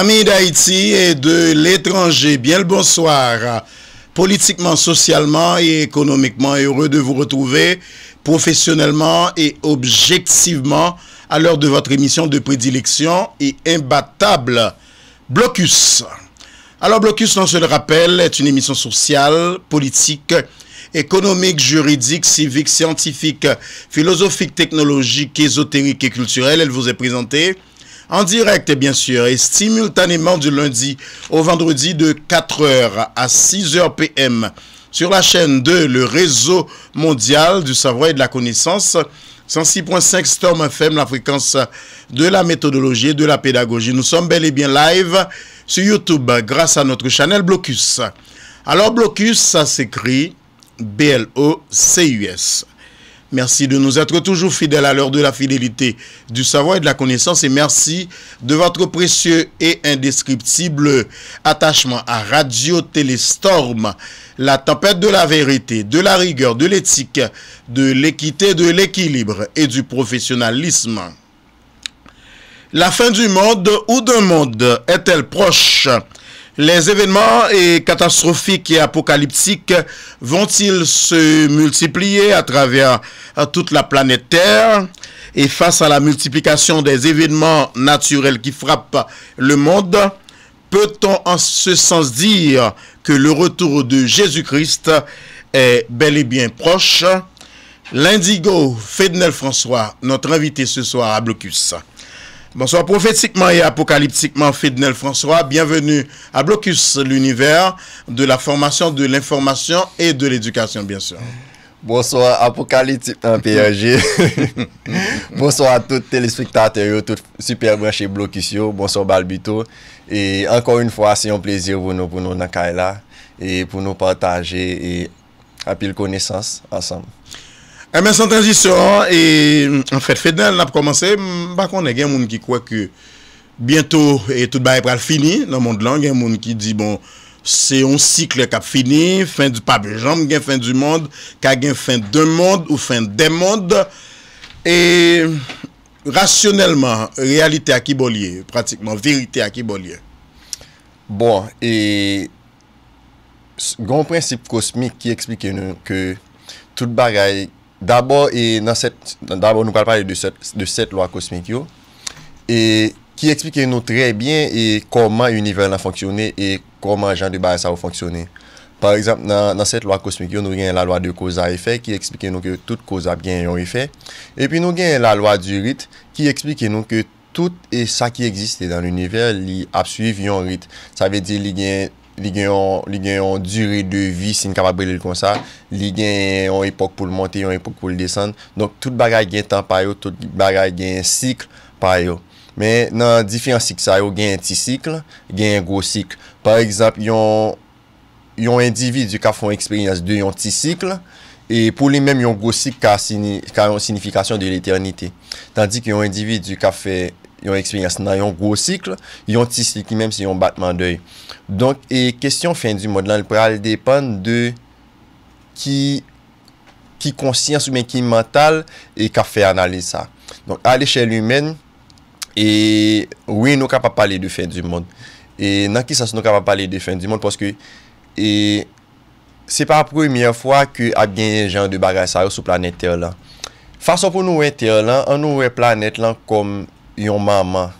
Amis d'Haïti et de l'étranger, bien le bonsoir. Politiquement, socialement et économiquement, heureux de vous retrouver professionnellement et objectivement à l'heure de votre émission de prédilection et imbattable Blocus. Alors Blocus, on se le rappelle, est une émission sociale, politique, économique, juridique, civique, scientifique, philosophique, technologique, ésotérique et culturelle. Elle vous est présentée en direct bien sûr et simultanément du lundi au vendredi de 4h à 6h PM sur la chaîne 2, le réseau mondial du savoir et de la connaissance, 106.5 Storm FM, la fréquence de la méthodologie et de la pédagogie. Nous sommes bel et bien live sur YouTube grâce à notre channel Blocus. Alors Blocus, ça s'écrit B-L-O-C-U-S. Merci de nous être toujours fidèles à l'heure de la fidélité, du savoir et de la connaissance. Et merci de votre précieux et indescriptible attachement à Radio Télestorm, la tempête de la vérité, de la rigueur, de l'éthique, de l'équité, de l'équilibre et du professionnalisme. La fin du monde ou d'un monde est-elle proche les événements catastrophiques et apocalyptiques vont-ils se multiplier à travers toute la planète Terre et face à la multiplication des événements naturels qui frappent le monde, peut-on en ce sens dire que le retour de Jésus-Christ est bel et bien proche L'indigo, Fednel François, notre invité ce soir à Blocus. Bonsoir, profetikman et apokaliptikman Fidnel François, bienvenu a Blokus l'univers de la formation, de l'information et de l'éducation, bien sûr. Bonsoir, apokaliptikman P.R.G. Bonsoir, tout téléspectateur, tout superbranché Blokus yo, bonsoir, Balbito. Et encore une fois, c'est un plaisir pour nous, pour nous, Nakayla, et pour nous partager et appeler connaissance ensemble. Emen, eh, san trajisyon, en fèd fèdèl, nan pou komanse, bakon, gen moun ki kouè ki bientou, etout bèye pral fini, nan moun de lan, gen moun ki di, bon, se yon sikl kap fini, fin du pape jamb, gen fin du mond, ka gen fin de mond, ou fin de mond, et rasyonèlman, realite akibolye, pratikman, verite akibolye. Bon, et gon prinsip kosmik ki eksplike nou ke tout bèye D'abord, nou pral pral de set lwa kosmik yo, ki eksplike nou tre bien e koman univer la fonksyone, e koman jan de bayan sa ou fonksyone. Par exemple, nan set lwa kosmik yo, nou gen la lwa de koza e fe, ki eksplike nou ke tout koza gen yon e fe, e pi nou gen la lwa di rit, ki eksplike nou ke tout e sa ki eksiste dan l'univer li apsuiv yon rit. Sa ve di li gen... li gen yon dure de vi sin kapabrele kon sa, li gen yon epok pou l monte, yon epok pou l desen, donk tout bagay gen tan payo, tout bagay gen sikl payo. Men nan difen sikl sa, yo gen yon ti sikl, gen yon go sikl. Par ekzap, yon individu ka fwen eksperyans de yon ti sikl, e pou li men yon go sikl ka yon sinifikasyon de l'eternite. Tandik yon individu ka fwen yon eksperyans nan yon gwo sikl, yon ti sikl menm se yon batman dèy. Donk, e kestyon fèndi moun lan, l pou al depan de ki konsyans ou men ki mental e ka fè analize sa. Donk, al esche l'humèn, e wè nou kap ap pale de fèndi moun. E nan ki sas nou kap ap pale de fèndi moun, pwoske, e, se pa proumiye fwa ki ap genye jen de bagay sa yo sou planet ter lan. Faso pou nou wè ter lan, an nou wè planet lan kom yon mamman,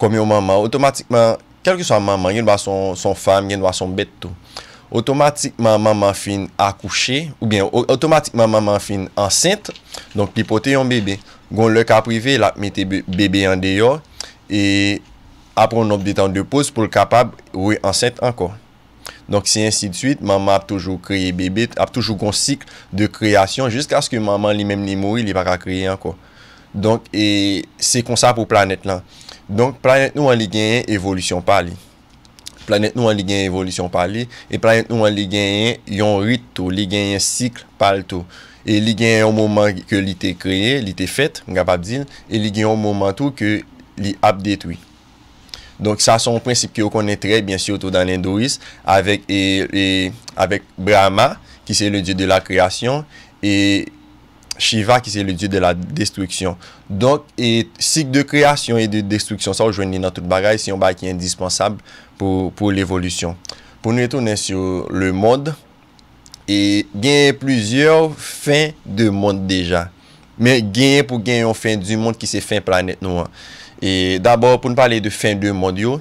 kom yon mamman otomatikman, kel ki sa mamman yon ba son fam, yon ba son betto otomatikman mamman fin akouche, ou bien otomatikman mamman fin ansente, donk li pote yon bebe, gon lèk aprive lak mette bebe yon deyo e apron nop de tan de pouz pou l kapab wè ansente anko donk si insi tsuite mamman ap toujou kreye bebe, ap toujou kon sik de kreasyon, jisk aske mamman li menm li mouri, li baka kreye anko Donk e se konsap ou planet lan. Donk planet nou an li genye evolisyon pali. Planet nou an li genye evolisyon pali. E planet nou an li genye yon rit to. Li genye yon sikl pal to. E li genye yon mouman ke li te kreye, li te fet, mga pap zin. E li genye yon mouman tou ke li ap detwi. Donk sa son prinsip ki yo konen tre, bien syoto, dan l'Indoris. Avek Brahma, ki se le di de la kreasyon. Shiva ki se le die de la destruksyon. Donk, e sik de kreasyon e de destruksyon sa ou jwen ni nan tout bagay si yon bagay ki indispensab pou l'evolusyon. Pou nou etounen sou le mod e genye plouzyor fin de mod deja. Men genye pou genye yon fin du mod ki se fin planet nou. E dabor pou nou pale de fin de mod yo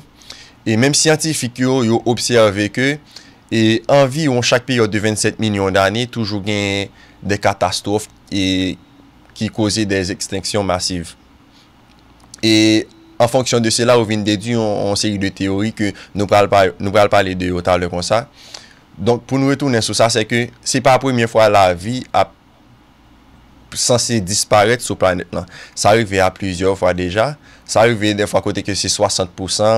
e menm siyantifik yo, yo observe veke, e anvi yo chak piyo de 27 milyon dani toujou genye de katastrof E ki koze de eksteksyon masiv. E en fonksyon de cela, ou vin dedu yon seri de teori ke nou pral pale de yon taler kon sa. Poun nou retounen sou sa, se pa premier fwa la vi a sanse disparet sou planet nan. Sa revi a plizior fwa deja. Sa revè de fwa kote ke se 60%,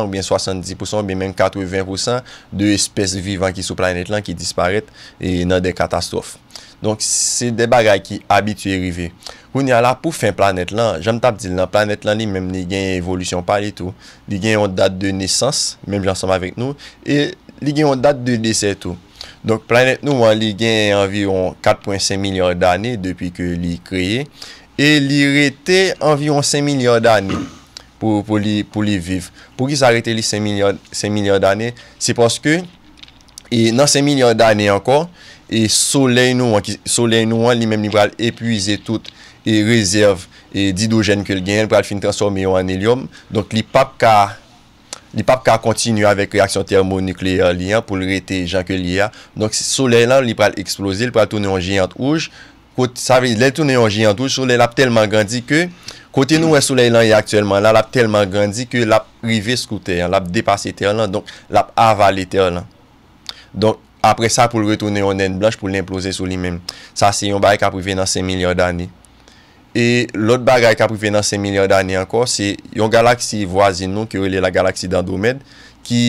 ou bè 70%, ou bè mèm 4 ou 20% de espèse vivant ki sou planet lan ki disparèt et nan de katastrof. Donk se de bagay ki abitue revè. Ou ni ala pou fin planet lan, jan tap dil nan, planet lan li mèm li gen evolusyon pali tout. Li gen yon dat de nesans, mèm jan som avèk nou, e li gen yon dat de desè tout. Donk planet nou li gen environ 4.5 milyon d'anè depi ke li kreye, e li rete environ 5 milyon d'anè. pou li vive. Pou ki sa rete li 5 milyon d'anè, se paske, nan 5 milyon d'anè anko, e soley nou an, li mèm li pral epuize tout e rezerv e didogen ke li gen, pral fin transforme yo an helium, donk li pap ka kontinu avèk reaksyon termonikler li an, pou li rete jan ke li a. Donk soley lan, li pral eksplose, li pral tounen yon jen yon touj, lè tounen yon jen yon touj, soley l ap telman gandi ke Kote nou e souley lan e aktyelman la, la ap telman grandi ke la ap rive skoute, la ap depase ter lan, donk la ap avale ter lan. Donk apre sa pou l retoune yon nen blanche pou l implose sou li men. Sa se yon bagay kaprive nan 5 milyon dani. E lot bagay kaprive nan 5 milyon dani anko, se yon galaksi vwazin nou ki ou ele la galaksi dandoumed, ki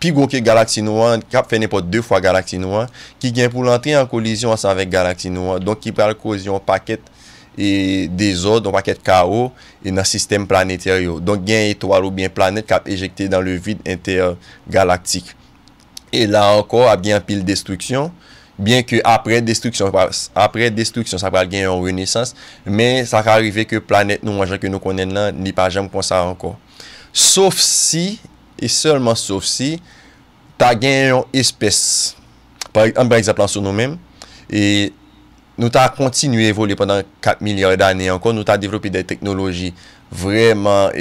pi goke galaksi nou an, kap fene po 2 fwa galaksi nou an, ki gen pou l antre an kolizyon an sa vek galaksi nou an, donk ki pral kozyon paket, e de zo don pa ket ka ou e nan sistem planeteryo. Don gen eto alou bien planet kap ejekte dan le vid intergalaktik. E la anko ap gen pil destruksyon, bien ke apre destruksyon, apre destruksyon sa pral gen yon renesans, men sa ka arive ke planet nou manjan ke nou konen lan ni pa jem kon sa anko. Sof si, e solman sof si, ta gen yon espes. Par ek, anbe ek zapan sou nou menm, e nou ta a kontinu evole pendant 4 milyard ane anko, nou ta a devropi de teknologi vreman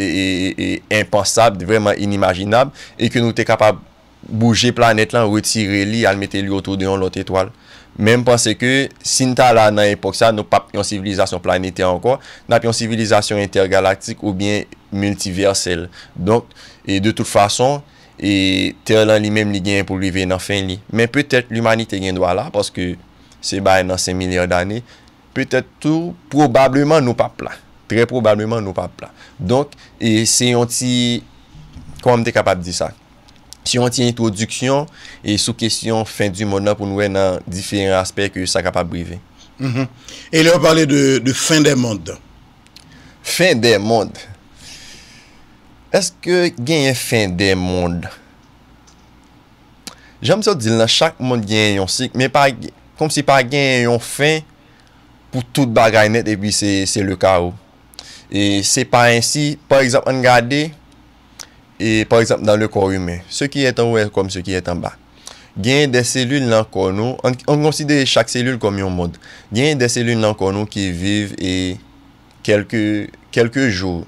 impensab, vreman inimaginab, e ke nou te kapab bouje planet lan, retire li, al mette li otou de yon lot etoal. Mem panse ke, sin ta la nan epok sa, nou pap yon sivilizasyon planeten anko, nap yon sivilizasyon intergalaktik ou bien multiversel. Donk, e de tout fason, ter lan li mem li gen pou li ven nan fen li. Men petet l'umanite gen dwa la, paske... se ba nan se milyon d'anè, petè tout, probablèman nou papla. Trè probablèman nou papla. Donk, e se yon ti, kwa m te kapap di sa? Si yon ti introduksyon, e sou kesyon fin di moun nan, pou nou en nan diferent aspek yon sa kapap brive. Mm-hmm. E lè ou pale de fin de moun. Fin de moun. Eske gen yon fin de moun? Jèm se ou dil nan, chak moun gen yon sik, me pari gen, Komp si pa gen yon fin pou tout bagay net e bi se le ka ou. E se pa ensi, par exemple, an gade, e par exemple, dan le kor humen. Se ki etan ou, e kom se ki etan ba. Gen de selul nan konou, an konside chak selul kom yon mod, gen de selul nan konou ki vive e kelke jou.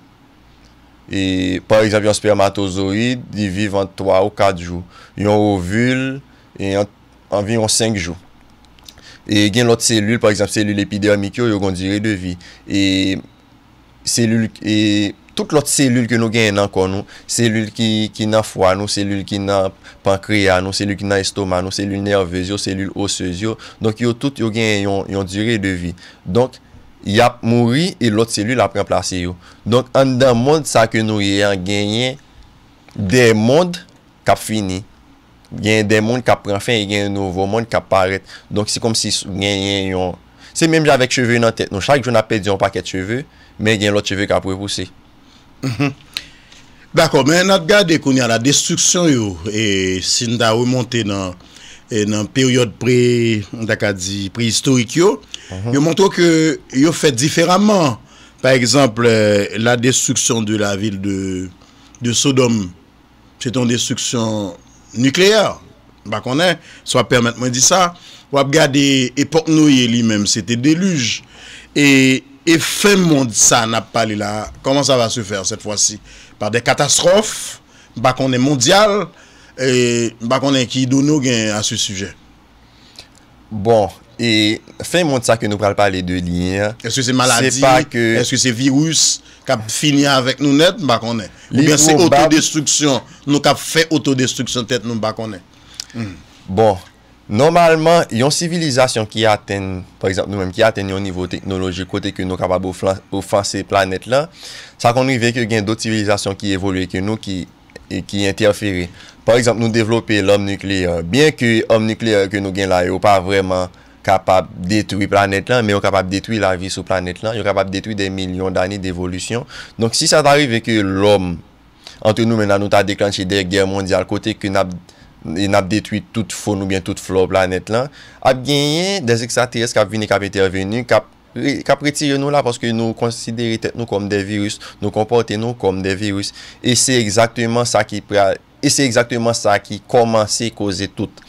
E par exemple, yon spermatozoid, di vive an 3 ou 4 jou. Yon ovul, yon 5 jou. E gen lot selul, par exemple, selul epidermik yo yo gon dire de vi. E, selul, e, tout lot selul ke nou gen nan kon nou, selul ki nan fwa nou, selul ki nan pankrea nou, selul ki nan estoma nou, selul nervez yo, selul osez yo, donk yo tout yo gen yon dire de vi. Donk, yap mouri, e lot selul ap renplase yo. Donk, an dan mond sa ke nou yon genyen, den mond kap fini. gen den moun kap pranfen, gen nouvo moun kap paret. Donk si konm si gen yon... Se menm javek cheve nan tet, non chak joun apè diyon paket cheve, men gen lot cheve kap pranpouse. Bako, men nat gade koun yon la destruksyon yon, e sin da ou montè nan peryot pre-historik yon, mm-hmm. yon montro ke yon fè difèraman. Par exemple, euh, la destruksyon de la vil de Sodom, se ton destruksyon... nukleer, ba konen, so ap permet mwen di sa, wap gade epoknoye li menm, se te deluge, e fe mwen di sa nap pale la, koman sa va se fer set fwasi, par de katastrof, ba konen mondyal, e ba konen ki idounou gen a se suje. Bon, E fe moun sa ke nou pral pa le de liye. Eske se maladi, eske se virus kap finia avèk nou net, mba konè. Mwen se autodestruksyon, nou kap fè autodestruksyon tet nou mba konè. Hmm. Bon, normalman, yon civilizasyon ki atèn, par exemple nou mèm, ki atèn yon nivou teknoloji kote ke nou kap ap oufan se planet la, sa kon nou veke gen do civilizasyon ki evolue ke nou ki interfere. Par exemple, nou devlopè l'homme nukleer. Bien ki l'homme nukleer ke nou gen la, yo pa vreman... kapap detwi planet lan, men yo kapap detwi la vi sou planet lan, yo kapap detwi de milyon d'anye devolusyon. Donk si sa tari veke l'om, ante nou mena nou ta deklanchi de gèl mondial, kote ke nap detwi tout fon ou bien tout flot planet lan, ap genyen de zek satirès kap vini kap etervini, kap retire nou la, paske nou konsidere tet nou kom de virus, nou kompote nou kom de virus, e se ekzaktouman sa ki prea, e se ekzaktouman sa ki koman se koze tout.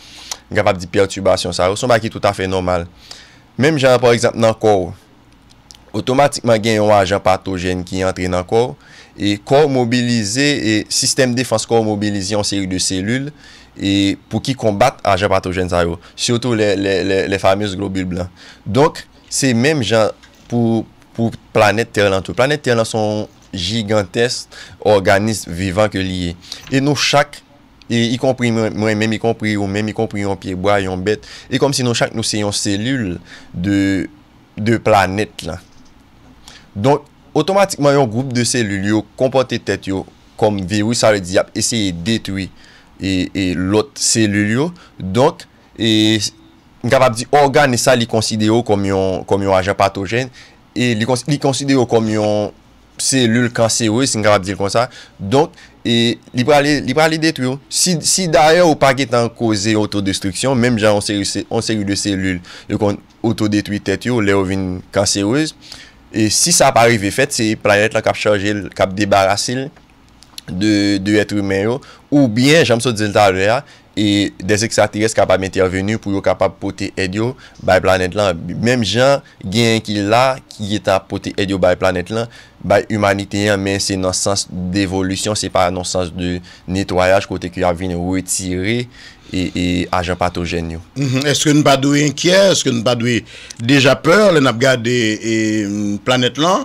Gap ap di pertubasyon sa yo. Son baki tout afe normal. Mem jan par exemple nan kor. Otomatikman gen yon ajan patogen ki yon entre nan kor. E kor mobilize. E sistem defans kor mobilize yon seri de selul. E pou ki kombat ajan patogen sa yo. Siyotou le famis globul blan. Donk se mem jan pou planet terlan. Planet terlan son gigantes organist vivan ke liye. E nou chak. E, y kompri mwen, mwen mèm, y kompri yo, mèm y kompri yon piye, yon bet, e y komsi nou chak nou se yon selul de planet lan. Don, otomatikman yon groub de selul yo komporte tet yo, kom virou sa le diap, eseye detwi, e lot selul yo. Don, e nkabab di organe sa li konside yo kom yon aje patogen, e li konside yo kom yon selul kancewe, se nkabab di kon sa. Don, e li pral li detwyo. Si dayan ou pak etan koze otodestruksyon, menm jan on seri de selul, yo kon otodetwi tetwyo, le ou vin kanseroz, e si sa parive fet, se planet la kap chaje, kap debarase de etre men yo, ou bien, janm so dizel talwe ya, E de se ki sa ti res kapap intervenu pou yo kapap pote edyo bay planet lan. Mem jan gen ki la ki yeta pote edyo bay planet lan, bay humanite yan men se nan sens devolusyon, se pa nan sens de netoyaj kote ki avine wetire e ajan pato jen yo. Mhm. Eske nou pa douye enkiye, eske nou pa douye deja peur le napgade planet lan?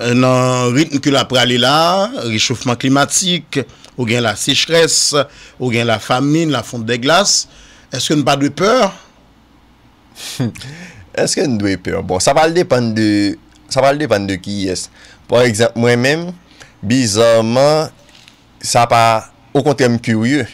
nan ritm ke la prale la, rechoufman klimatik, ou gen la sechres, ou gen la famine, la fonte de glas, eske nou pa de peur? Eske nou pa de peur? Bon, sa pal depan de sa pal depan de ki yes. Par exemple, mwen men, bizarman, sa pa ou kontem kurye,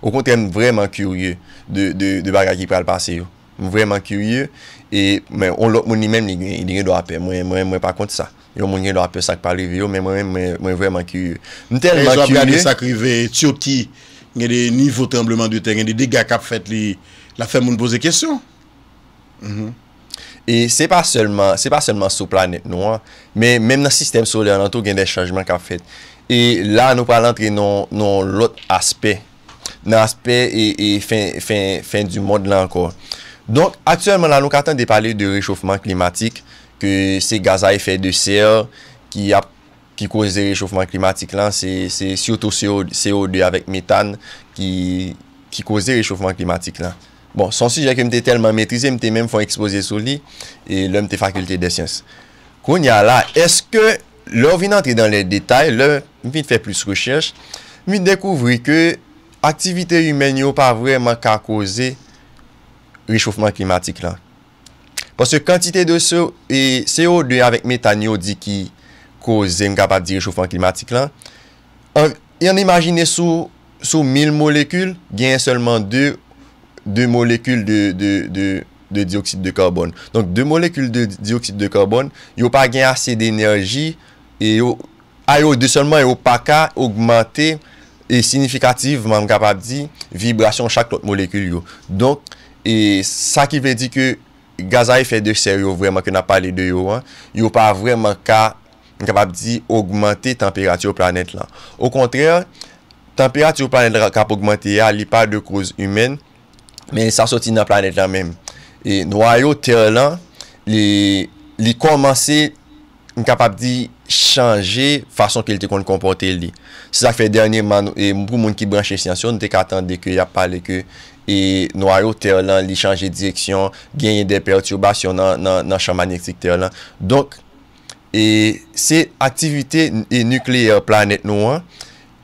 ou kontem vreman kurye de baga ki prale pase yo. Vreman kurye, e mwen lop mouni men ni gen do apen, mwen pa kont sa. yo mwen gen la pe sa ki p pale ryo me mwen men mwen ven maku, mwen telman ki mwen men mwen... A yon ap gade sa ki ve tsioti gen de nivou trembleman diote, gen de dega ka ap fet li la fè mwen boze kesyon? Hmmm, E se pa selman se pa selman sou planet nou a, men menm nan Sistem Soleil nan tou gen de chanjman ka ap fet. E la nou pale antre non, non nan lot aspek. Nan aspek e fin e fin fin fin du mod ankor. Donk, aks 川 man la nou katan de pale de echoufman klimatik, ke se gazay e fè de ser ki kouze rechoufman klimatik lan, se siotou CO2 avèk metan ki kouze rechoufman klimatik lan. Bon, son sujet ke mte telman mètrize, mte mèm fòn ekspoze sou li, e lè mte fakultè de syans. Koun ya la, eske lò vini antre dan lè detay, lò, mvi te fè plus rechèj, mvi te dèkouvri ke aktivite yu menyo pa vwèman ka kouze rechoufman klimatik lan. Pwase kantite de sou, e CO2 avèk metan yo di ki ko zem kapap di rechoufman klimatik lan, yon imagine sou mil molekul, gen seman de molekul de dioksid de karbon. Donk de molekul de dioksid de karbon, yo pa gen ase de enerji, e yo, ayo de seman yo pa ka augmente e sinifikativeman kapap di vibrasyon chak lot molekul yo. Donk, e sa ki ven di ke Gazay fè de sè yo vwèman kè nan pale de yo, yo pa vwèman ka nkapap di augmente temperatur planet lan. Ou kontrèr, temperatur planet kap augmente ya li pa de kouz imen, men sa soti nan planet lan men. E nou a yo ter lan, li komanse nkapap di chanje fason ke li te kon kompote li. Se sa fè dèrnè man, pou moun ki branche si ansyon, nou te katande ke ya pale ke... E nou a yo ter lan li chanje direksyon, genye de perturbasyon nan chanmanetik ter lan. Donk, e se aktivite e nukleer planet nou an,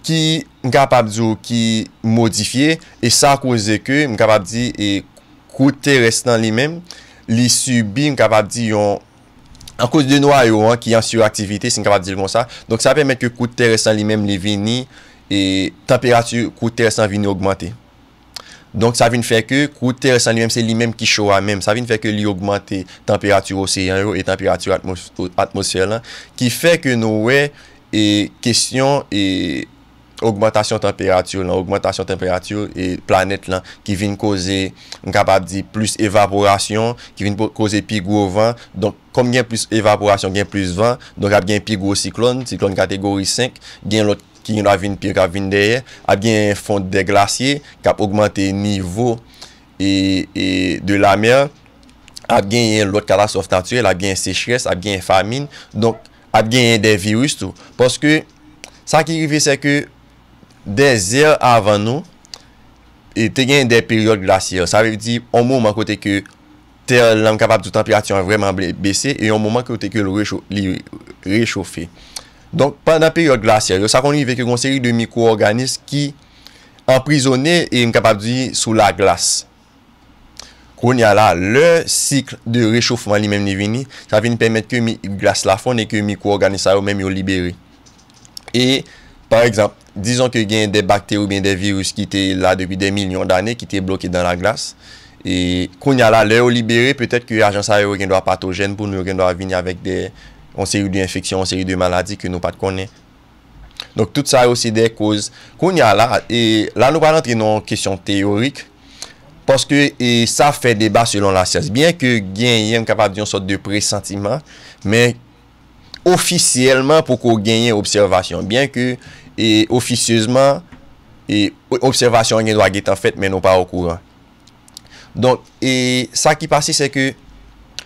ki mkapap zo ki modifiye, e sa kouze ke mkapap di e kou teresnan li menm, li subi mkapap di yon, an kouze de nou a yo an ki yon suraktivite, se mkapap di yon monsa, donk sa apemmet ke kou teresnan li menm li veni, e temperatur kou teresnan veni augmante. Donk sa vin fè ke koutel san li menm, se li menm ki chowa menm, sa vin fè ke li augmante temperatur oseyan yo e temperatur atmosfèl la, ki fè ke nou wè e kesyon e augmantasyon temperatur la, augmantasyon temperatur e planet la, ki vin kose, nkab ap di plus evaporation, ki vin kose pigou o van, donk kom gen plus evaporation gen plus van, donk ap gen pigou o siklon, siklon kategori 5, gen lot. ki yon la vin, pi yon la vin deyer, ap gen yon fond de glasye, kap augmente nivou e, e de la mer, ap gen yon lot katastrof naturel, ap gen yon sechres, ap gen yon famine, donk ap gen yon de virus tou. Poske, sa ki grivi se ke dezer avan nou, te gen yon de periode glasye. Sa vevi di, an mouman kote ke te lam kapap di tempirasyon vreman besi, e an mouman kote ke li rechofi. Donk, pa nan peryode glasyal, yo sa kon yon vek yo konseri de mikroorganism ki emprisonne e mkapap di sou la glas. Kon yon la, le sikl de rechoufman li menm li veni, sa veni pemet ke glas la fon e ke mikroorganism sa yo menm yo libere. E, par ekzamp, dizon ke gen de bakter ou ben de virus ki te la debi de milyon d'ane, ki te blokye dan la glas. E, kon yon la, le yo libere, petet ki rejansay yo gen do a patogen pou nou gen do a veni avèk de On se y ou de infeksyon, on se y ou de maladi ke nou pat konen. Donk tout sa y osi de kouz kon y a la, e la nou palant ki non kisyon teorik, paske e sa fe deba selon la sias. Bien ke genyen kapap diyon sot de presantiman, men ofisyeleman pou ko genyen observasyon. Bien ke e, ofisyezman e, observasyon yon doa getan fet, men nou pa okouran. Donk e sa ki pasi se ke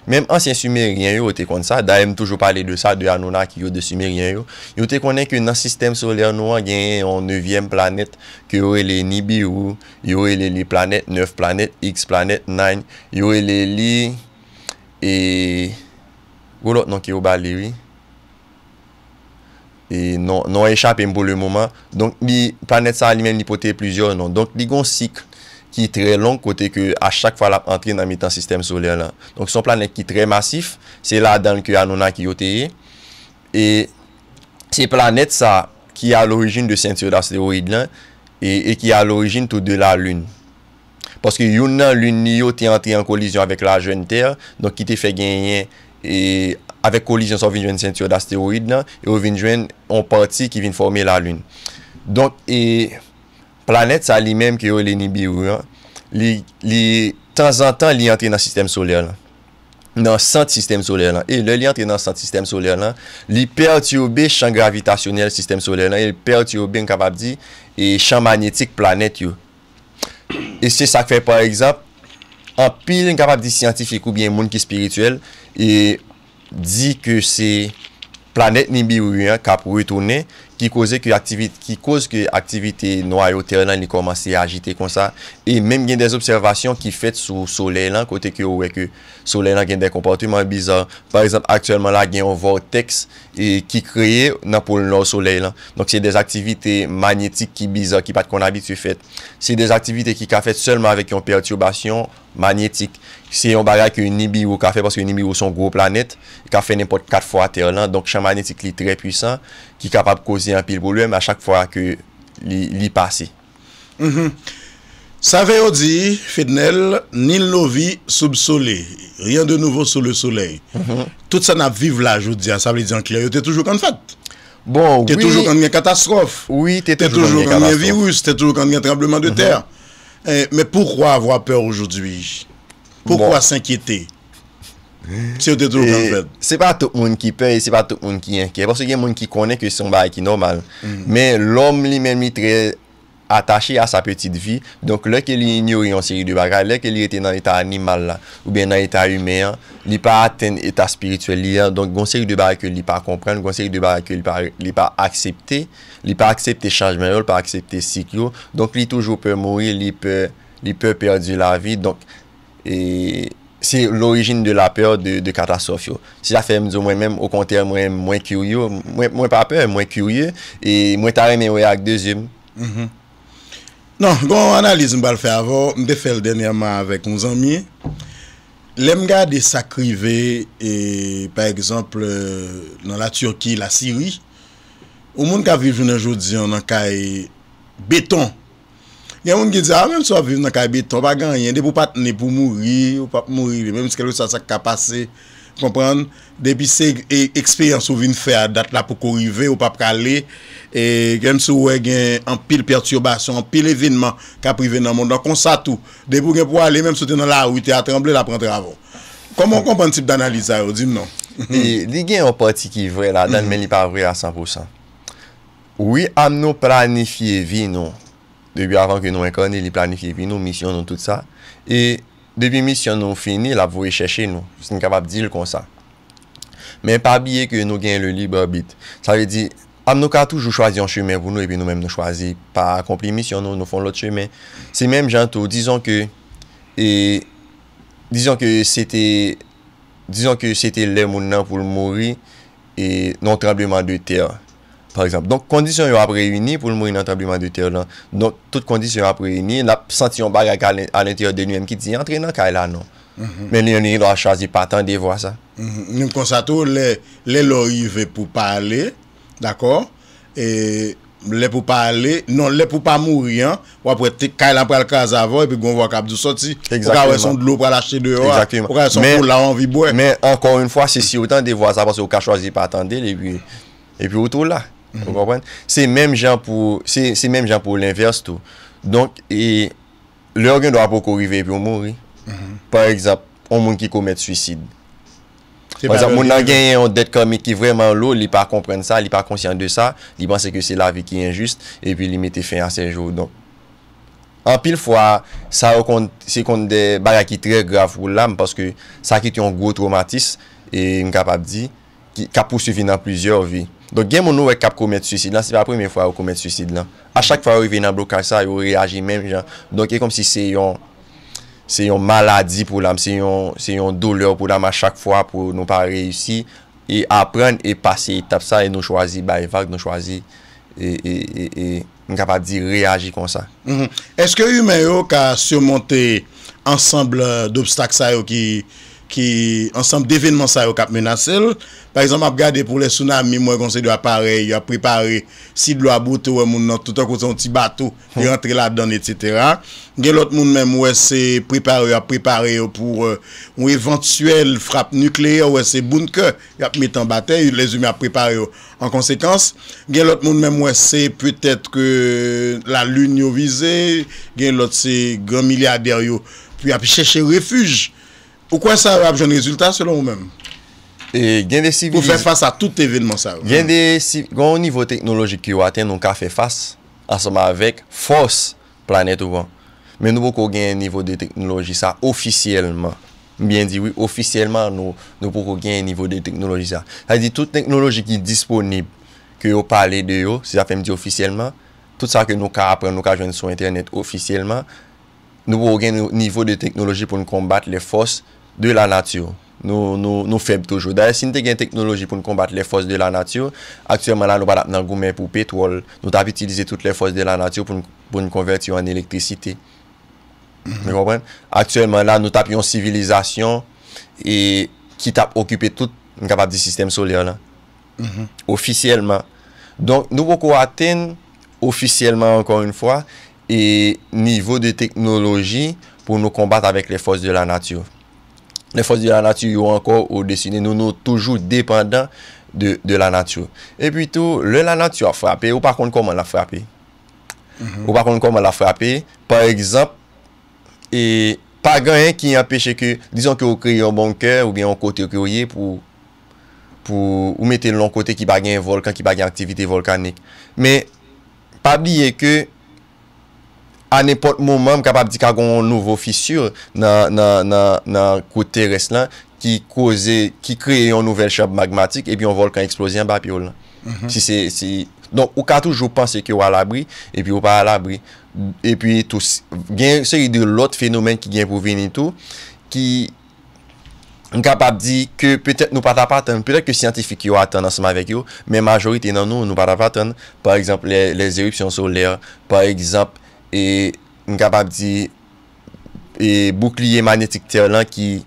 Mem ansyen Sumerien yo te kon sa, da em toujou pale de sa, de anou na ki yo de Sumerien yo. Yo te konen ke nan sistem soler nou a genye an 9e planet, ke yo ele Nibiru, yo ele li planet 9 planet, X planet 9, yo ele li, e, goulot nan ki yo baleri. E non, non echapen pou le mouman. Donk mi, planet sa li men li pote plusieurs non. Donk li gon sikl. ki tre long kote ke a chak fa la entri nan mitan sistem soler lan. Donk son planet ki tre masif, se la dan ke anou nan ki yo te ye. E se planet sa ki a l'origin de sentyo d'asteroid lan, e, e ki a l'origin tou de la loun. Poske yon nan loun ni yo te entri an kolizyon avèk la jwen ter, donk ki te fe genyen, e avèk kolizyon sou vijwen sentyo d'asteroid lan, e ou vijwen on parti ki vin forme la loun. Donk e... planet sa li menm ki yo le Nibiru, li tan zan tan li antre nan sistem soler lan, nan sant sistem soler lan, e li antre nan sant sistem soler lan, li perturbe chan gravitationel sistem soler lan, li perturbe nkabab di, e chan magnetik planet yo. E se sa kfe par ekzap, anpil nkabab di siyantifik ou bien moun ki spirituel, e di ke se planet Nibiru ka pou retorne, ki kouze ki aktivite nou ayotè nan li kouman se agite kon sa. E menm gen des observasyon ki fet sou sole nan, kote ki ouwe ki sole nan gen den kompantouman bizan. Par exemple, aktyèlman la gen yon vòr tekst E ki kreye nan pou l nou soley lan. Donk se de aktivite magnetik ki bizar ki pat kon abit se fet. Se de aktivite ki ka fet selman avèk yon perturbasyon magnetik. Se yon bagay ki yon Nibiru ka fet porske yon Nibiru son gro planet ka fet nèmpot kat fwa ter lan. Donk chan magnetik li tre pwisan ki kapap kozi an pil bolu mè a chak fwa ki li pase. Mm-hmm. Sa ve yo di, Fidnel, ni lo vi soub sole. Rien de nouvo sou le sole. Mhm. Tout sa nan vive la, jout di a. Sa ve di an kliye. Yo te toujou kan fat. Bon, oui. Te toujou kan gen katastrofe. Oui, te toujou kan gen katastrofe. Te toujou kan gen virus. Te toujou kan gen trembleman de mhm. terre. Eh, mais poukwa avwa peur oujou di? Poukwa bon. s'enkyete? Si yo te toujou kan fat. Se pa tout moun ki pe, se pa tout moun ki enke. Parce yon moun ki kone ke son bae ki normal. Men l'om li men mi tre... atache a sa petite vi, donk lèk el li ignori an siri de bagay, lèk lèk el li eten nan eta animal la, ou ben nan eta humè, li pa aten eta spirituel li a, donk gonseri de bagay ke li pa komprende, gonseri de bagay ke li pa aksepte, li pa aksepte chanjmanol, pa aksepte sikyo, donk li toujou pe mori, li pe perdi la vi, donk, e, se l'origin de la pe or de katastrofyo. Se la fem zon mwen mèm, ou konter mwen mwen kiyoyou, mwen pa pe mwen kiyoyou, e mwen tare mwen wè ak dezem Nan, gwa analiz mbal fe avor, mte fel denyama avek mou zanmye, lem ga de sakri ve, e, par exemple, euh, nan la Turki, la Siri, ou moun ka vive nan jodi nan kay beton. Gen moun ge di, a mèm sou a vive nan kay beton, bagan, yende pou patne pou mouri, ou pap mouri, mèm se ke lou sa sak ka pase. Konpren, debi se eksperyans ou vin fè a dat la pou kou rive ou pa prale, gen sou wè gen an pil perturbasyon, an pil evinman ka prive nan moun. Da konsa tou, debi wè gen pou wale, menm sote nan la ou non? ite a tremble la prante ravon. Koman konpren tip dan mm-hmm. alisa yo, di mnon? Li gen an pati ki vre la, dan men li pa vre a 100%. Ou yi an nou planifiye vin nou, debi avan ke nou wè konne li planifiye vin nou, misyon nou tout sa, e... Depi misyon nou fini, la vou e chèche nou. S'n kapap dil kon sa. Men pa biye ke nou gen le libe bit. Sa ve di, am nou ka touj ou chwazi an chemen voun nou, epi nou men nou chwazi pa komple misyon nou, nou fon lot chemen. Se men janto, dizon ke, e, dizon ke sete, dizon ke sete lè moun nan pou l'mouri, e, non trableman de terre. Ton eksemp, donk kondisyon yo ap reyouni pou l mouni nan tabliman de teyo lan. Donk, tout kondisyon yo ap reyouni, la santi yon bagay ka al enteyo de nou em ki ti antre nan kaila nan. Men li yon li yon lwa chazi patan de vo a sa. Nou m konsato, le lor yive pou pale, dako, e, le pou pale, non, le pou pa mouni an, wapwè te kailan pral kaz avon, epi goun vwa kabdou soti. Oka wè son dlo pral achete dewa, oka wè son pou la an vi bwe. Men, ankon yon fwa, se si yon tan de vo a sa, wapwè se waka chazi patan de, epi, epi w Se menm jan pou l'inverse tou. Donk e lor gen dwa pou kou rive epi ou mou. Par exemple, ou moun ki koumet suicide. Par exemple, moun nan gen yon det komik ki vreman lor, li pa kompren sa, li pa konsyan de sa, li panse ke se la vi ki enjist, epi li mette fin an senjou. An pil fwa, se kont de baga ki tre grav pou l'am, paske sa ki ti yon gwo traumatis, e m kapap di, ka pou suivi nan plizyor vi. Don gen moun nou wè kap koumet suicid lan, se pa premen fwa wè koumet suicid lan. A chak fwa wè ven nan blokal sa, yo reagi menm jan. Don ke kom si se yon maladi pou lan, se yon doler pou lan, a chak fwa pou nou pa reyusi, e apren, e pase etap sa, e nou chwazi, ba evak, nou chwazi, e nou kapap di reagi kon sa. Mm-hmm. Eske yon men yo ka surmonte ansembl d'obstak sa yo ki... Ki ansampe devinman sa yo kap menasel Par exemple ap gade pou le sunam Mi mwen konsey do ap pare Yo ap prepare si blou aboutou Mwen nan toutan kou son ti bato Yo hmm. entre la don et cetera Gen lot mwen mwen mwen se prepare Yo ap prepare yo pou Mwen euh, eventuel frap nukle yo Yo ap metan bate Yo ap prepare yo Gen lot mwen mwen mwen se Pe tèt ke la lun yo vize Gen lot se gomilyader yo Puy ap chèche refuj Poukwen sa apjoun rezultat selon ou men? Pou e, fè fass a tout evèlman sa ou? Gen de sivilize, gen o nivou teknoloji ki yo atè, nou ka fè fass, a soma avek fòs planet ou an. Men nou pou kon gen nivou de teknoloji sa, ofisyeleman. Mbyen di, oui, ofisyeleman nou, nou pou kon gen nivou de teknoloji sa. Sa di, tout teknoloji ki disponib, ki yo pale de yo, si sa fèm di ofisyeleman, tout sa ke nou ka apren, nou ka jwen sou internet ofisyeleman, nou pou kon gen nivou de teknoloji pou nou kombat le fòs de la natyo. Nou feb toujou. Da e sin te gen teknologi pou nou kombat le fos de la natyo, aktuelman la nou bad ap nan goumen pou pet, nou tap itilize tout le fos de la natyo pou nou konverti ou an elektrisite. Ne mhm. kompren? Aktuelman la nou tap yon sivilizasyon ki tap okype tout nkabap di sistem soler la. Ofisyeleman. Don nou pou ko aten ofisyeleman ankon yon fwa e nivou de teknologi pou nou kombat avek le fos de la natyo. Ne fote de la natu yo anko ou desine nou nou toujou depanda de la natu. E pwitou, le la natu a frapi ou pa kon kon man la frapi. Mm-hmm. Ou pa kon kon man la frapi. Par exemple, e pa gen yon ki apeshe ke, dizon ke ou kreyon bon kèr ou bien ou kote kreyon pou, pou ou mette loun kote ki bagen volkan, ki bagen aktivite volkanik. Me, pa blye ke, an epot mouman m kapap di kakon nouvo fisur nan kote reslan ki kreye yon nouvel chab magmatik epi yon volkan eksplosi an bap yon. Donk, ou ka toujou pan se ki yo alabri epi yo pa alabri. Epi tout, gen seri de lot fenomen ki gen pou veni tout, ki m kapap di ke peutet nou pata patan, peutet ke siyantifik yo atan ansman vek yo, men majorite nan nou nou pata patan. Par ekzamp, les erypsyon soler, par ekzamp, e mkabab di e boukliye magnetik terlan ki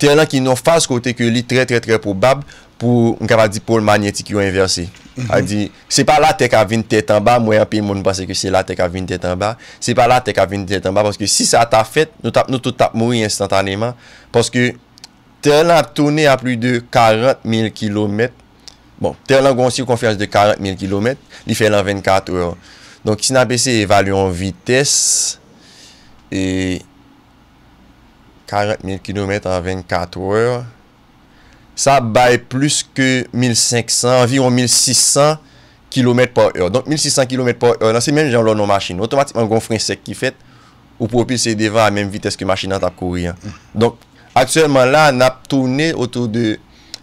terlan ki nou fase kote ke li tre tre tre pou bab pou mkabab di poul magnetik yo inversi mhm. se pa la tek avin tetan ba mwen api moun pase ke se la tek avin tetan ba se pa la tek avin tetan ba si sa ta fet nou tou tap moui instantaneman paske terlan toune a plu de 40.000 km terlan gonsi ou konfianj de 40.000 km li fè lan 24 oran Donk, si nan bese evalou an vites, e, 40.000 km an 24 heure, sa bay plus ke 1.500, environ 1.600 km par heure. Donk, 1.600 km par heure, nan se men jan lon an masine. Otomatikman, goun frey sek ki fet, ou propil se deva an men vites ke masine an tap kouri. Donk, aktuelman la, nan ap toune otou de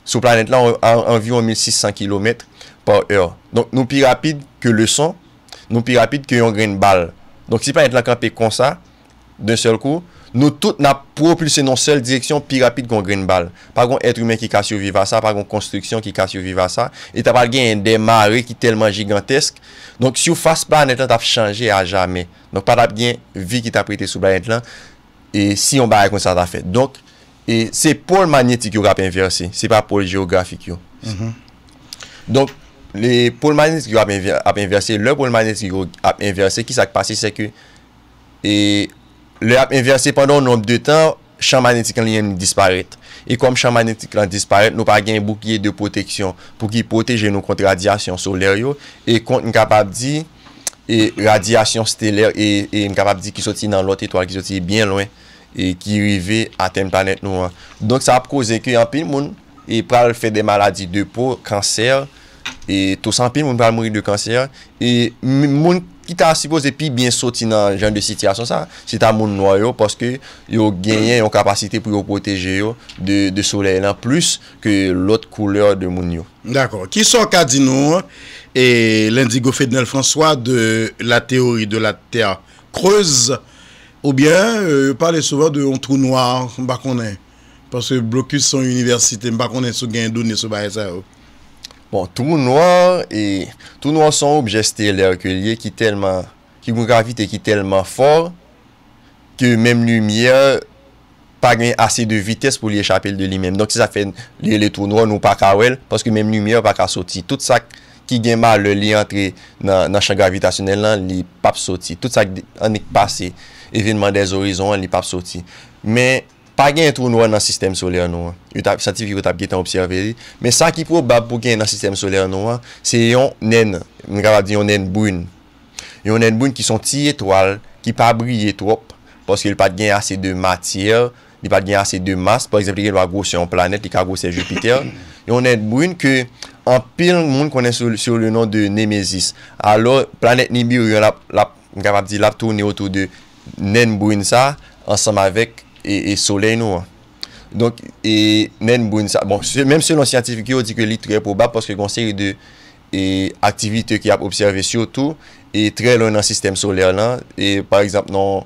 sou planet la, environ 1.600 km par heure. Donk, nou pi rapide ke le son, nou pi rapit ki yon gren bal. Donk si pa yon entlan kan pe kon sa, d'un sel kou, nou tout nan propulse nou sel direksyon pi rapit kon gren bal. Par kon etre oumen ki ka suviva sa, par kon konstruksyon ki ka suviva sa, et apal gen yon demare ki telman gigantesk. Donk si yo fasse pa, netan ta f chanje a jamen. Donk pa tap gen vi ki ta prete sou ba yon entlan, et si yon ba re kon sa ta fet. Donk, et se pol manetik yo rap enversi, se pa pol geografik yo. Donk, Le poule manetik yo ap inversè, lè poule manetik yo ap inversè, ki sak pasi seke. E lè ap inversè pandon noum de tan, chan manetik lè yon disparète. E kom chan manetik lè disparète, nou pa gen boukye de poteksyon pou ki poteje nou kont radiasyon sou lèryo. E kont mkapabdi, e radiasyon stèlèr, e mkapabdi ki soti nan lote etoal, ki soti bien lwen, e ki rive aten planet nou an. Donk sa ap koseke yon pil moun, e pral fè de maladi de pou, kanser, E tou sanpil moun pal moun yon de kanser. E moun ki ta sipoz epi bin soti nan jan de sitia son sa, se ta moun noyo, poske yo genyen yon kapasite pou yo poteje yo de solel an plus ke lot kouleur de moun yo. Dako. Ki son kadin nou e lendi gofet nel François de la teori de la terre kreuz ou bien yo euh, pale souva de yon trou noir mba konen, poske blokus son universite, mba konen sou gendou, mba konen sou bae sa yo. Bon, trou noir, et trou noir son oub jeste lè, ke liye ki telman, ki mou gravite ki telman for, ke mem lumiye, pa gen ase de vites pou liye chapel de li men. Donk se sa fe, liye lè trou noir nou pa ka wel, paske mem lumiye pa ka soti. Tout sa ki gen mal le liye entre nan chan gravitationel lan, li pap soti. Tout sa ki anik pase, evinman de zorizon, li pap soti. Men, pa gen yon tou noua nan sistem soler noua. Yon tatif yon tatif gen tan observere. Men sa ki pou bab pou gen nan sistem soler noua, se yon nen, mkabab di yon nen brun. Yon nen brun ki son ti etwal, ki pa briye trop, porske yon pat gen ase de matyer, yon pat gen ase de mas, porske yon va gwo se yon planet, li ka gwo se Jupiter. Yon nen brun ke, an pil moun konen sou le nan de Nemesis. Alo, planet Nibiru, yon lap, mkabab di, lap tou neotou de nen brun sa, ansam avek, e, e soley nou an. Donk, e men mboun sa. Bon, menm se lon siyantifi ki yo di ke li tre pou bap poske konseri de aktivite ki ap observe sou tou e tre lon nan sistem soley lan e par ekzap nan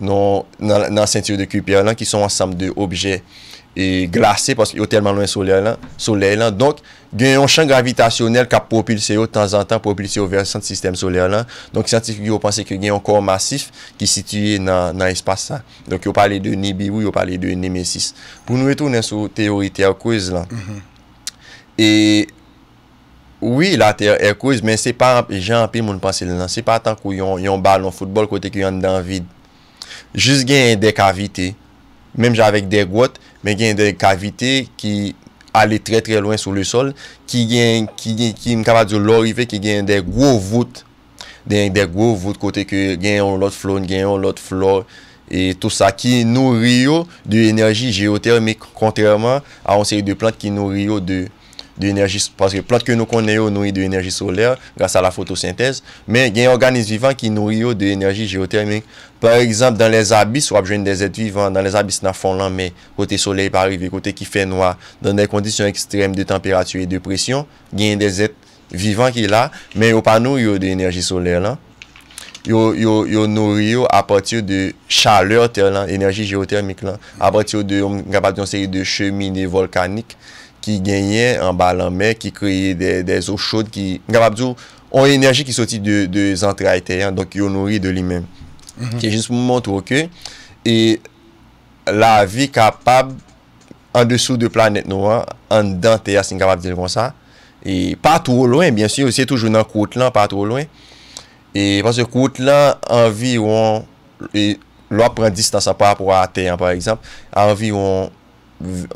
nan sentye de kupi lan ki son ansam de objey. E glase paske yo telman lwen soley lan. Soley lan. Donk gen yon chan gravitationel ka popilse yo tan zan tan. Popilse yo versan sistem soley lan. Donk santi ki yo panse ki gen yon kor masif. Ki sitye nan espasa. Donk yo pale de Nibi ou yo pale de Nemesis. Poun nou etou nan sou teorite akouz lan. Mm-hmm. E. Ouwi la teorite akouz. Men se pa jan api moun panse lan. Se pa tan kou yon balon foutbol kote ki yon dan vide. Jus gen yon dekavite. Mem javek dekavite. men gen de kavite ki ale tre tre loin sou le sol, ki gen, ki gen, ki mkana di yo lorive, ki gen de gwo vout, gen de gwo vout kote ke gen yon lot floun, gen yon lot flor, e tout sa ki nou riyo de enerji geotermik, kontrèman a on seri de plant ki nou riyo de... de enerji, pasre plat ke nou kone yo nouye de enerji soler, grasa la fotosyntese, men gen yon organis vivant ki nouye yo de enerji geotermik. Par exemple, dan les abis, wap jwen de zet vivant, dan les abis nan fon lan men, kote solei pa rive, kote ki fe noa, dan de kondisyon ekstrem de temperatur e de presyon, gen yon de zet vivant ki la, men yo pa nouye yo de enerji soler lan, yo nouye yo apatir de chaleur ter lan, enerji geotermik lan, apatir de chemine volkanik, ki genye an balan me, ki kriye de zo chod, ki nga babdou, on enerji ki soti de zantra ete, an, donk yo nori de li men, ki jis mou moun troke, e, la vi kapab, an desou de planet nou an, an dan te a Singapab, dilvon sa, e, pa tro loen, byansir, se toujoun an kout lan, pa tro loen, e, panse kout lan, anvi ou an, e, lwa pran distan sa pa, pou a ate an, par exemple, anvi ou an,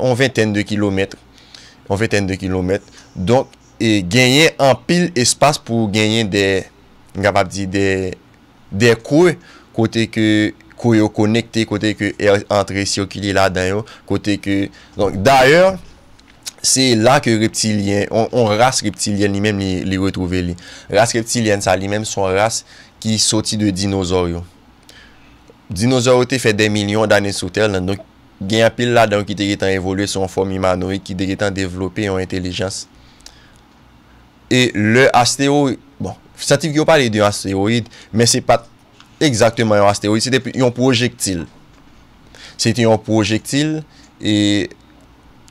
an venten de kilometre, On fè ten de kilometre. Donk, genyen an pil espas pou genyen de, mga pap di, de kouy, kote ke kouyo konekte, kote ke entre sirkili la dayo, kote ke... Donk, dayor, se la ke reptilien, on ras reptilien li menm li wè trove li. Ras reptilien sa li menm son ras ki soti de dinozor yo. Dinozor yo te fè den milyon danen sotel nan donk, gen apil la don ki te git an evolwe son form imanoik, ki te git an devlope yon intelejans. E le asteroid, bon, sa ti vyo pale de yon asteroid, men se pat ekzakteman yon asteroid, se te yon projektil. Se te yon projektil, e,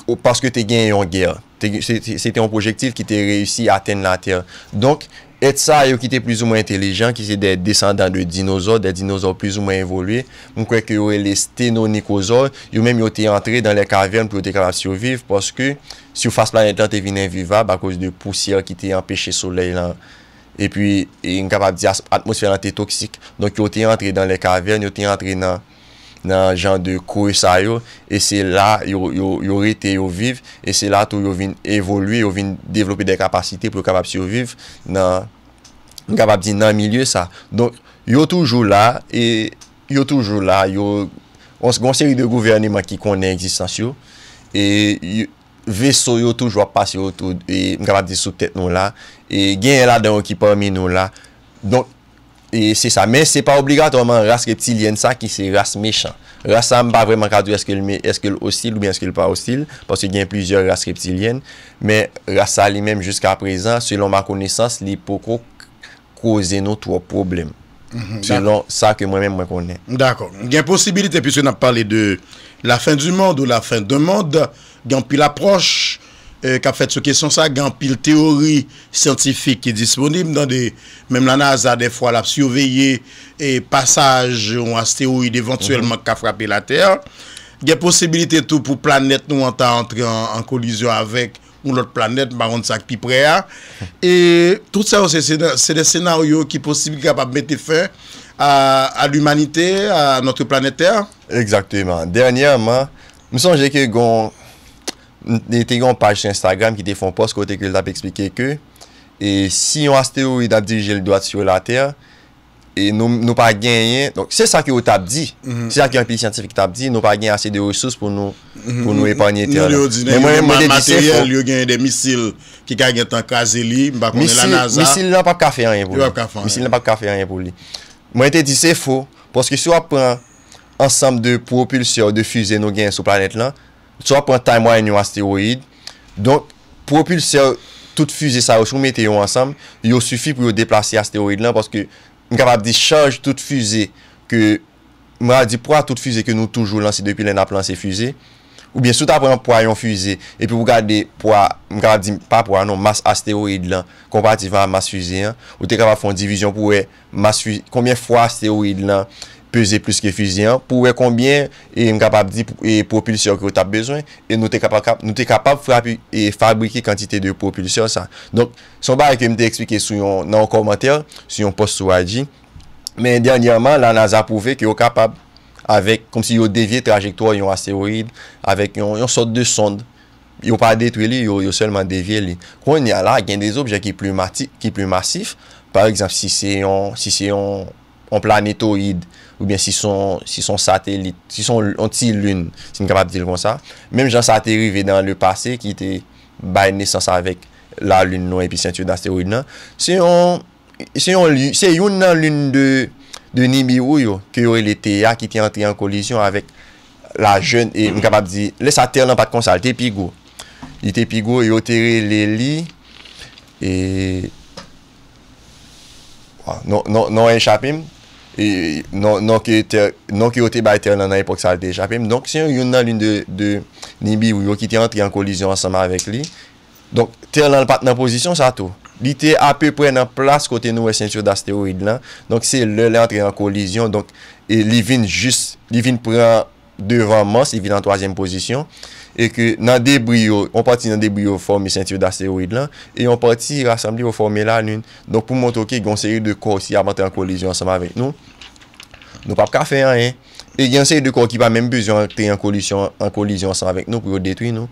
ou paske te gen yon gen. Se te yon projektil ki te reysi aten lan ter. Donk, Et sa yo ki te plis ou mwen entelejant ki se de descendant de dinozor, de dinozor plis ou mwen evolwe, mwen kwenke yo e le steno-nikozor, yo menm yo te antre dan le kavern pou yo te kalab surviv, poske si yo fasse plan etan te vinen vivab a kouz de pousier ki te empeshe soleil lan, epi yon kapab di atmosferan te toksik, donk yo te antre dan le kavern, yo te antre nan. nan jan de kousa yo e se la yo rete yo viv e se la tou yo vin evoluye yo vin devlope de kapasite pou kabab si yo viv nan kabab di nan milye sa yo toujou la yo toujou la yon seri de gouvernement ki konen existans yo veso yo toujou apas yo mkabab di sou tet nou la gen yon la dan wakipan mi nou la donk Et c'est ça. Mais c'est pas obligatoire rase reptilienne ça ki c'est rase méchant. Rase ça me bat vraiment kado est-ce qu'elle est hostile ou bien est-ce qu'elle est pas hostile parce qu'il y a plusieurs rase reptilienne. Mais rase ça l'est même jusqu'à présent selon ma connaissance l'est pourquoi causer nos trois problèmes. Mhm, selon ça que moi-même moi connais. D'accord. Il y a possibilité puisque on a parlé de la fin du monde ou la fin de monde et puis l'approche Eh, ka fèt sou kesyon sa, gen pil teori scientifique ki disponib, mèm lana aza de fwa la psyo veye e pasaj ou aste mhm. ou id evantuellement ka frapi la ter. Gen posibilite tou pou planet nou anta antre an kolizyon avèk ou lot planet maron sak pi prea. Et tout sa ou se de senaryo ki posibilit ka pa mèt te fè a l'umanite, a notre planet ter. Eksaktèman. Dènyèman, mè son jè ke gon Nè te yon page sou Instagram ki te fon post kote ki l tap eksplike ke e si yon asteroid ap dirije l doat sou la ter e nou pa genyen se sa ki yo tap di mhm. se sa ki yon pili scientifique tap di nou pa genyen ase de resous pou nou pou nou epanye ter Mwen te di se fo Mwen te di se fo Mwen te di se fo Mwen te di se fo Swa pou an taymwa an yon astéroid. Don, propulse tout füze sa ou sou mette yon ansam, yo sufi pou yo deplase astéroid lan, poske m kapap di charge tout füze, m kapap di pou an tout füze ke nou toujou lan, se depi lè na planse füze. Ou bien, souta pou an yon füze, e pou pou kapap di, m kapap di, pa pou non an yon mas astéroid lan, kompati van mas füze. Ou te kapap fon divizyon pou wè, mas füze, konbyen fwa astéroid lan, pese plus ke fuzien, pouwe konbyen e m kapab di propulsyon ki yo tap bezwen, e nou te kapab fabrike kantite de propulsyon sa. Donk, son ba reke m te eksplike sou yon nan komater, sou yon post sou aji, men dianyaman la NASA pouwe ki yo kapab avek, kom si yo devye trajektor yon asteroid, avek yon sort de sonde yo pa detwe li, yo selman devye li. Kwen yon la, gen des obje ki plu masif par eksemp, si se yon planetoid oubyen si son satelit, si son anti-lune, si nou kapap dil kon sa, menm jan satelit ve dan le pase, ki te bay nesans avek la lune nou, epi sentu d'asteroid nan, se yon nan lune de Nibiru yo, ki yo e le TEA ki te antri an kolizyon avek la jen, e nou kapap di, le satel nan pat kon sa, te pigou, li te pigou, yo tere li li, e, nou non, non enchapim, E, non, non ki yo te non bay te lan nan epok sa al e dech apem. Donk se yon nan loun de Nibiru yo ki te antre an kolizyon ansama avèk li. Donk te lan pat nan pozisyon sa tou. Li te apè pre nan plas kote nou esensyon d'asteroid lan. Donk se lè lè antre an kolizyon. Donk e, li vin pran devan mas, li vin an tozyen pozisyon. e ke nan debriyo, on pati nan debriyo formi sentyev d'asteroid lan, e yon pati rassembli ou formi la nun. Donk pou mwoto ke yon seri de kor si yon mater an kolizyon ansan avèk nou, nou pap ka fe an, e yon seri de kor ki pa menm bezyon an kolizyon ansan avèk nou pou yon detwi nou.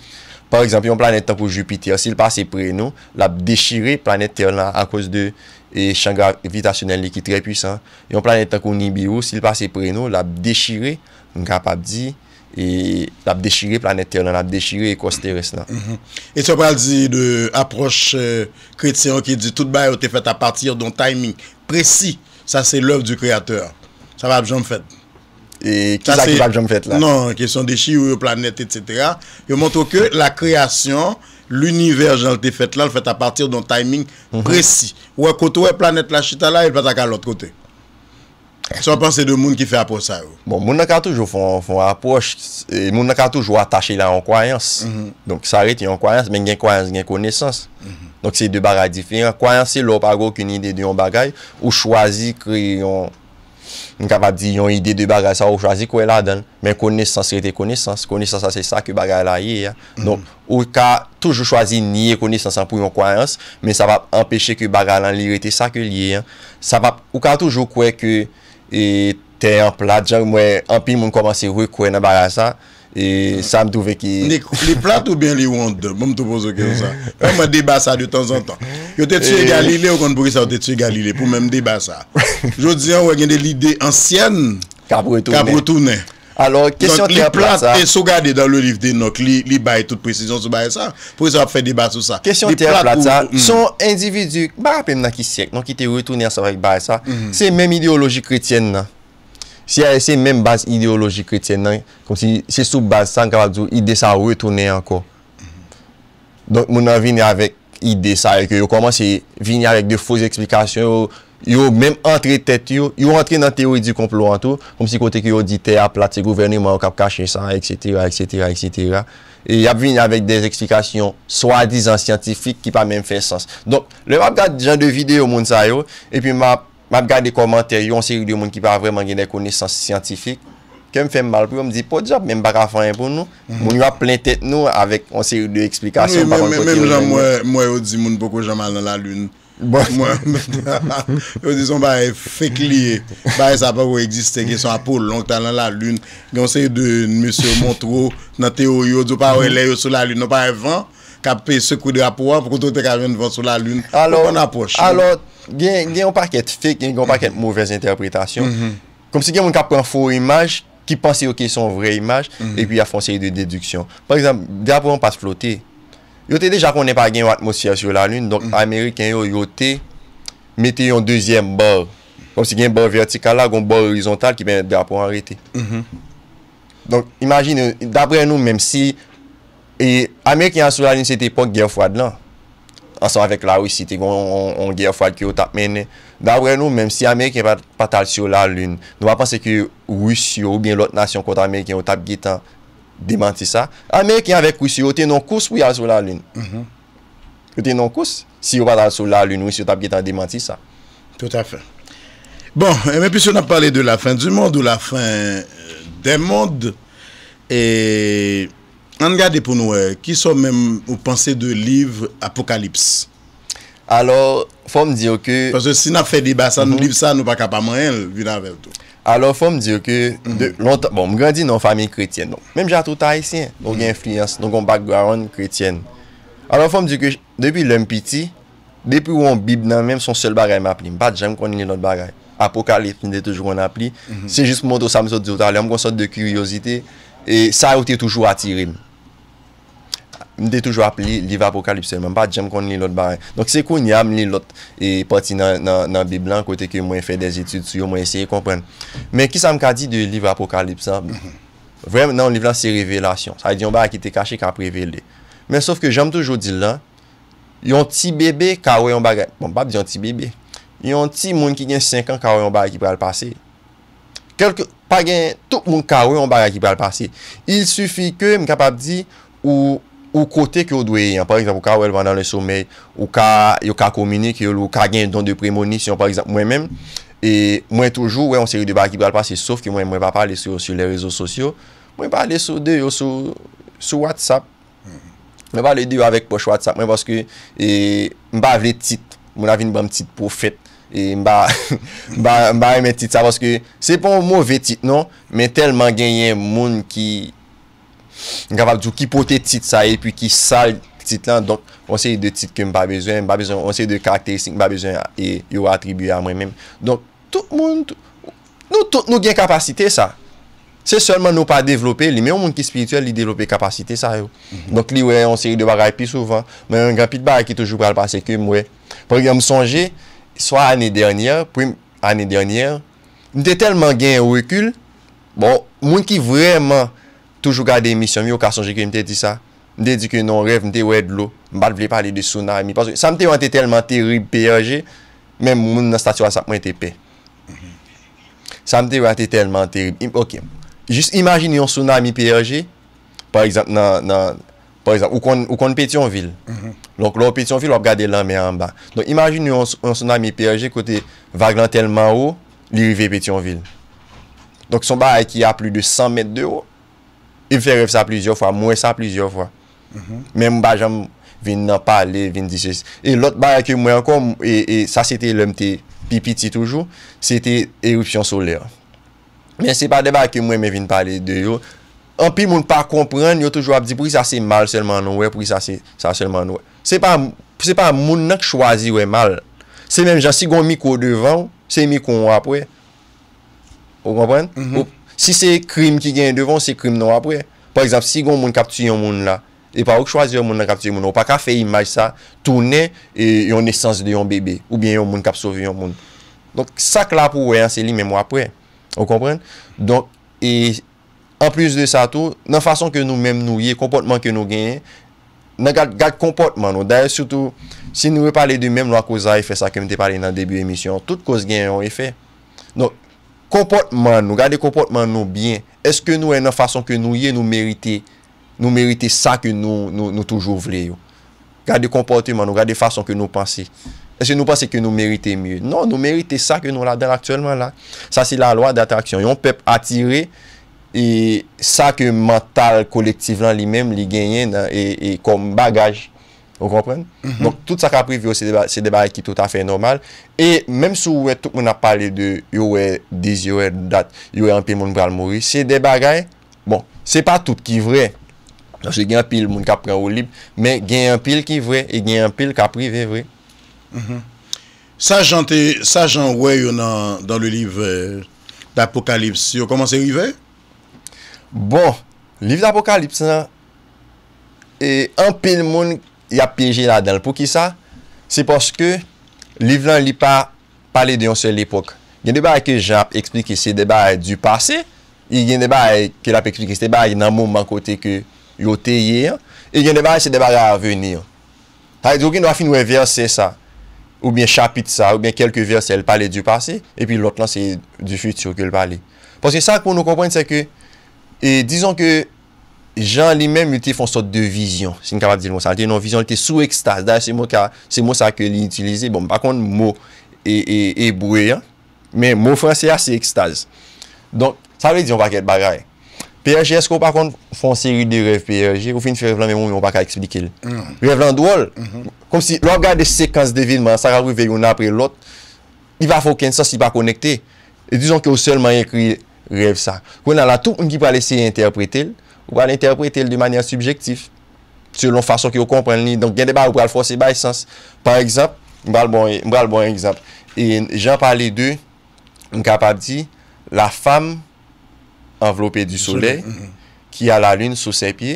Par exemple, yon planetan pou Jupiter, si l'pase pre nou, l'ap deshire planetan lan, an kouz de shangar evitasyonel li ki tre pwisan. Yon planetan pou Nibiru, si l'pase pre nou, l'ap deshire, nou kap ap di... E la bdechire planete yo nan la bdechire ekos teres nan. Mhm. Et se yo pral di de aproche kretiyan euh, ki di tout ba yo te fet a partir don timing presi, sa se l'ov du kreator. Sa va bje mfet. E kisa ki va bje mfet la? Nan, ki son dechire yo planete et cetera. Yo montro ke la kreasyon, l'univer jen lte fet la, l'fet a partir don timing presi. Ou a kote ou e planete la chita la, el feta ka l'ot kote. Swa pa se de moun ki fe apos sa yo? Bon, moun nan ka touj ou fon apos e Moun nan ka touj ou atache la an kwayans mhm. Donk sa rete yon kwayans Men gen kwayans, gen konesans mhm. Donk se yon bagay difer Kwayans se lopago ki yon ide de yon bagay Ou chwazi kwe yon Ni kapap di yon ide de bagay sa ou chwazi kwe la den Men konesans rete konesans Konesans a se sa ke bagay la ye mhm. Ou ka touj ou chwazi nye konesans An pou yon kwayans Men sa va empeshe ke bagay lan li rete sa ke liye Ou ka touj ou kwe ke E te an plat jan mwen, an pi mwen komanse wè kwen an ba la sa. E sa mdouve ki... Ne, le plat ou ben le wande? Mwen mwen deba sa de tan zan tan. Yo te tse Galile ou konn pou ki sa te tse Galile pou mwen deba sa. Jodiyan wè gen de lide ansyen... Kabre Tounen. Kabre Tounen. Alor, kesyon tè a plat sa... Sou gade dan lou livde nouk, li baye tout presisyon sou baye sa, pou se ap fè di bat sou sa. Kesyon tè a plat sa, son individu, bar apèm nan ki sèk, nouk ki te wè tounè sa wèk baye sa, se mèm ideoloji kretyen nan. Se a ese mèm bas ideoloji kretyen nan, kon si se sou bas san kapap djou, ide sa wè tounè anko. Donk moun an vini avèk ide sa, elke yo koman se vini avèk de fòs eksplikasyon yo. Yo mèm entre tèt yo, yo entre nan teori di komplou an tou, kom si kote ki yo di tè a plat, se gouverne mèm an kap kache san, etc. E yab vin avèk de eksplikasyon, swa dizan siyantifik, ki pa mèm fè sens. Don, le mèm ap gade jan de videyo moun sa yo, e pi mèm ap gade de komantèyo, on se you de moun ki pa vreman genè kone sens siyantifik, ke m fèm mal pou, m di po diop, mèm baka fèm pou nou, moun yon ap plèn tèt nou avèk on se you de eksplikasyon. Mèm jan mwen yo di moun poko jan mal nan la louni, Mwen, yo dizon ba e fek liye, ba e sa pa wè existe gen yon apou lounk talan la loun. Gen yon se yon monsen Montreau nan teo yon, dyou pa wè lè yon sou la loun. Non pa e vè, kap pe sekou de apou an, pou koutou te ka ven vò sou la loun. Alò, gen yon pa ket fek, gen yon pa ket mouvèz interpretasyon. Kom mm-hmm. se gen moun kap kon fò imaj, ki pansè yo ke son vre imaj, e pi a fon se yon de deduksyon. Par exemple, gen apou an pat flotey. Yote deja konen pa gen yon atmosfer sou la lun, donk mm. Ameriken yo yote mette yon dezyen bor. Kom si gen bor vertikal mm-hmm. la, gon bor orizontal ki ben de apon arete. Donk imagine, dapre nou menm si Ameriken sou la lun set epon gen fwad la, ansan avek la wisi te gon gen fwad ki yo tap mene, dapre nou menm si Ameriken patal sou la lun, nou va pase ki wisi yo ou gen lot nasyon kont Ameriken yo tap gitan, Dementi sa. Amerike yon vek kousi, yon tenon kous pou yon al sou la loun. Mhm. Yon tenon kous. Si yon pat al sou la loun, yon se tap geta dementi sa. Tout afe. Bon, e eh men pwis yon ap pale de la fin du monde ou la fin euh, euh, de monde. E an gade pou nou e, ki sou men ou pense de liv apokalips. Alors, fom diyo ke... Pwis si nan fe di ba sa nou liv sa nou pa kap a man el, vi nan vek tou. A lò fò m diw ke, m grandin nan famyen kretyen, mèm jatou taïsyen, non gen influence, non gen background kretyen. A lò fò m diw ke, depi lèm piti, depi wèm bib nan mèm, son sol bagay m ap li. M pat jèm konen lèm lèm bagay. Apokalip, m dey toujou m ap li. Se jist m wèm to sa m sot diw ta lèm, m konsot de kriyozite, e sa wote toujou atirin. m de toujou ap li liv apokalipsen, m pa jem kon li lot baran. Donk se kon yam li lot e pati nan biblan, kote ke mwen fè des etude sou yo, mwen se yi kompren. Men ki sa m ka di de liv apokalipsen? Mhm. Vremen nan liv lan se revelasyon. Sa yi di yon baran ki te kache ka prevelé. Men sof ke jem toujou di lan, yon ti bebe kawen yon baran, bon, m pa di yon ti bebe, yon ti moun ki gen 5 an kawen yon baran ki pral pase. Kelke, pa gen tout moun kawen yon baran ki pral pase. Il soufi ke m kapap di, ou, ou kote ki ou dweye, par exemple, ou ka ou el vandan le soumey, ou ka yo ka komini, ki yo lou ka gen don de premoni, si yo par exemple, mwen men, e mwen toujou, wè, on se ride baki balpasi, souf ki mwen mwen pa pale sou, sou le rezo sosyo, mwen pale sou de, yo sou, sou WhatsApp, mm-hmm. mwen pale de yo avek poch WhatsApp, mwen parce ke, e mba vletit, moun avi nbam tit poufet, e mba, mba mwen tit sa, parce ke, se pon mou vletit, non, mwen telman genyen moun ki, mwen kapap djou ki pote tit sa e, pi ki sal tit lan, donk, mwen se yi de tit kem pa bezoen, mwen se yi de karakteristik pa bezoen, e yo atribuye a mwen men. Donk, tout moun, nou tout nou gen kapasite sa. Se solman nou pa develope, li mwen moun ki spirituel li develope kapasite sa yo. Mhm. Donk li wey, mwen se yi de bagay pi souvan, mwen mwen kapit bagay ki toujou pral pase kem wey. Pou yon mwen sonje, swa ane dernyan, prim ane dernyan, mwen te telman gen wikul, bon, mwen ki vreman, Toujou gade misyon mi ou kasonje ki mte di sa. Mde di ki nou rev mte wèd lò. Mbade vle pale de sounami. Sa mte wante telman terib PRG. Mwen moun nan statyo a sap mwen tepe. Sa mte wante telman terib. Ok. Jist imagine yon sounami PRG. Par exemple nan... Par exemple, ou kon Petionville. Donc lò Petionville wap gade lan mè an ba. Donc imagine yon sounami PRG kote vaglan telman ou li rive Petionville. Donc son ba a ki a plu de 100 mète de ou. E pou feref sa plizyo fwa, mwen sa plizyo fwa. Men mou ba jom vin nan pale, vin dises. E lot ba akye mwen ankom, e sa sete lom te pipiti toujou, sete erupsyon soler. Men se pa de ba akye mwen men vin pale de yo. Anpi moun pa kompren, yo toujou apdi, pou ki sa se mal selman nou, pou ki sa se selman nou. Se pa moun nan k chwazi ou e mal. Se men jan, si gon mi kou devan, se mi kou apwe. Ou kompren? Si se krim ki gen devon, se krim nou apre. Par exemple, si goun moun kapti yon moun la, e pa ouk chwazi yon moun nan kapti yon moun, ou pa ka fe imaj sa, toune e yon nesans de yon bebe, ou bien yon moun kapti sovi yon moun. Donk, sak la pou wè, se li mèm wè apre. Ou kompren? Donk, e, en plus de sa tout, nan fason ke nou mèm nou, yè komportman ke nou gen, nan gade komportman nou. Daè, soutou, si nou wè pale de mèm lwa koza, e fè sa kem te pale nan debi emisyon, tout koz gen yon e fè. Komportman nou, gade komportman nou byen, eske nou en nan fason ke nou ye nou merite, nou merite sa ke nou toujou vle yo. Gade komportman nou, gade fason ke nou panse, eske nou panse ke nou merite mye. Non, nou merite sa ke nou la, dan aktuelman la, sa si la loa de atraksyon. Yon pep atire, e sa ke mental kolektive lan li men, li genyen, e, e kom bagaj. Ou kompren? Mhm. Donk tout sa kaprivi ou se debay ki tout afe normal. E menm sou wè bon, tout moun ap pale de yowè diz yowè dat yowè anpil moun pral mouri. Se debay gaye, bon, se pa tout ki vre. Nan se gen anpil moun kapren ou lib men gen anpil ki vre e gen anpil kaprivi vre. Sajan te, sajan wè yon nan, dan le liv d'Apokalips, yon komanse yon vre? Bon, liv d'Apokalips nan e anpil moun y ap pjeje la den l pou ki sa, se poske, li vlan li pa pale de yon sel epok. Gen de bay ke j ap eksplike se debay du pase, e gen de bay ke l ap eksplike se debay nan mouman kote ke yote ye, e gen de bay se debay a venir. Ha, yo gen nou afin wè verse sa, ou bien chapit sa, ou bien kelke verse el pale du pase, e pi lot lan se du futu yo ke l pale. Poske sa pou nou kompwen se ke, e dizon ke, jan li men muti fon sot de vizyon, non, bon, mm. mm-hmm. si n kapap di l mou sa. Ti anon, vizyon li te sou ekstase. Da, se mou sa ke li itilize. Bon, pa kont, mou e boueyan, men mou franse a, se ekstase. Don, sa li di yon pa ket bagay. PRG, esko pa kont, fon seri de rev PRG, ou fin fè rev lan men mou, mi mou pa ka eksplike l. Rev lan d'ol. Kom si, lò gade sekans devinman, sa gavou veyoun apre l ot, i va fò ken sa si pa konekte. E dijon ki ou selman yon kri rev sa. Kwen an la, tout mou ki pa lese interprete ou al interpretel de manyan subjektif selon fason ki ou kompren li. Donk gen de ba ou al fose bay sens. Par ekzamp, mbwa al bon, bon ekzamp. E jen pale de, mk apadi, la fam anvlopè di soley ki a la lun sou se pi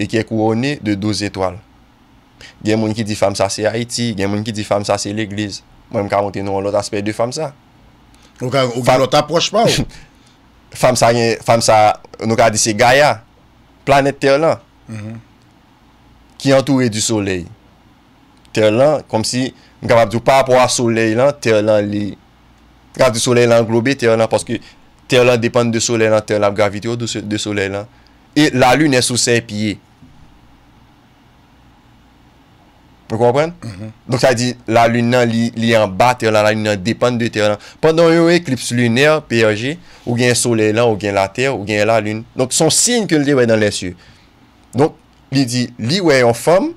e ki e kouone de doz etwal. Gen moun ki di fam sa se Haiti, gen moun ki di fam sa se l'eglize. Mwen mk apadi nou an lot aspey de fam sa. Ou vè lot aprochman? Fam sa, nou ka di se Gaya. Planet ter lan, ki mhm. entoure di soley. Ter lan, kom si, m gavap di ou pa apwa soley lan, ter lan li. Gavap di soley lan, globe ter lan, paske ter lan depan de soley lan, ter lan gravite ou de soley lan. E la lunen sou sey piye. Po konpren? Mm-hmm. Donk sa di, la lun nan li an ba ter lan, la lun nan depan de ter lan. Pendon yo eklips luner, PRG, e ou gen sole lan, ou gen la ter, ou gen la lun. Donk son sin ke li wey nan lesye. Donk, li di, li wey yon fom,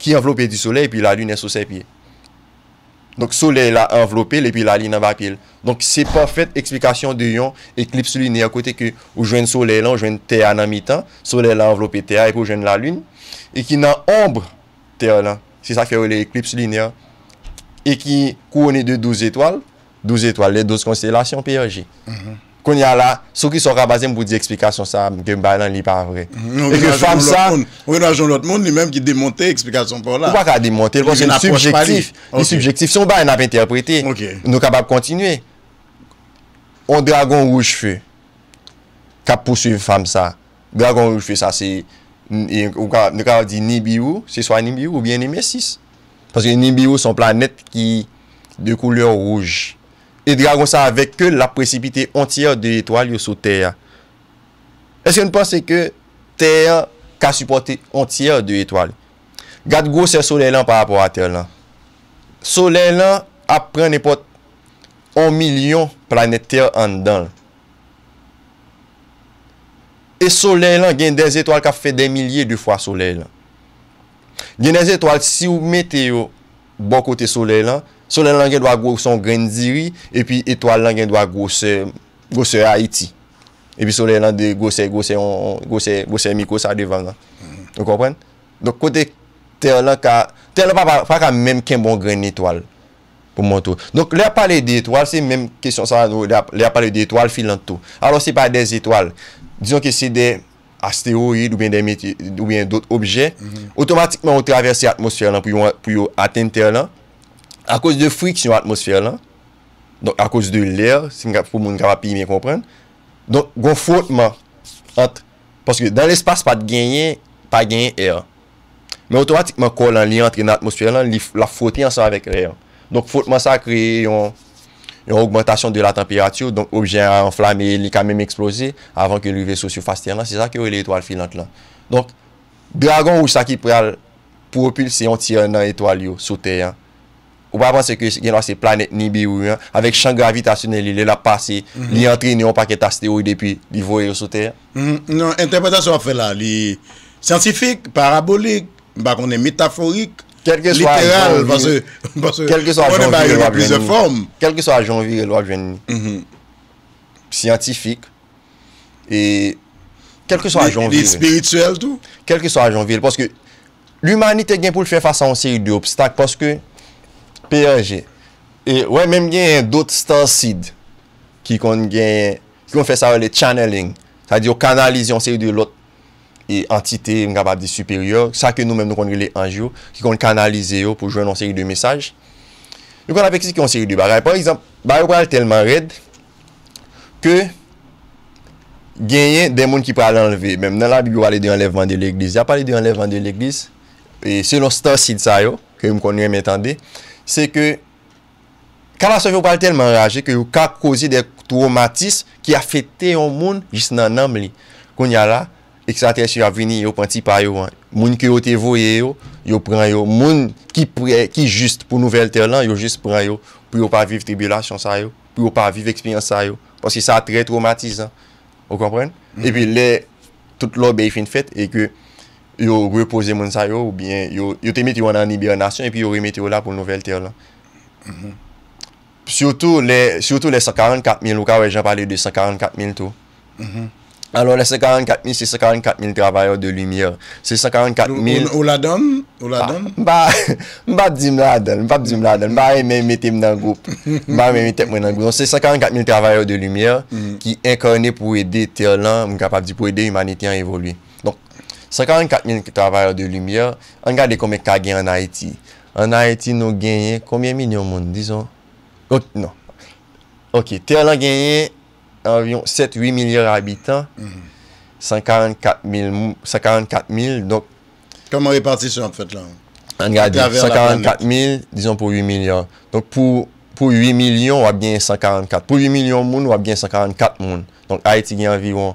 ki enveloper di sole, epi la lunen sou sepye. Donk sole la enveloper, epi la lunen bakil. Donk se pafet eksplikasyon de yon eklips luner, kote ke ou jwen sole lan, ou jwen ter nan mitan, sole la enveloper ter, epi ou jwen la lun, e ki nan ombre, se sa krewe le eklips linea e ki kouwone de 12 etoal 12 etoal, le 12 konstelasyon P.E.G kon ya la sou ki soka base m pou di eksplikasyon sa m gen bay lan li par avre ou yon ajon lot moun li menm ki demonte eksplikasyon pou la ou wak a demonte, l kon se n aproche pali li subjektyf, son bay nan ap enteprete nou kabab kontinwe ou dragon rouj fwe ka pou suive fam sa dragon rouj fwe sa se Nou ka di Nibiru, se swa Nibiru ou bien Nemesis. Paske Nibiru son planet ki de kouleur rouge. E dragon sa avek ke la precipite ontyer de etwal yo sou ter. Eske nou pense ke ter ka suporte ontyer de etwal? Gat go se solen lan par apor a ter lan. Solen lan apre ne pot on milyon planet ter an dan la. e soley lan gen den etwal ka fe den milye de fwa soley lan. Gen den etwal si ou mete yo bon kote soley lan, soley lan gen dwa gwo son gren ziri, epi etwal lan gen dwa gwo se gwo se Haiti. Epi soley lan de gwo se gwo se gwo se Miko sa devan lan. Don mm-hmm. konpren? Don kote ter lan ka ter lan pa pa pa ka menm ken bon gren etwal pou montou. Donk le ap pale de etwal, se menm kesyon sa nou, le ap pale de etwal filan tou. Alon se pale de etwal, Dijon ke se de asteroid ou ben d'ot obje, otomatikman ou traversi atmosfer lan pou yo atente lan. A kouz de frik si yo atmosfer lan, a kouz de lèr, pou moun kap api yon mwen kompren, don kon fote man. Paske dan l'espace pa te genye, pa genye lèr. Men otomatikman kon lan li antre nan atmosfer lan, la fote yon sa avèk lèr. Don fote man sa kre yon. Yon augmentation de la temperatur, donk objen a enflame, li ka menm eksplose avan ke li ve sosyo faste anan. Se sa ki yo li etwal filant lan. Donk, biragon ou sa ki propil se yon tire nan etwal yo sou teyan. Ou pa pan se genwa se planet Nibiru, avik chan gravitasyonel li la pase, mhm. li antre ni yon paket asteroi depi li voye yo sou teyan. Mhm. Non, interpretasyon a fe la, li santifik, parabolik, bakon e metaforik. Kèlke so a janvire lò a jwen ni. Siyantifik. E kèlke so a janvire. Li spirituel tou? Kèlke so a janvire. Paske l'umanite gen pou l'fè fason se yi de obstak. Paske P.A.G. E wè menm gen dòt starseed. Ki kon gen, ki kon fè sa wè le channeling. Sa di yo kanalize yon se yi de lòt. e antite mkababdi superior, sa ke nou men nou kon rele anj yo, ki kon kanalize yo pou joun an seri de mesaj. Nou kon avek si ki an seri de bagay. Par exemple, bagay ou pal telman red ke genyen den moun ki pral enleve. Mèm nan la bi ou pale de enlev vande l'eglis. Ya pale de enlev vande l'eglis, e se non stasid sa yo, ke mkonyen m'entande, se ke kalasofi ou pal telman raje ke yo ka kouzi de touro matis ki a fete yon moun jis nan nam li. Koun ya la, Ek sa tes yo avini yo pantipa yo an, moun ki yo te voye yo, yo pran yo, moun ki jist pou nouvel ter lan, yo jist pran yo, pou yo pa viv tribylasyon sa yo, pou yo pa viv eksperyans sa yo, paski sa tre traumatize an, ou kompren? Mhm. E pi le, tout lò beye fin fet, e ki yo repose moun sa yo, ou bien yo te met yo an anibirnasyon, e pi yo remet yo la pou nouvel ter lan. Soutou le 144 mil, ou ka wè jen pale de 144 mil tou. Mhmm. Alors, la 544 000, se 544 000 travayor de lumiye. Se 544 000... Ola dom? Ola ah, dom? Ba, ba di mladen, ba di mladen. Ba eme metem nan goup. Ba eme metep mwen nan goup. Se 544 000 travayor de lumiye, ki mm. ekone pou ede tirlan, m kapap di pou ede imanityan evoluye. Don, 544 000 travayor de lumiye, an gade kome kage an Haiti. An Haiti nou genye, komem inyo moun, dizon? Ok, non. Ok, tirlan genye, avyon 7-8 milyon abitan, 144 milyon, 144 milyon, Koman reparti sou an fèt lan? An gade, 144 milyon, dison pou 8 milyon, pou 8 milyon wap gen 144, pou 8 milyon moun wap gen 144 moun, donk Haiti gen avyon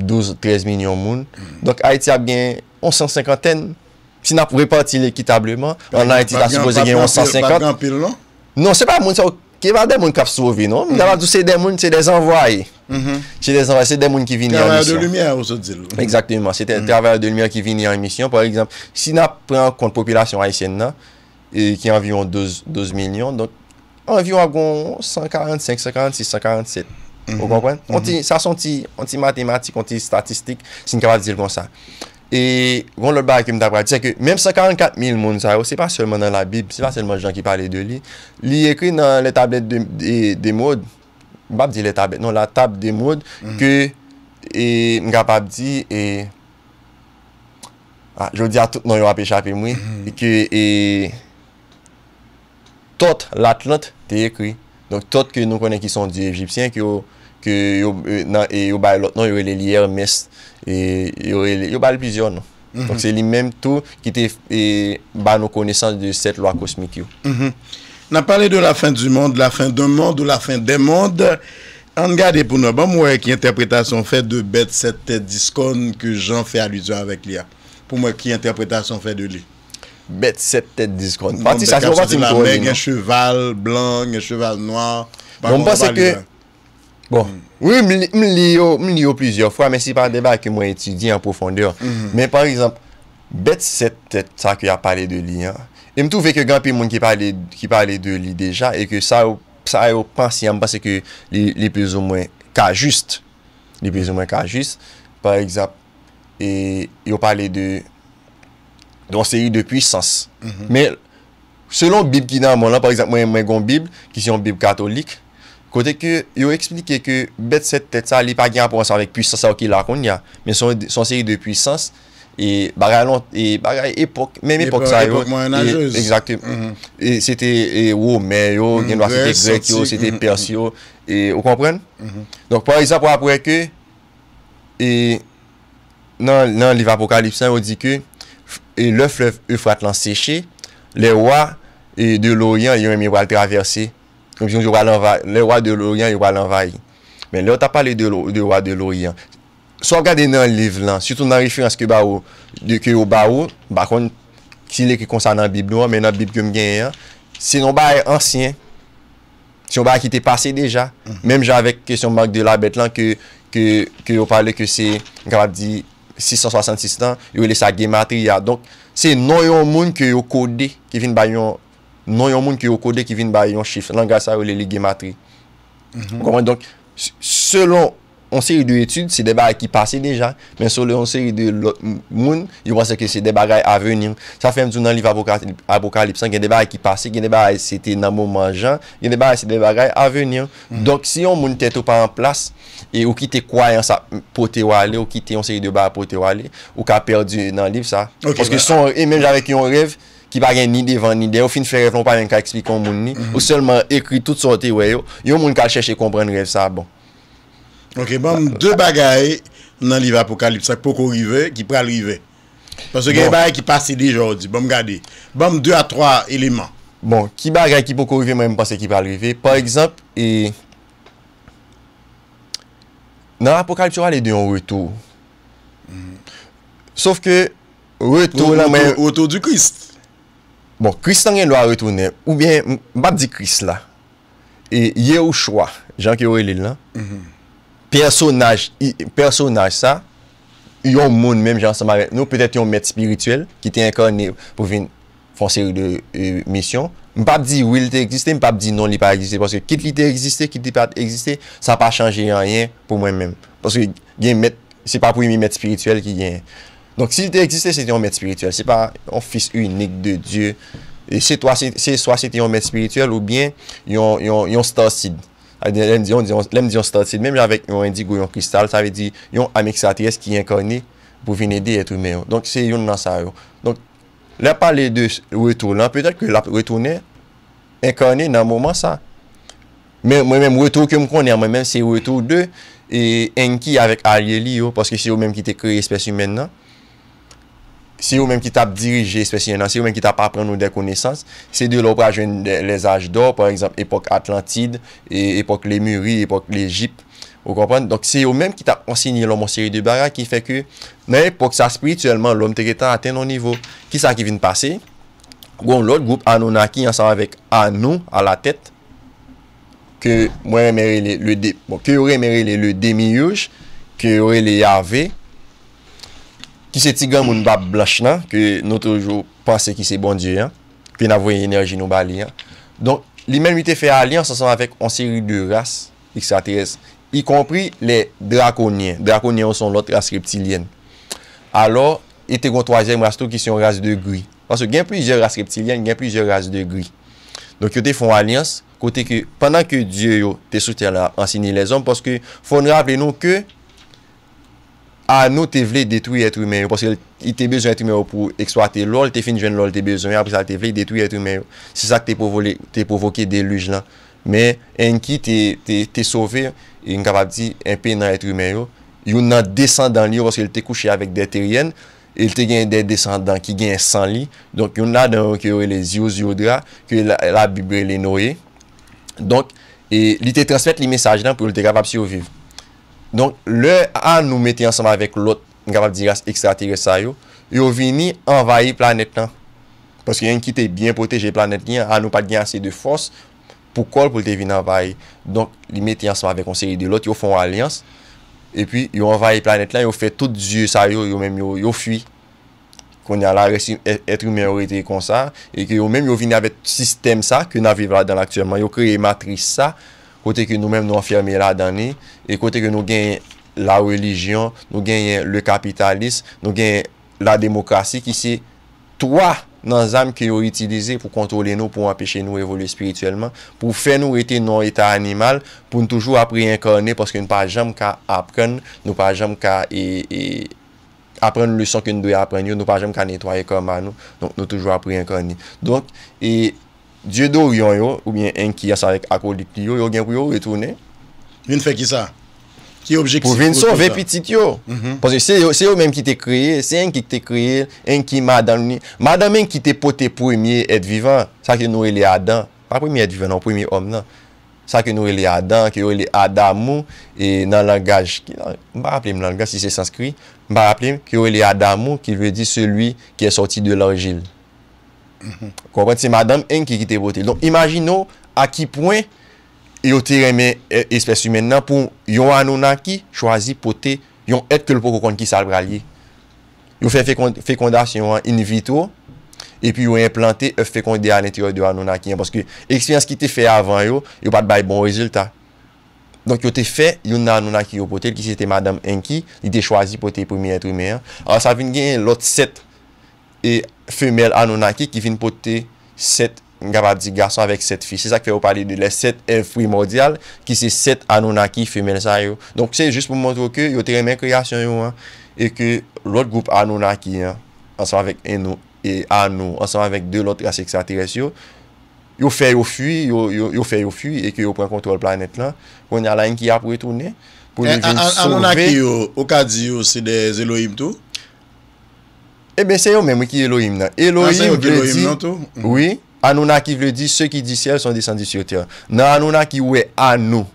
12-13 milyon moun, donk Haiti wap gen 115 ten, si nap reparti l'ekitableman, an Haiti wap gen 115, nan se pa moun sa wak, Ke va demoun kap sove, nou? Mwen mhm. avadou se demoun se desenvwa e. Mhm. Se desenvwa, se demoun ki vini an misyon. Travèl de lumiè ou se dil. Exactement. Se te travèl de lumiè ki vini an misyon. Par exemple, si na pren kont popilasyon Aisyen nan, ki anvyon 12 milyon, anvyon agon 145, 146, 147. Ou konkwen? Sa son ti matematik, ti statistik, si nkavad dil kon sa. E, Goun lor ba ki mta pratise ke, mem sa 44000 moun sa yo, se pa selman nan la bib, se pa selman jan ki pale de li, li ekri nan le tablet de moud, bab di le tablet, nan la tab de moud, mm-hmm. ke e, mga bab di, e, ah, je ou di a tout nan yo ap eshape mm-hmm. mwen, ke tot l'atlet te ekri, tot ke nou konen ki son di egipsyen, ki yo... yo bale eh, eh, lotnon, yo bale lyer mest yo bale blizyon eh, mhm. donc se li menm tou ki te bane konesans de set lwa kosmik yo mhm. nan pale de la fin du mond, la fin de mond ou la fin bon, de mond an gade pou nou, ban mwen ki interpretasyon fè de bèt set tèd diskon ke jan fè a lüzyon avèk liya pou mwen ki interpretasyon fè de li bèt set tèd diskon nan mwen dekansi de la mè gè non? cheval blan, gè cheval noy nan mwen base ke Bon, m mm. liyo plizyo fwa, men si pa deba ke mwen etudi an profondeur. Mm-hmm. Men par exemple, bet setet sa ki a pale de li. E m toufe ke gampi moun ki pale de li deja, e ke sa yo pansi an basi ke li plez ou mwen ka just. Li plez ou mwen ka just. Par exemple, e, yo pale de, don se yi de pwisans. Mm-hmm. Men, selon bib ki nan moun an, par exemple, mwen mwen gon bib, ki si yon bib katolik, Kote ke yo eksplike ke bet set tete sa li pa gyan pou ansan vek pwisansa wakil akoun ya. Men son se yi de pwisans. E, e bagay epok. Mem epok sa yo. Epok mwen anjez. E se te wou men yo. Mhm. Genwa se te gret yo. Se te mhm. pers yo. E yo kompren. Mhm. Donk par isap wapwe ke. E nan liv apokalipsan yo di ke. E le flev e frat lan seche. Le wwa e de loryan yo yon mwen wale traversi. Kom joun yon wale envaye, le wale de l'Oriyan yon wale envaye. Men lè w ta pale de wale de l'Oriyan. Swa gade nan liv lan, sütoun nan rifyans ke ba ou, de ke yo ba ou, bakon, ki lè ke konsan nan bib nou an, men nan bib kèm gen yon, se non ba e ansyen, se non ba e kite pase deja, menm javek kesyon mark de la bet lan, ke yo pale ke se, gwa ap di, 666 tan, yo lè sa gematri ya. Donk, se non yon moun ke yo kode, ke vin ba yon, nou yon moun ki yo kode ki vin ba yon chif, lan gwa mhm. mhm. sa ou li ligi matri. Gwomen, donk, selon onseri de etude, se deba ki pase deja, men selon onseri de moun, yo wansè ki se deba gwa avenyen. Sa femdou nan liv Apokalipsan, gen deba ki pase, gen deba se te namo manjan, gen deba se deba gwa avenyen. Donk, si yon moun teto pa an plas, e ou ki te kwayan sa pote wale, ou ki te onseri de ba pote wale, ou ka perdi nan liv sa. Okske son, e menj avek yon rev, Ki ba gen ni devan ni devan, ou fin fè rev loun pa len ka ekspikon moun ni, mhm. ou selman ekri tout sa otè wè yo, yo moun kal chèche komprenne rev sa, bon. Ok, bom, dè bagay nan liv apokalipsak pou kou rive, ki pral rive. Pasè gen bagay ki pasè di jò di, bom gade, bom dè a 3 eleman. Bon, ki bagay ki pou kou rive mwen mwen pasè ki pral rive, pa ekzamp, e, nan apokalipsa wale dè yon wè tou. Sòf ke, wè tou la mè... Wè tou du kristi. Bon, kris tan gen lwa retwone, oubyen mbap di kris la, e ye ou chwa, jan ki ou e li lan, personaj sa, yon moun menm jansan mwen, nou petet yon met spirituel, ki te inkone pou vin fonseri de e, misyon, mbap di wile te egziste, mbap di non li pa egziste, paske kit li te egziste, kit li pa egziste, sa pa chanje yon rien pou mwen menm. Paske gen met, se pa pou yon met spirituel ki gen... Donk si te eksiste, se te yon mèd spirituel. Se pa yon fis unik de Diyo. Se toa se te yon mèd spirituel ou bien yon star seed. Lèm di yon star seed. Mèm lèm di yon indigo yon kristal. Sa ve di yon ameksatres ki yon kone pou vinè de etou mèyo. Donk se yon nan sa yo. Donk lèm pa lèm de retou lan. Pe tèl ke lèm retou nè, yon kone nan mouman sa. Mèm mèm retou ke m konèm. Mèm mèm se retou de enki avèk a rèli yo. Poske se yo mèm ki te kre espèsi men nan. Se yo menm ki tap dirije, spesye nan, se yo menm ki tap apren nou dekounesans, se yo lop prajwen les aj do, par ekzamp, epok Atlantide, e, epok Lemuri, epok Lejip, ou kompon, donk se yo menm ki tap ansinye lop monseri de barak, ki fek yo nan epok sa sprituelman lom teketan aten nou nivou. Ki sa ki vin pase? Gon lot, goup Anonaki yon sa va vek Anon a la tet, ke yon remere le Demiyouch, bon, ke yon remere le Yavey, ki se tigan moun bab blach nan, ki nou toujou panse ki se bon diyan, ki nou avoy enerji nou baliyan. Don, li men mi te fe alians sa san avèk an seri de ras X-13, y kompri le drakonyen. Drakonyen ou son lot ras reptilien. Alo, ete kon toajen mwastou ki se yon ras de gri. Paso gen plijer ras reptilien, gen plijer ras de gri. Don, ki yo te fon alians, kote ki, panan ke diyo yo te souten la ansini les om, paske fon ra aple nou ke A nou te vle detwi etru men yo, poske y te bezon etru men yo pou ekswate lol, te fin jwen lol, te bezon, apre sa te vle detwi etru men yo. Se sa ke te provoke deluj lan. Me enki te sove, en kapap di, enpe nan etru men yo, yon nan desan dan li, roske y te kouche avik dete riyen, y te gen den desan dan ki gen san li, donk yon nan nan ki yore le zio zio dra, ki yore la bibre le noye. Donk, li te transmit li mesaj dan pou yon te kapap si yo vive. Donk le an nou mette ansama vek lot, nga pap diras ekstratege sa yo, yo vini envaye planet lan. Panske yon ki te bien poteje planet lan, an nou pat gen ase de fons pou kol pou te vin envaye. Donk li mette ansama vek on seri de lot, yo fon alians. E pi yo envaye planet lan, yo fe tout zye sa yo, yo mèm yo fwi. Kon yon la resi etri mè orite kon sa. E ki yo mèm yo vini avet sistem sa, yo kreye matri sa. kote ke nou men nou anferme la dani, e kote ke nou gen la religyon, nou gen le kapitalist, nou gen la demokrasi, ki se 3 nan zam ki yo itilize pou kontrole nou, pou anpeche nou evolu espirituelman, pou fe nou rete nou etat animal, pou nou toujou apre yon koni, poske nou pa jom ka apren, nou pa jom ka apren luson ki nou doy apren yo, nou pa jom ka netwaye koma nou, nou toujou apre yon koni. Donk, e... Dye do yon yo, oubyen en ki yasarek akolik li yo, yo gen pou yo retoune. Vin fe ki sa? Ki objeksi pou tout sa? Po vin so, vepitik yo. Pon se se yo menm ki te kreye, se en ki te kreye, en ki madan ni. Madan menm ki te pote premier non, non. et vivan, sa ke nou e li adam. Pa premier et vivan, an premier om nan. Sa ke nou e li adam, ki yo e li adamou, e nan langaj, mba rappelim langaj si se sanskri, mba rappelim, ki yo e li adamou, ki ve di seloui ki e soti de lorgil. Konpwen, se madam enki ki te pote. Don, imagino a ki poen yo te reme espèsi men nan pou yon anonaki chwazi pote yon etkel pou kon ki sal pralye. Yo fè fèkondasyon in vitro, e pi yo yon plantè fèkondè al entyoy de anonaki. Parce ki ekspèyans ki te fè avan yo, yo pat bay bon rezultat. Don, yo te fè, yon anonaki yo pote, ki se te madam enki, li te chwazi pote yon premier trumè. An, sa vin gen lot set. E femel anonaki ki vin pote set nga ba di gason avèk set fi. Se sa ki fè ou pali de lè. Set enfui mordial ki se set anonaki femel sa yo. Donk se jist pou mwoto ke yo teremen kreasyon yo an. E ke lot goup anonaki an. An san avèk eno e anon. An san avèk de lot rasek sa tere syo. Yo fè yo fwi. Yo fè yo fwi. E ke yo pren kontrol planet lan. Kon yal an ki apre tounen. An anonaki yo okadzi yo se de zeloim tou. Ebe, se yo menm ki Elohim nan. Elohim ah, vredi, non, mm-hmm. oui, anou na ki vredi, se ki di siel, son descendi sou te. Nan anou na ki ou e anou,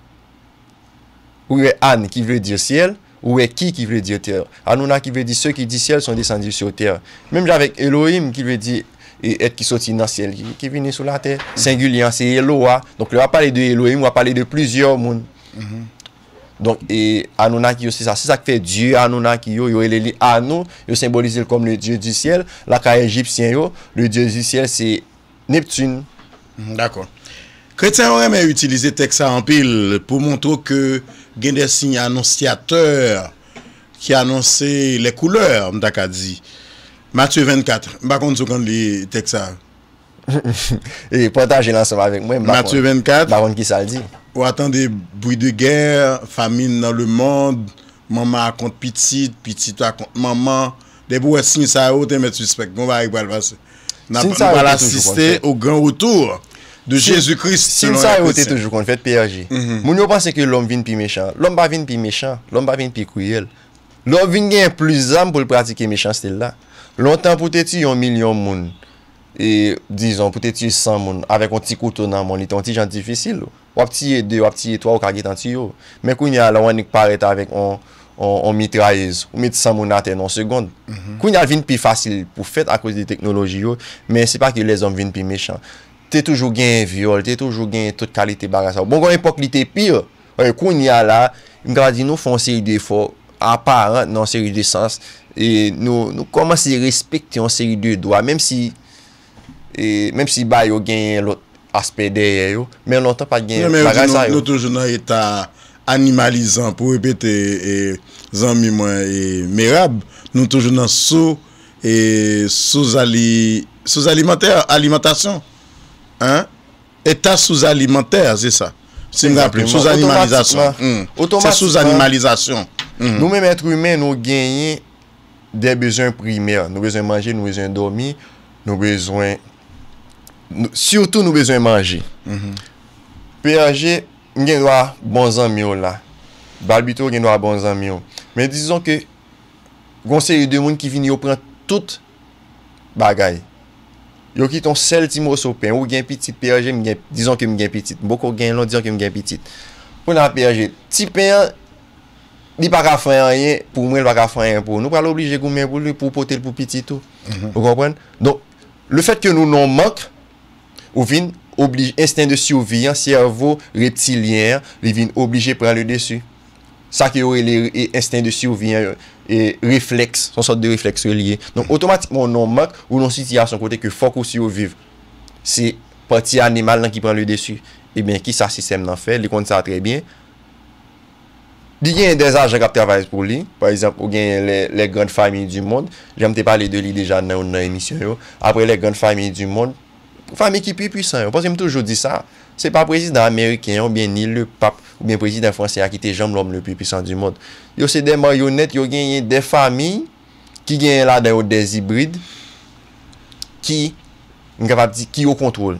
ou e an, ki vredi siel, ou e ki, ki vredi te. Anou na ki vredi, se ki di siel, son descendi sou te. Mem javek Elohim ki vredi, et ki soti nan siel, ki vini sou la te. Singulyan, se Eloha, donk le va pale de Elohim, va pale de plizio moun. Donk e Anunaki yo se sa. Se sa ke fe Diyo Anunaki yo, yo ele li Anu, yo simbolize l kom le Diyo di Siyel. La ka Egipsyen yo, le Diyo di Siyel se Neptun. D'akon. Kretien an reme utilize teksa an pil pou montro ke Gendersin anonsiateur ki anonsi le kouleur mdaka di. Matye 24, mbakon tso kon li teksa. E portaje lansam avek mwen Matthew 24 Ou atan de bouy oh, bon, de ger Famine nan le mond Maman akont pitit Pitit akont maman Debo wè sin sa yote met suspek Gon va ek bal vase Sin sa yote toujou kont Fet PRG Moun yo pase ke lom vin pi mechant Lom ba vin pi mechant Lom ba vin pi kouyel Lom vin gen plus am pou pratike mechant stel la Lontan pote ti yon milyon moun E, dizon, pou te tiye san moun, avèk an ti koutou nan moun, li te an ti jan ti fesil, ou ap tiye de, ou ap tiye to, ou kage tan ti yo. Mè koun ya la, wè nèk parete avèk an mitrayez, ou mè ti san moun naten an segond. Koun ya vin pi fasil pou fèt a kouz di teknoloji yo, mè se pa ki lèzom vin pi mechan. Te toujou gen yon viol, te toujou gen yon tout kalite bagas. Bon, kon yon epok li te pi yo, wè koun ya la, mè kwa di nou fon seri defo aparent nan seri de sens, e nou koman se respet yon seri de doa, mèm si... E, mem si bay yo genye lot aspe deye yo Men lontan pa genye Nou toujou nan eta animalizan Pou repete Zan mi mwen merab Nou toujou nan sou Souz alimenter Alimentasyon Eta souz alimenter Se mga pli Souz animalizasyon Nou men metru men nou genye De bezon primer Nou bezon manje, nou bezon dormi Nou bezon Soutou nou bezwen manje P.A.G. Mwen gen do a bonzan myo la Balbito gen do a bonzan myo Men dizon ke Gon se yon demoun ki vini yo pran tout Bagay Yo ki ton sel ti moun so pen Ou gen pitit P.A.G. mwen gen Dizon ke mwen gen pitit Pon an P.A.G. ti pen Li pa gafan yon Pou mwen lwa gafan yon pou Nou palo oblije goun men pou Pou potel pou pitit Le fet ke nou non mank Ou vin, insten de si ou vi, an servo reptilyen, li vin oblije pran le desu. Sa ki e e e ou e insten de si ou vi, an refleks, son sot de refleks liye. Non, otomatik pou non mak, ou non siti a son kote ke fok ou si ou viv. Se pati animal nan ki pran le desu, e ben ki sa sistem nan fe, li konti sa tre bien. Li gen yon dezajan kap travaz pou li. Par exemple, ou gen le grand family du monde. Jemte pa li de li deja nan ou nan inisyon yo. Apre le grand family du monde. Fami ki pi pwisan yo Pon se m toujou di sa Se pa prezis dan Ameriken Ou bien ni le pap Ou bien prezis dan Fransen A ki te jom lom le pi pwisan di mod Yo se de mayonet Yo gen yon de fami Ki gen la den yo des ibrid Ki M kapap di ki yo kontrol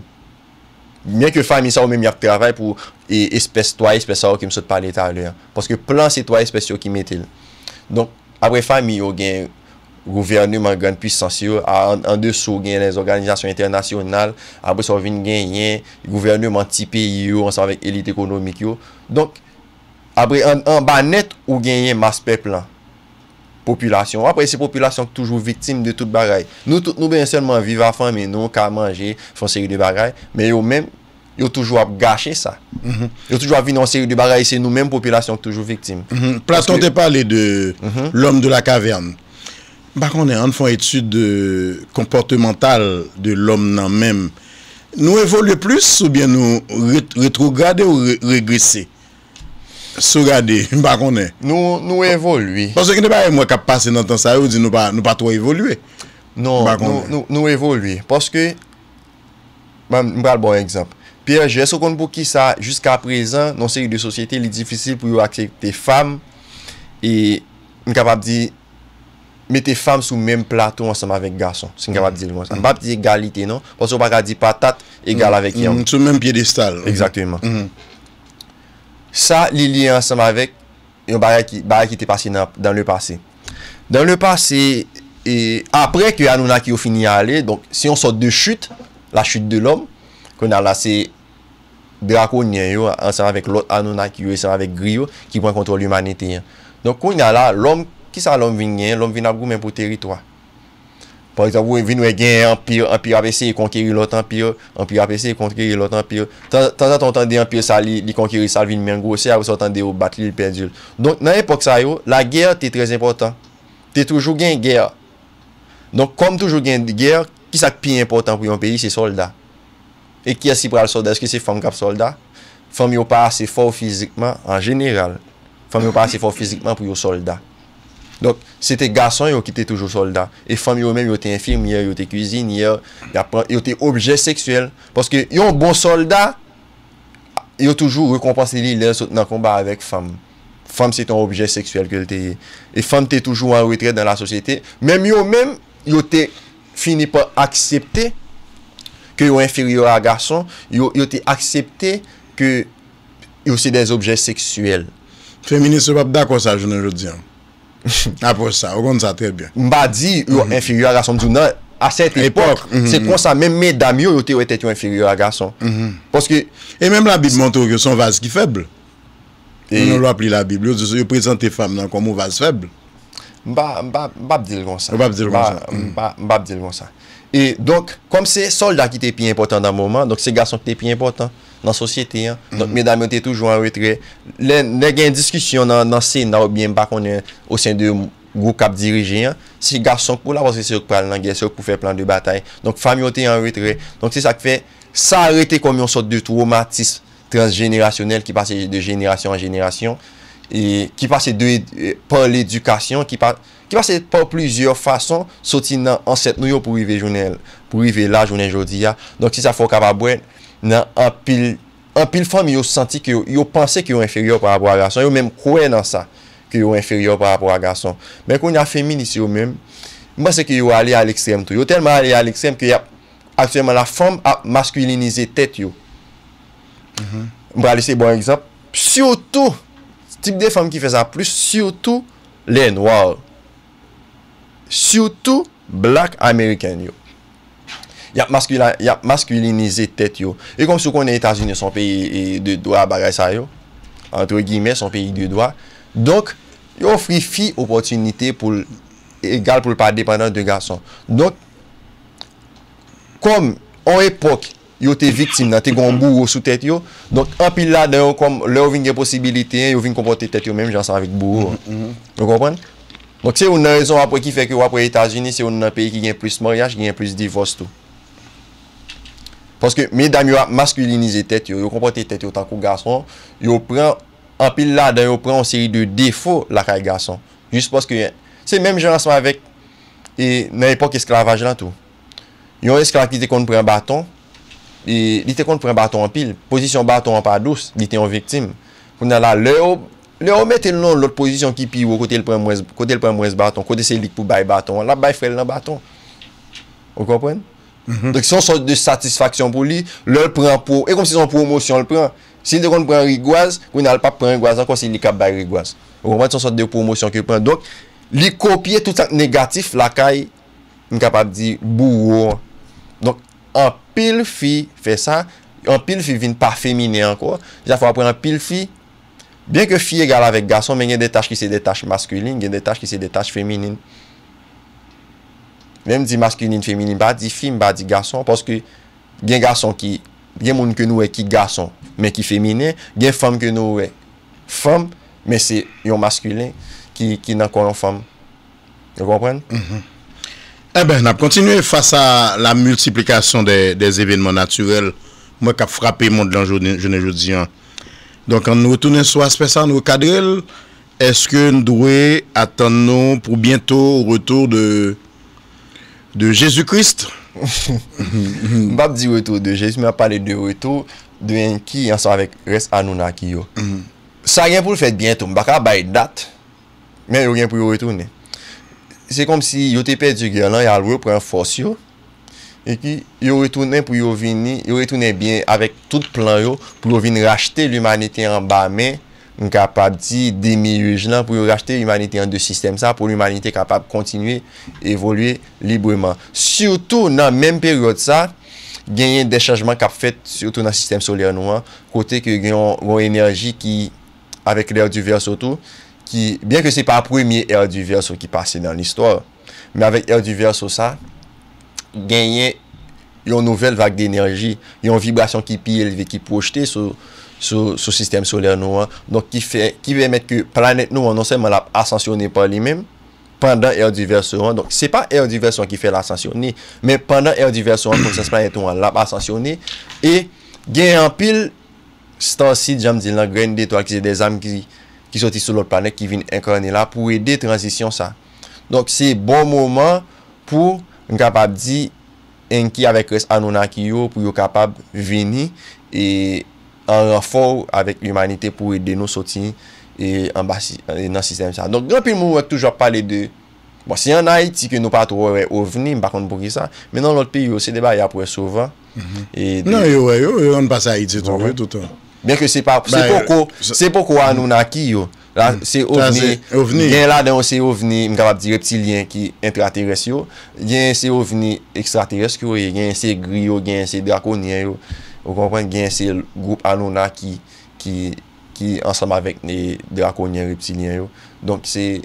Mien ke fami sa ou men mi ak travay Pou espes toa, espes sa ou Ki m sot pale taler Poske plan se toa espes yo ki metil Don apre fami yo gen Gouverneur man gwen pwis sensyo, an de sou gwen les organizasyon internasyonnal, apre sa vin gwen yen, gouverneur man tipi yo, an sa vek elit ekonomik yo. Donk, apre an ba net ou gwen yen maspe plan, populasyon. Apre se populasyon toujou vitim de tout bagay. Nou ben sèlman vivafan, men nou ka manje, fon seri de bagay, men yo men, yo toujou ap gache sa. Yo toujou ap vin an seri de bagay, se nou men populasyon toujou vitim. Platon te pale de l'homme de la kaverne. Bakonè, an fwa etude komportemental de l'om nan menm, nou evoluye plus ou bien nou retrograde ou regrese? Sograde, bakonè. Nou evoluye. Paske nou pa yon mwen kap pase nan tan sa ou, nou pa to evoluye. Nou evoluye, paske, mwen pral bon ekzamp. Pierre, jè so kon pou ki sa, jiska prezan, non se yon de sosyete li difisil pou yo aksekte fam, e mwen kapap di... mette fam sou menm platon ansem avèk gason. Sinkan wap di egalite, non? Ponson wap akadi patat, egal avèk yon. Mm, sou menm piye destal. Non? Exactement. Sa li li ansem avèk, yon barè ki te pasi nan le pase. Nan le pase, apre ki anou na ki yo fini ale, si yon sot de chute, la chute de l'om, kon ala se, de akou nye yo, ansem avèk l'ot anou na ki yo, ansem avèk gri yo, ki pon kontrol l'umanite. Don kon ala, l'om, sa lom vin gen, lom vin ap go men pou teritwa par ekta vou vin we gen empire, empire ap ese, yi konkeri lot empire empire ap ese, yi konkeri lot empire tan tan ton tan de empire sa li yi konkeri salvin men go se, avou sa tan de yo batli li pendil, donk nan epok sa yo la ger te trez important, te toujou gen ger, donk kom toujou gen ger, ki sa pi important pou yon peyi se solda e ki as si pral solda, eske se fam kap solda fam yo pa ase faw fizikman an general, fam yo pa ase faw fizikman pou yon solda Donk, se te gason yo ki te toujou solda. E fam yo men yo te infirm, yo te kouzine, yo te obje seksuel. Paske yo bon solda, yo toujou rekompansili lè sot nan komba avèk fam. Fam se ton obje seksuel ke yo te... E fam te toujou an wetre dan la sosyete. Men yo men, yo te fini pa aksepte ke yo infiryo a gason. Yo te aksepte ke yo se den obje seksuel. Femini se wap da kwa sa joun anjou diyan? Apoch sa, ou kon sa terbyan Mba di ou inferior a gason Mdou nan, a set epok, se kon sa Mem me dam yo, yo te ou etet yo inferior a gason E menm la bib montou Yo son vaz ki feble Yo nou ap li la bib, yo prezante Fem nan kon mo vaz feble Mba, mba, mba, mba bdil kon sa Mba, mhm. mba, mba bdil kon sa E donk, kom se solda ki te pi important Dan mwoman, donk se gason ki te pi important nan sosyete an. Donk, mè mhm. dam yon te toujou an wè tre. Lè gen diskisyon nan sè, nan oubyen bak, ou sè yon grou kap dirije an. Sè gason pou la vòsè sè ou pral nan gè sè ou pou fè plan de batay. Donk, fam yon te an wè tre. Donk, se sa k fè, sa arète kom yon sòt de tromatis transgenerasyonel ki pase de jenerasyon an jenerasyon. E, ki pase de, euh, pan l'edukasyon, ki pase pan plizyo fason, sò ti nan ansèt nou yo pou vive jounen, pou vive la jounen jounen. Donk, se sa fò kava bwen, nan apil apil fom yo senti ki yo yo pense ki yo inferior par rapport a garçon yo menm kouè nan sa ki yo inferior par rapport a garçon menm kon yon a feminist yo menm mwen se ki yo ale al ekstrem tou yo telman ale al ekstrem ki yo akselman la fom ap maskulinize tèt yo mwen ale se bon ekzamp sio tou tip de fom ki fè sa plus sio tou lè nwa sio tou blak amerikèn yo Yap maskulinize tèt yo. E kom sou kon yon Etats-Unis son peyi de doa bagay sa yo. Antre gimè son peyi de doa. Donk, yon ofri fi opotunite pou l'egal pou l'padé pandan de gason. Donk, kom an epok yon te vitim nan te goun bourou sou tèt yo. Donk, apil la den yon kom, lè yon vin gen posibilite, yon vin kompote tèt yo menm jansan avik bourou. Donk, se yon nan rezon apwe ki fèk yon apwe Etats-Unis, se yon nan peyi ki gen plus moryaj, gen plus divos tou. Paske medan yo ap maskulinize tet yo, yo komprote tet yo tan kou gason, yo pren an pil la dan yo pren an seri de defo lakay gason. Just poske, se menm joun ansman avek, nan epok esklavaj lan tou. Yon esklavaj li te kont pren baton, li te kont pren baton an pil, posisyon baton an pa douz, li te an vektim. Kou nan la le ou, le ou mette nan lout posisyon ki pi ou kote l pren mwes baton, kote selik pou bay baton, la bay frel nan baton. Ou kompren? Son mm-hmm. sot de satisfaksyon pou li, lèl pren pou. E kom si son promosyon lèl pren. Si lèl pren rigoise, kwen al pa pren rigoise, an kon si lèl kap bay rigoise. Kwen mwen son sot de promosyon ki lèl pren. Don, li kopye tout sak negatif lakay, m kapap di, bou ou an. Don, an pil fi fè sa, an pil fi vin pa femine an kon. Zè fwa apren an pil fi. Bien ke fi egal avek gason, men yon detaj ki se detaj maskuline, yon detaj ki se detaj femine. Nem di maskuline, femine, ba, di fime, ba, di gason, poske gen gason ki, gen moun ke nou e ki gason, men ki femine, gen fom ke nou e fom, men se yon maskuline ki nan kon yon fom. Yo kon pren? Mm-hmm. Eh ben, nan kontinuye fasa la multiplikasyon dez evenman natyvel, mwen ka frapi moun de lan jounen joudiyan. Donk an nou tounen sou aspesan nou kadel, eske nou dwe atan nou pou bientou ou retou de... De Jezu Krist! Bab di retou de Jezu mi ap pale de retou de yon ki yon sa avek res anou naki yo. Mhm. Sa gen pou l fet bientoum baka bay dat men yon gen pou yon retounen. Se kom si yon te pedi gyer lan yal wè yon pren fòs yo. E ki yon retounen pou yon vini, yon retounen bin avèk tout plan yo pou yon vin rachete l'umanite an ba men. m kapap ti demi rej lan pou yo rachete humanite an de sistem sa pou l'humanite kapap kontinue evolue libreman. Soutou nan menm peryote sa, genyen de chajman kap fet soutou nan sistem soler nou an kote ke genyon enerji ki avek l'air du ver sotou ki, ben ke se pa premi air du ver sotou ki pase nan l'istor me avek air du ver sotou sa genyen yon nouvel vak de enerji, yon vibrasyon ki piye leve ki projete sou sou sistem solèr nou an, donk ki ve met ke planet nou an, non seman lap asansyonè pa li men, pandan erdi verse an, donk se pa erdi verse an ki fe l'ansansyonè, men pandan erdi verse an, lop asansyonè, e gen an pil, stansi jam di lan gren detwal ki se de zan, ki soti sou lot planet ki vin enkranè la, pou ede transisyon sa. Donk se bon mouman, pou nkapab di, enki avek res anonan ki yo, pou yo kapab veni, e, an renfor avèk l'umanite pou edè nou sotin e nan sistem sa. Donk, granpil moun wè toujop pale de bon, si an a iti ke nou patro wè ovni, m bakon pou ki sa, men nan lot pi yo, se deba ya pou e souvan. Nan yo, yo, yo, yo, an patro a iti tou, yo, toutan. Ben ke se pa, se po kwa nou naki yo, la se ovni, gen la den se ovni, m kapap di reptilien ki intrateres yo, gen se ovni extrateres ki yo, gen se gri yo, gen se drakonye yo, Ou konpwen gen se group anou na ki ansam avèk ne drakonyen reptilyen yo. Donk se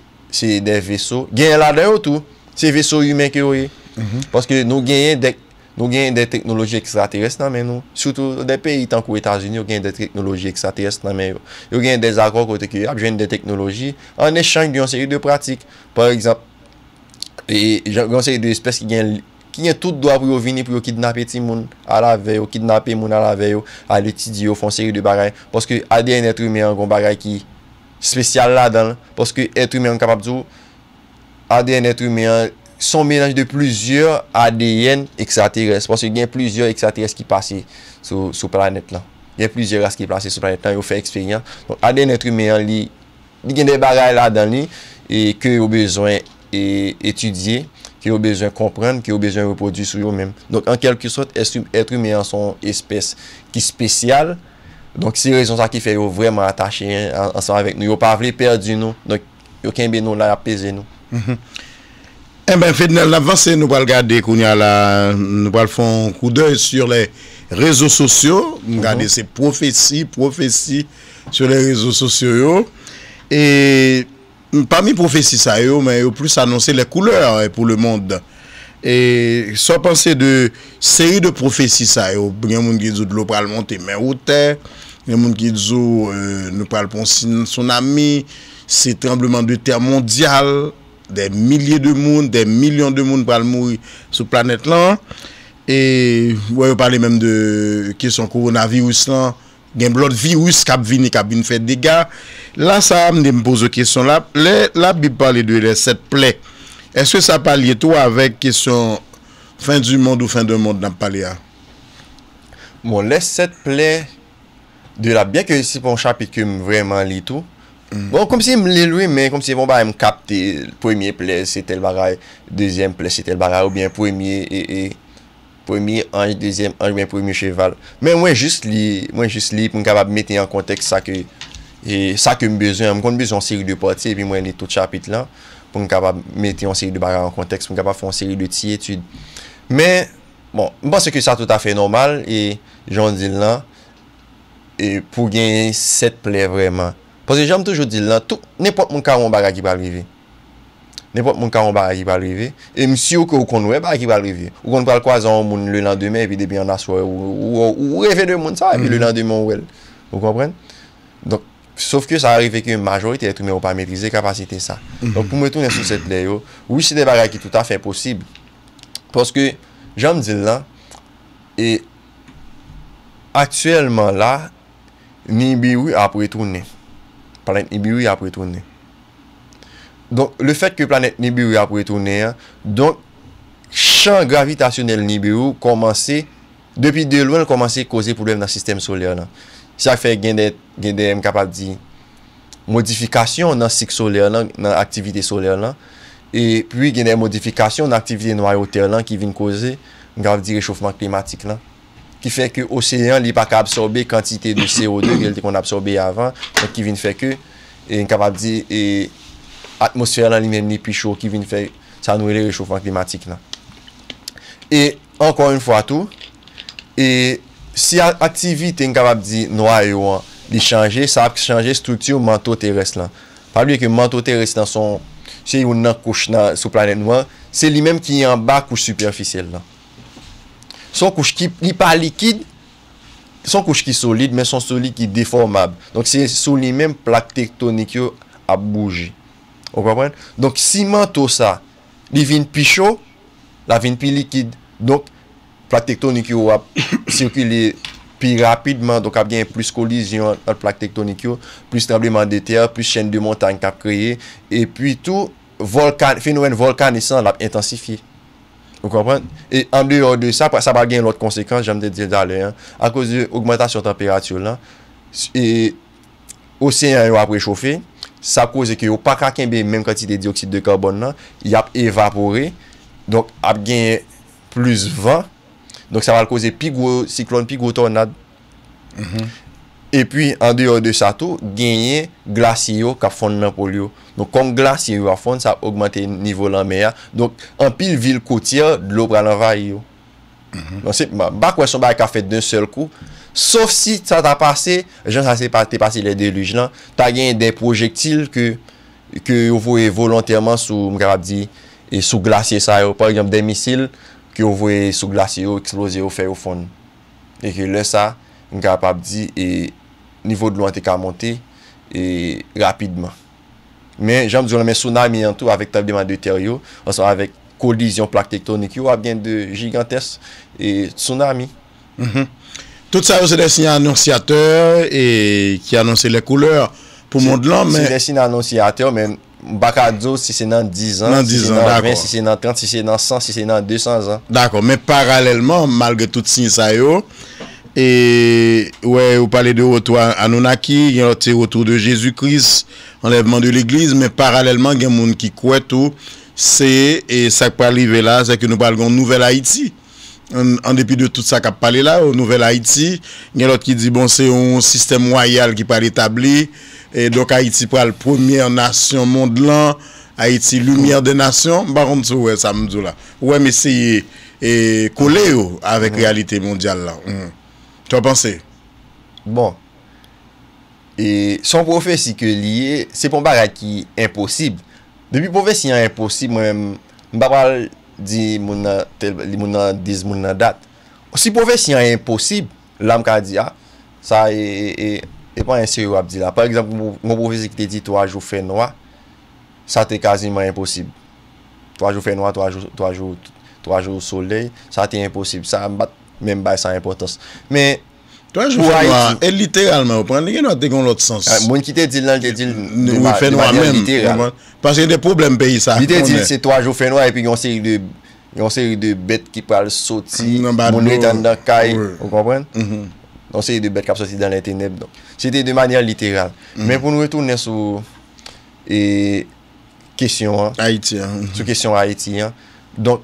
de vesò. Gen la de yo tou. Se vesò yu men ki yo e. Paske nou gen de teknoloji ekstra terest nan men yo. Soutou de peyi tankou Etasuni yo gen de teknoloji ekstra terest nan men yo. Yo gen dezakon kote ki ap jen de teknoloji. An e chanj di yon seri de pratik. Par ekzap. E yon seri de espèsi ki gen... ki gen tout doa pou yo vini pou yo kidnap eti moun ala veyo, kidnap eti moun ala veyo, al eti diyo fon seri de bagay, porske ADN etrumean kon bagay ki spesyal la dan, porske etrumean kapap zwo, ADN etrumean son menaj de pluzur ADN ek satires, porske gen pluzur ek satires ki pase sou planet lan, gen pluzur as ki pase sou planet lan, yo fe eksperyant, aden etrumean li gen de bagay la dan li, e ke yo bezwen etudye, ki yo bezyon komprende, ki yo bezyon repoduye sou yo mèm. Donk ankel ki sot, etru mè an son espès ki spèsyal. Donk si rezon sa ki fè yo vwèman atache an sa avèk nou. Yo pavle perdi nou, donk yo kèmbe nou la apèze nou. Mhm. En eh ben, fèd nan avansè nou pal gade koun ya la, nou pal fon kou dèy sur lè rezo sosyo, nou mhm. gade se profesi, profesi, sur lè rezo sosyo yo. Parmi profesi sa yo, mwen yo plus anonser le kouleur eh, pou le monde. E son panse de seri de profesi sa yo, gen moun gizou dlo pral moun te meroute, gen moun gizou nou pral pon sin son ami, se trembleman de ter mondial, de milye de moun, de milyon de moun pral moun sou planet lan, e mwen yo parle mèm de kè son koronavirus lan, Gen blot viwis kap vini kap in fèd diga. La sa am de m bozo kesyon la ple, la bi pale dwe lè set ple. Eske sa pale yetou avèk kesyon fin du mond ou fin du mond na pale a? Bon, lè set ple dwe la, byè ke si pon chapi kèm vreman lè tout. Mm. Bon, kom si m lè lwè men, kom si von ba m kapte, euh, pwemye ple se tel bagay, dezyem ple se tel bagay ou bien pwemye e e. Premi anj, dezyem anj, men premi cheval. Men mwen jist li, mwen jist li pou m kapab meten an kontekst sa ke m bezon. M kon m bezon seri de poti, epi mwen li tout chapit lan. Pou m kapab meten an seri de baga an kontekst, pou m kapab foun seri de ti etude. Men, bon, m basen ki sa tout afe normal, e joun di lan, pou genye set ple vreman. Pou se joun toujou di lan, tout, nepot mou karon baga ki pa rive. Nèpot moun ka yon barak ki pal revye. E msi yo ke ou kon wè barak ki pal revye. Ou kon pral kwa zon moun le lan demè, epi debi an aswa ou revye de moun sa, epi le lan demè ou wè. Ou kompren? Sof ke sa a revye ki yon majorite, etou mè ou pa metrize kapasite sa. Ou pou mè toune sou set le yo, ou si de barak ki tout afen posib. Poske, janm di lan, et, aktuelman la, ni bi wè apre toune. Palen ni bi wè apre toune. Donk, le fet ke planet Nibiru ya pou etou nè, donk, chan gravitationel Nibiru komanse, depi de lwen komanse kose pou lèv nan sistem solèr nan. Sa fè gen de, gen de m kapap di modifikasyon nan sik solèr nan, nan aktivite solèr nan, e pwi gen de modifikasyon nan aktivite noyote lan ki vin kose, m gav di rechofman klimatik lan. Ki fè ke oseyan li pa ka absorbe kantite de CO2 gelte kon absorbe avan, an ki vin fè ke, e m kapap di e atmosfère lan li men li pichou ki vin fèy sa nou li rechoufan klimatik lan. E, ankon yon fwa tou, e, si a aktivite yon kabab di nou a yon li chanje, sa ap chanje struktur manto teres lan. Pabliye ke manto teres nan son se yon nan kouch nan sou planet nou an, se li men ki yon ba kouch superficiel lan. Son kouch ki, li pa likid, son kouch ki solide, men son solide ki deformab. Donk se sou li men plak tektonik yo ap bouji. Ou kapwen? Donk si manto sa, li vin pi chou, la vin pi likid. Donk, plak tektonikyo wap sirkile pi rapidman. Donk ap gen plus kolizyon al plak tektonikyo, plus trableman de ter, plus chen de montagne kap kreye. E pi tout, fin nou en volkanisan l ap intensifi. Ou kapwen? E an de yon de sa, sa pa gen l ot konsekans, janm de de dalen. A kouz de augmentasyon temperatyon la. E osen yon ap rechofi. Sa ap kouze ki yo pa kakenbe menm kati de dioksid de karbon nan, yap evapore, donk ap genye plus 20, donk sa val kouze pi gwo siklon, pi gwo tonad. Mm-hmm. E pi an deyon de sa tou, genye glasy yo kap fond menpou li yo. Donk konk glasy yo ap fond, sa ap augmente nivou lan meya. Donk an pil vil koutiya, lo pral an vay yo. Mwen se, ba kwen son ba yon ka fet doun sel kou. Sof si sa ta pase, jen sa se pa te pase le deluge nan, ta gen den projektil ke yon vwe volantelman sou mwen ka ap di, e sou glasye sa yo. Par exemple, den misil ke yon vwe sou glasye yo, eksplose yo, feyo fon. E ke le sa, mwen ka ap ap di, e nivou d'lou an te ka amonte, e rapidman. Men, jen mwen di yon mwen sou nan mwen yon tou, avik ta vde man de ter yo, ansan avik, Kolizyon plak tektonik yo a bien de gigantes E tsunami mhm. Tout sa yo se desi anonsiateur E ki anonsi le kouleur Po moun de lan Se desi anonsiateur Bakadzo si se nan 10 an Si se nan 20, si se nan 30, si se nan 100, si se nan 200 an Dako, men paralelman Malge tout si sa yo E we ou pale de oto Anonaki, gen lote oto de Jezoukris, enleveman de l'eglise Men paralelman gen moun ki kouet ou se e sak palive la se ke nou palgon nouvel Haiti an depi de tout sa kap pale la nouvel Haiti, gen lot ki di bon se yon sistem wayal ki pal etabli et do ka Haiti pal premier nation mond lan Haiti lumièr de nation ba ronm sou wey sa mdou la wey me se ye kole yo avek realite mondial la mm. te wapanse? Bon, e son profesi ke liye, se pon bar a ki imposib Depi pouve si yon yon imposib mwen mbapal di moun nan tel li moun nan diz moun nan dat. Si pouve si yon yon yon imposib, lal mkan di a, ah, sa e, e, e pan yon seryo ap di la. Par ekzamp mwen pouve se ki te di 3 jou fè noa, sa te kazim an imposib. 3 jou fè noa, 3 jou soley, sa te imposib. Sa mbat men mbay san impotens. Men... To a jou fè nou a, et literalman, ou pren, ne gen nou a de gon lout sens. Moun ki te dil nan, te dil de manye literal. Paske yon de problem peyi sa akounen. Ti te dil se to a jou fè nou a, epi yon se yon de bet ki pral soti, moun re tan da kay, ou pren? Yon se yon de bet kap soti dan lente neb. Se te de manye literal. Men pou nou etounen sou et kèsyon. Aïti. Sou kèsyon Aïti. Don,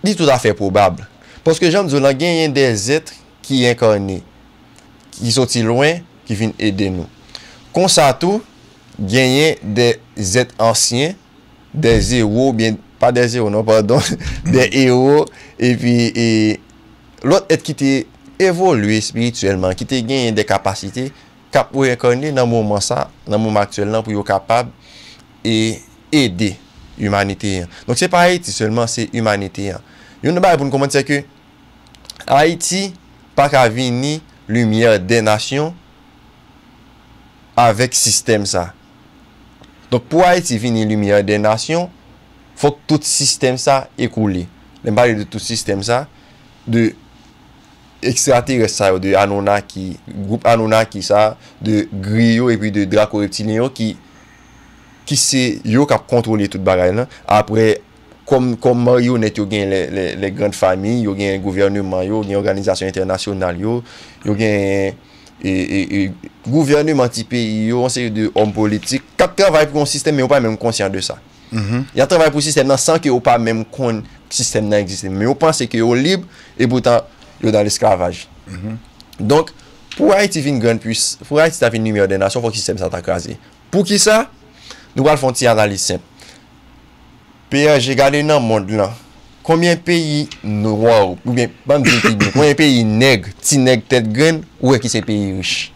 di tout a fè probable. Ponske jom zonan gen yon de zètre ki yon konen. ki sou ti louen, ki fin ede nou. Konsa tou, genyen de zet ansyen, de zero, bien, pa de zero nou, pardon, de eo, epi, e, lout et ki te evoluye spirituelman, ki te genyen de kapasite, kap wè konye nan mouman sa, nan mouman aktuelman, pou yo kapab, e ede, humanite. Donk se pa Haiti, selman se humanite. Yon nou ba, pou nou komanti se ke, Haiti, pak avini, lumièr denasyon avèk sistem sa. Donk pou a eti vin lumièr denasyon, fòk tout sistem sa ekouli. Lè mbari de tout sistem sa, de ekstrate sa yo, de Anona ki, group Anona ki sa, de Griyo epi de Draco Reptilio ki ki se yo kap kontroli tout bagay la. Apre, kom yo net yo gen le grand fami, yo gen gouvernement yo, gen organizasyon internasyonnal yo, yo gen e, e, e, gouvernementi peyi yo, yon se yon de yon politik, kat travay pou yon sistem, men yo pa men konsyant de sa. Ya mm-hmm. travay pou sistem nan, san ke yo pa men konsyant de sistem nan existen, men yo pan se ke yo lib, e boutan yo dan eskravaj. Mm-hmm. Donk, pou a iti vin gen, pou a iti ta vin nimeyo de nasyon, pou ki sistem sa tak razi. Pou ki sa, nou wal fonte analis simple. Pè ya, jè gade nan mond lan, koumyen peyi noir, koumyen peyi neg, ti neg tèt gren, ouè ki se peyi riche.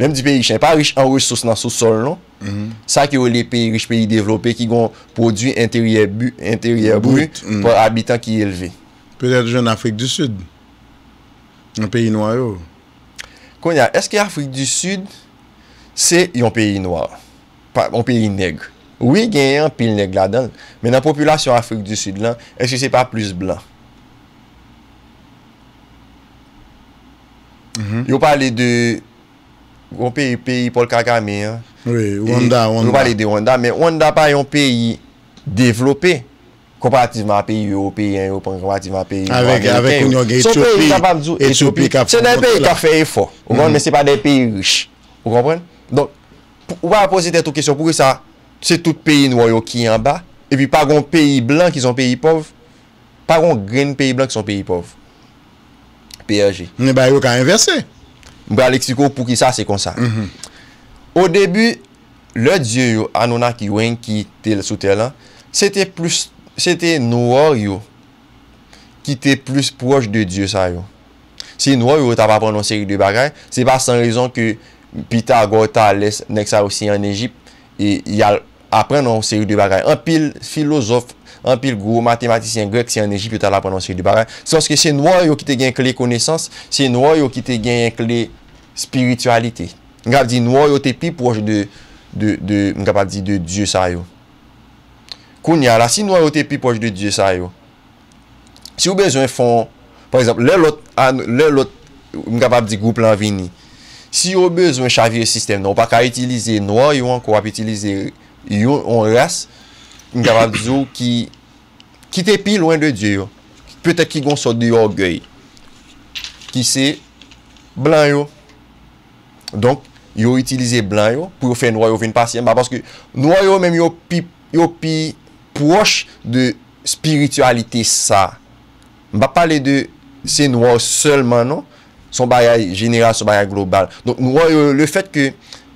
Lèm di peyi riche, en pa riche an riche sòs nan sòs sol non, sa mm-hmm. ki yo lè peyi riche, peyi devlopè, ki gon prodwi interyer brut, interyer brut, mm. pòr abitant ki elve. Pè dè dè joun Afrik du sud, yon peyi noir yo. Konya, eske Afrik du sud, se yon peyi noir, yon peyi neg? Oui, gen yon pil neg la don. Men nan populasyon Afrik du Sud lan, eske se pa plus blan? Mhm. Yo pale de yon peyi, peyi Polkakame, yo pale de Wanda, men Wanda pa yon peyi devlope, kompativeman peyi European, kompativeman peyi European, se yon peyi Kabamzou, se yon peyi Kafayefo, men se pa de peyi riche. Ou pa aposite tou kesyon pou ki sa Se tout peyi nou yo ki yon ba. E pi pagon peyi blan ki son peyi pov. Pagon gren peyi blan ki son peyi pov. PEG. Ne ba yo ka inversen. Mba leksiko pou ki sa se konsan. Ou mhm. debu, le diyo yo, anona ki yon ki te sou telan, se te nou yo ki te plus proj de diyo sa yo. Se nou yo, ta pa pronon seri de bagay, se pa san rezon ki Pita, Gota, Neksa ou si an Egypte, e yal... apren nan ou seri de bagay. An pil filozof, an pil guru, matematisyen grek, si an Ejip, yot ala apren nan seri de bagay. Soske se noua yo ki te gen kli konesans, se noua yo ki te gen kli spiritualite. Mga ap di noua yo te pi proj de, mga ap di de Diyos a yo. Kounyara, si noua yo te pi proj de Diyos a yo, si ou bezwen fon, par exemple, lè lòt, mga ap di goup lan vini, si ou bezwen chavye sistem, nou pa ka itilize noua yo an, mga ap itilize kounyara, yo an rase, mga radzou ki te pi lwen de Diyo. Pe te ki gonson di orguey. Ki se, blan yo. Donk, yo itilize blan yo pou yo fey nouay yo fin pasyen. Ba baske nouay yo men yo pi yo pi pwosh de spiritualite sa. Mba pale de se nouay solman nou, son bayay general, son bayay global. Donk nouay yo le fet ke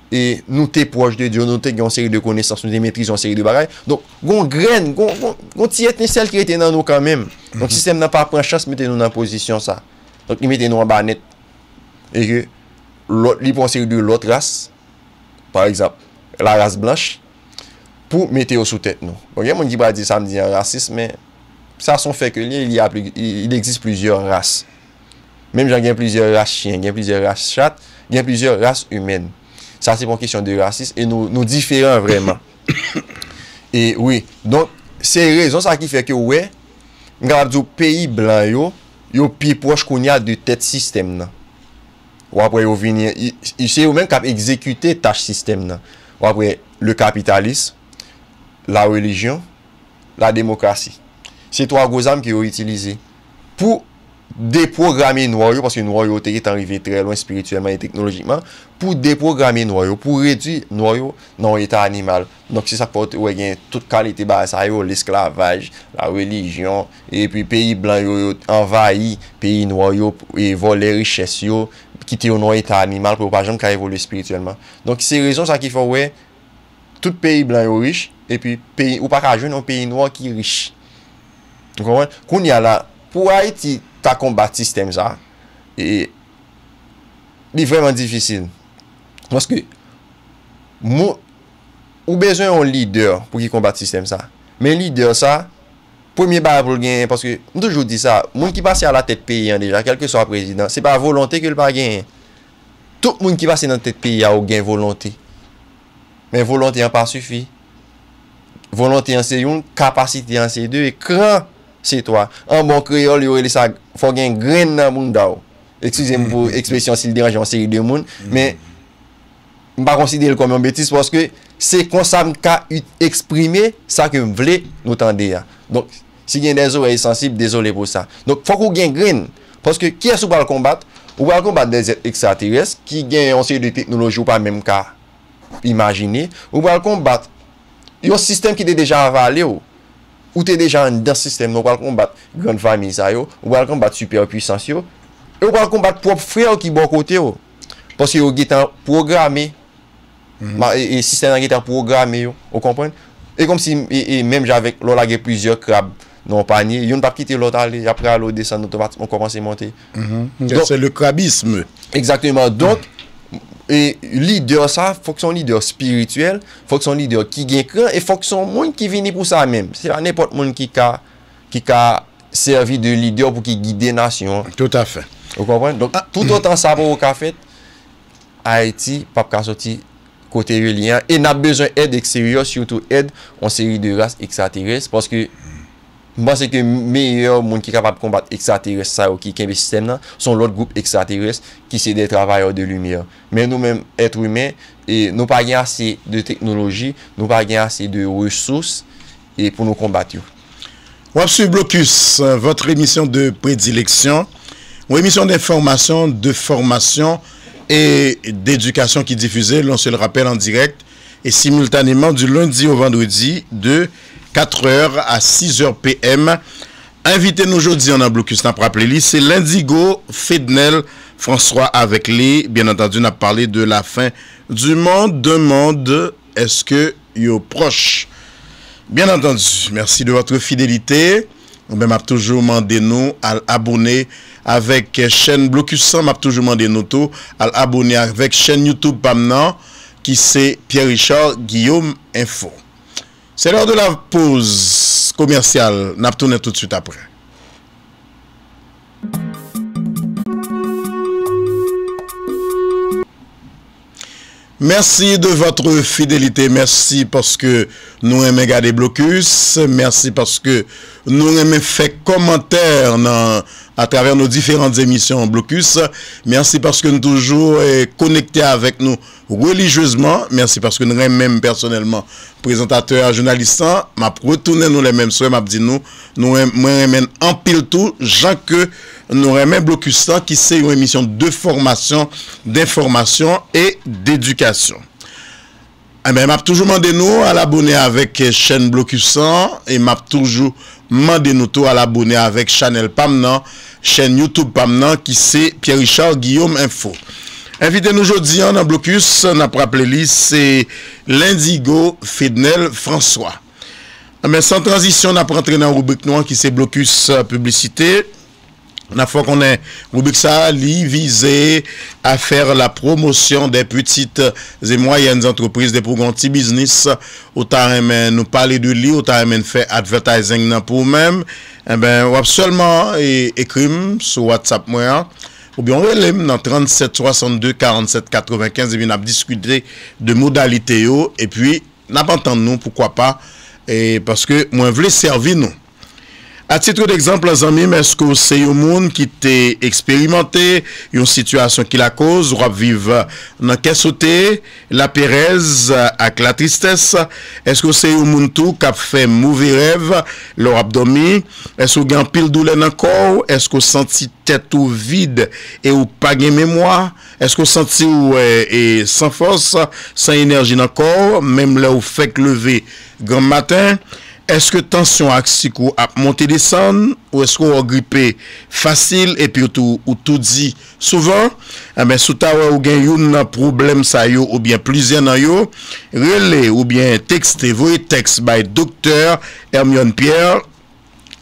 E nou te proj de diyo, nou te gen yon seri de konesans, nou te metri yon seri de baray. Donk, gon gren, gon ti etne sel ki reten nan nou kamem. Donk, mhm. sistem nan pa pran chas, mette nou nan posisyon sa. Donk, li mette nou an banet. Eke, li pran seri de lot ras, par ekzap, la ras blanche, pou mette yo sou tet nou. Bon, gen moun ki bradi samdi yon rasist, men, sa son feke li, il y apri, il egzis plizyor ras. Menm jan gen plizyor ras chien, gen plizyor ras chat, gen plizyor ras humen. Sa se pon kisyon de rasis e nou diferan vreman. E oui, donk se rezon sa ki fek yo we, nga d'ou peyi blan yo, yo pi poch koun ya de tet sistem nan. Ou apre yo vini, se yo men kap ekzekute taj sistem nan. Ou apre, le kapitalisme, la religyon, la demokrasi. Se to a gozame ki yo itilize. Pou? deprogrami noyo, paske noyo teke tanrive tre lwen spirituelman et teknolojikman, pou deprogrami noyo, pou redwi noyo nan etat animal. Nonk se sa pot, wè gen, tout kalite basay yo, l'esklavaj, la relijyon, epi peyi blan yo yo, envayi peyi noyo, e vole riches yo, kite yo nan etat animal, pou wajanm kare vole spirituelman. Nonk se rezon sa ki fò wè, tout peyi blan yo riche, epi, ou pa kajon, yon peyi noyo ki riche. Konwen, konwen, konwen, pou a eti, ta kombati sistem sa, e, li vreman difisil. Wanske, ou bezon yon lider pou ki kombati sistem sa, men lider sa, pou miye bayan pou l gen, moun ki basi ala tet peyi an deja, kelke so a prezident, se ba volante ke l bayan gen, tout moun ki basi nan tet peyi an, yon gen volante. Men volante yon pa sufi. Volante yon se yon, kapasite yon se yon, kran volante, se to a. An bon kreol yo elisa fò gen gren nan moun da ou. Eksize m pou ekspesyon sil diraj an seri de moun, men m pa konside l komyon betis pwoske se konsam ka ut eksprime sa ke m vle nou tan de a. Donk si gen den zo e sensib, desole pou sa. Donk fò kou gen gren pwoske ki asou pa l konbat, ou pa l konbat de zet ekstra teres ki gen an seri de teknoloji ou pa menm ka imajini, ou pa l konbat yo sistem ki de deja avale ou Ou te deja an der sistem nou kal kon bat gran famisa yo, ou kal kon bat superpuisans yo, ou kal kon bat prop frey yo ki bon kote yo. Paske yo getan programe, mhm. e, e sistem nan getan programe yo, ou kompwen. E kom si, e menm javek lola ge pwizyo krab non panye, yon pa pwite lota li, apre alo desan noto bat, an koman se monte. Se le krabisme. Eksaktyman, donk. Mhm. E lider sa fok son lider spirituel Fok son lider ki gen kren E fok son moun ki vini pou sa men Se anepot moun ki ka Servi de lider pou ki guide nasyon Tout afe ah, Tout an sa pou wou ka fet A eti pap ka soti Kote relien E na bezon ed ek serios Youtou ed on seri de rase ek satires Pwoske Moi, que que monde qui qui qui combattre ekstraterrestre de combattre qui' est sistem système, sont l'autre groupe extraterrestre qui sont de travailleurs de lumière. Mais nous-mêmes, êtres humains, nous assez de technologie nous n'avons pas assez de ressources pour nous combattre. vous Wapsu blocus euh, votre émission de prédilection, une émission d'information, de formation et d'éducation qui diffusée, l'on se le rappelle en direct, et simultanément du lundi au vendredi de 4h à 6h PM. invitez nous aujourd'hui en blocus, n'a pas c'est l'Indigo Fednel François avec lui. Bien entendu, on a parlé de la fin du monde. Demande, est-ce que yo proche? Bien entendu, merci de votre fidélité. On m'a toujours demandé nous à avec avec chaîne blocus sans' m'a toujours demandé nous tout à abonner avec chaîne YouTube qui qui c'est Pierre Richard Guillaume Info. Se lor de la pouze komersyal, nap toune tout de suite apre. Merci de votre fidélité. Merci parce que nous aimons garder blocus. Merci parce que nous aimons faire commentaires à travers nos différentes émissions blocus. Merci parce que nous toujours eh, connectés avec nous religieusement. Merci parce que nous aimons même personnellement présentateur, journaliste. M'a retourné nous les mêmes soins. dit nous, nous aimons en pile tout. Jean que Nou remen Blokus 100 ki se yon emisyon de formasyon, de formasyon e de edukasyon. Eh mab toujou mande nou al abone avek chen Blokus 100 e mab toujou mande nou tou al abone avek chanel pamenan, chen Youtube pamenan ki se Pierre-Richard Guillaume Info. Envite nou jodi an nan Blokus nan praple li se lindigo Fidnel François. Mab eh san transisyon nan prantre nan rubrik nou an ki se Blokus euh, Publicité. Na fwa konen, woubik sa li vize a fèr la promosyon de petit zè mwayen zè antropriz, de pou ganti biznis, ou ta remen nou pale de li, ou ta remen fè advertising nan pou mèm, e eh ben wap solman e ekrim sou WhatsApp mwen a, woubik anwen lèm nan 37.62.47.95, zè vin ap diskute de modalite yo, e pi napantan nou, poukwa pa, e paske mwen vle servi nou. A titre d'exemple, zanmim, esko se yo moun ki te eksperimente yon situasyon ki la koz, wap vive nan kesote, la perez ak la tristese, esko se yo moun tou kap fe mouvi rev, lor ap domi, esko gen pil doule nan kou, esko senti tet ou vide e ou pa gen memwa, esko senti ou e, e san fos, san enerji nan kou, menm la ou fek leve gen matin, Eske tansyon ak si kou ap monte desan ou eske ou agripe fasil epi ou tou di souvan? A ah men sou tawa ou gen yon nan problem sa yo ou bien plizien nan yo, rele ou bien tekste voye tekste bay dr. Hermione Pierre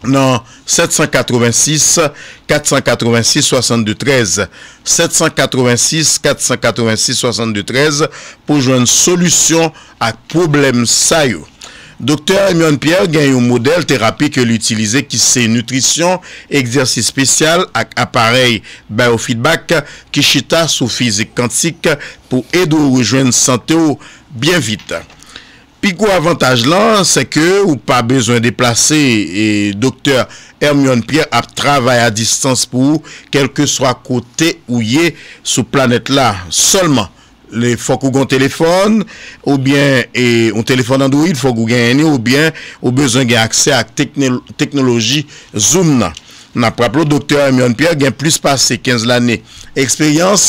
nan 786-486-72-13. 786-486-72-13 pou jwen solusyon ak problem sa yo. Dr. Hermione Pierre gen yon model terapi ke l'utilize ki se nutrisyon, eksersis spesyal ak aparey biofeedback ki chita sou fizik kantik pou edou ou jwen sante ou bien vite. Pi kou avantage lan se ke ou pa bezwen deplase e Dr. Hermione Pierre ap travay a distans pou kelke swa kote ou ye sou planet la solman. Fok ou gon telefon, ou bien, e, ou telefon Android, fok ou gen ene, ou bien, ou bezon gen akse ak teknoloji Zoom nan. Nan praplo Dr. Amion Pierre gen plus pase 15 lane. Eksperyans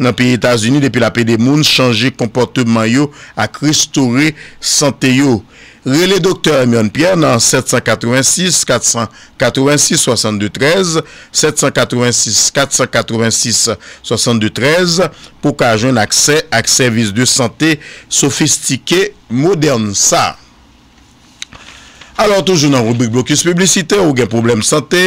nan piye Etats-Unis depi la piye de moun chanje kompote man yo ak ristore sante yo. Relé docteur Hermione Pierre dans 786 486 13 786 486 13 pour qu'ajoute accès à service de santé sophistiqué, moderne ça. Alor toujoun nan rubrik blokus publicite ou gen problem sante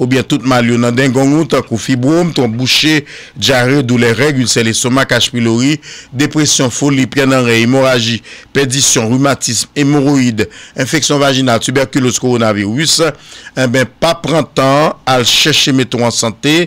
ou bien tout mal yon nan den gong ou tan kou fibrom, ton boucher, diare, doule, reg, ulsele, soma, kachpilori, depresyon, foli, pienanre, emoraji, pedisyon, rhumatism, emoroid, infeksyon vaginal, tuberkulos, koronavirus, eh en ben pa prantan al chèche metou an sante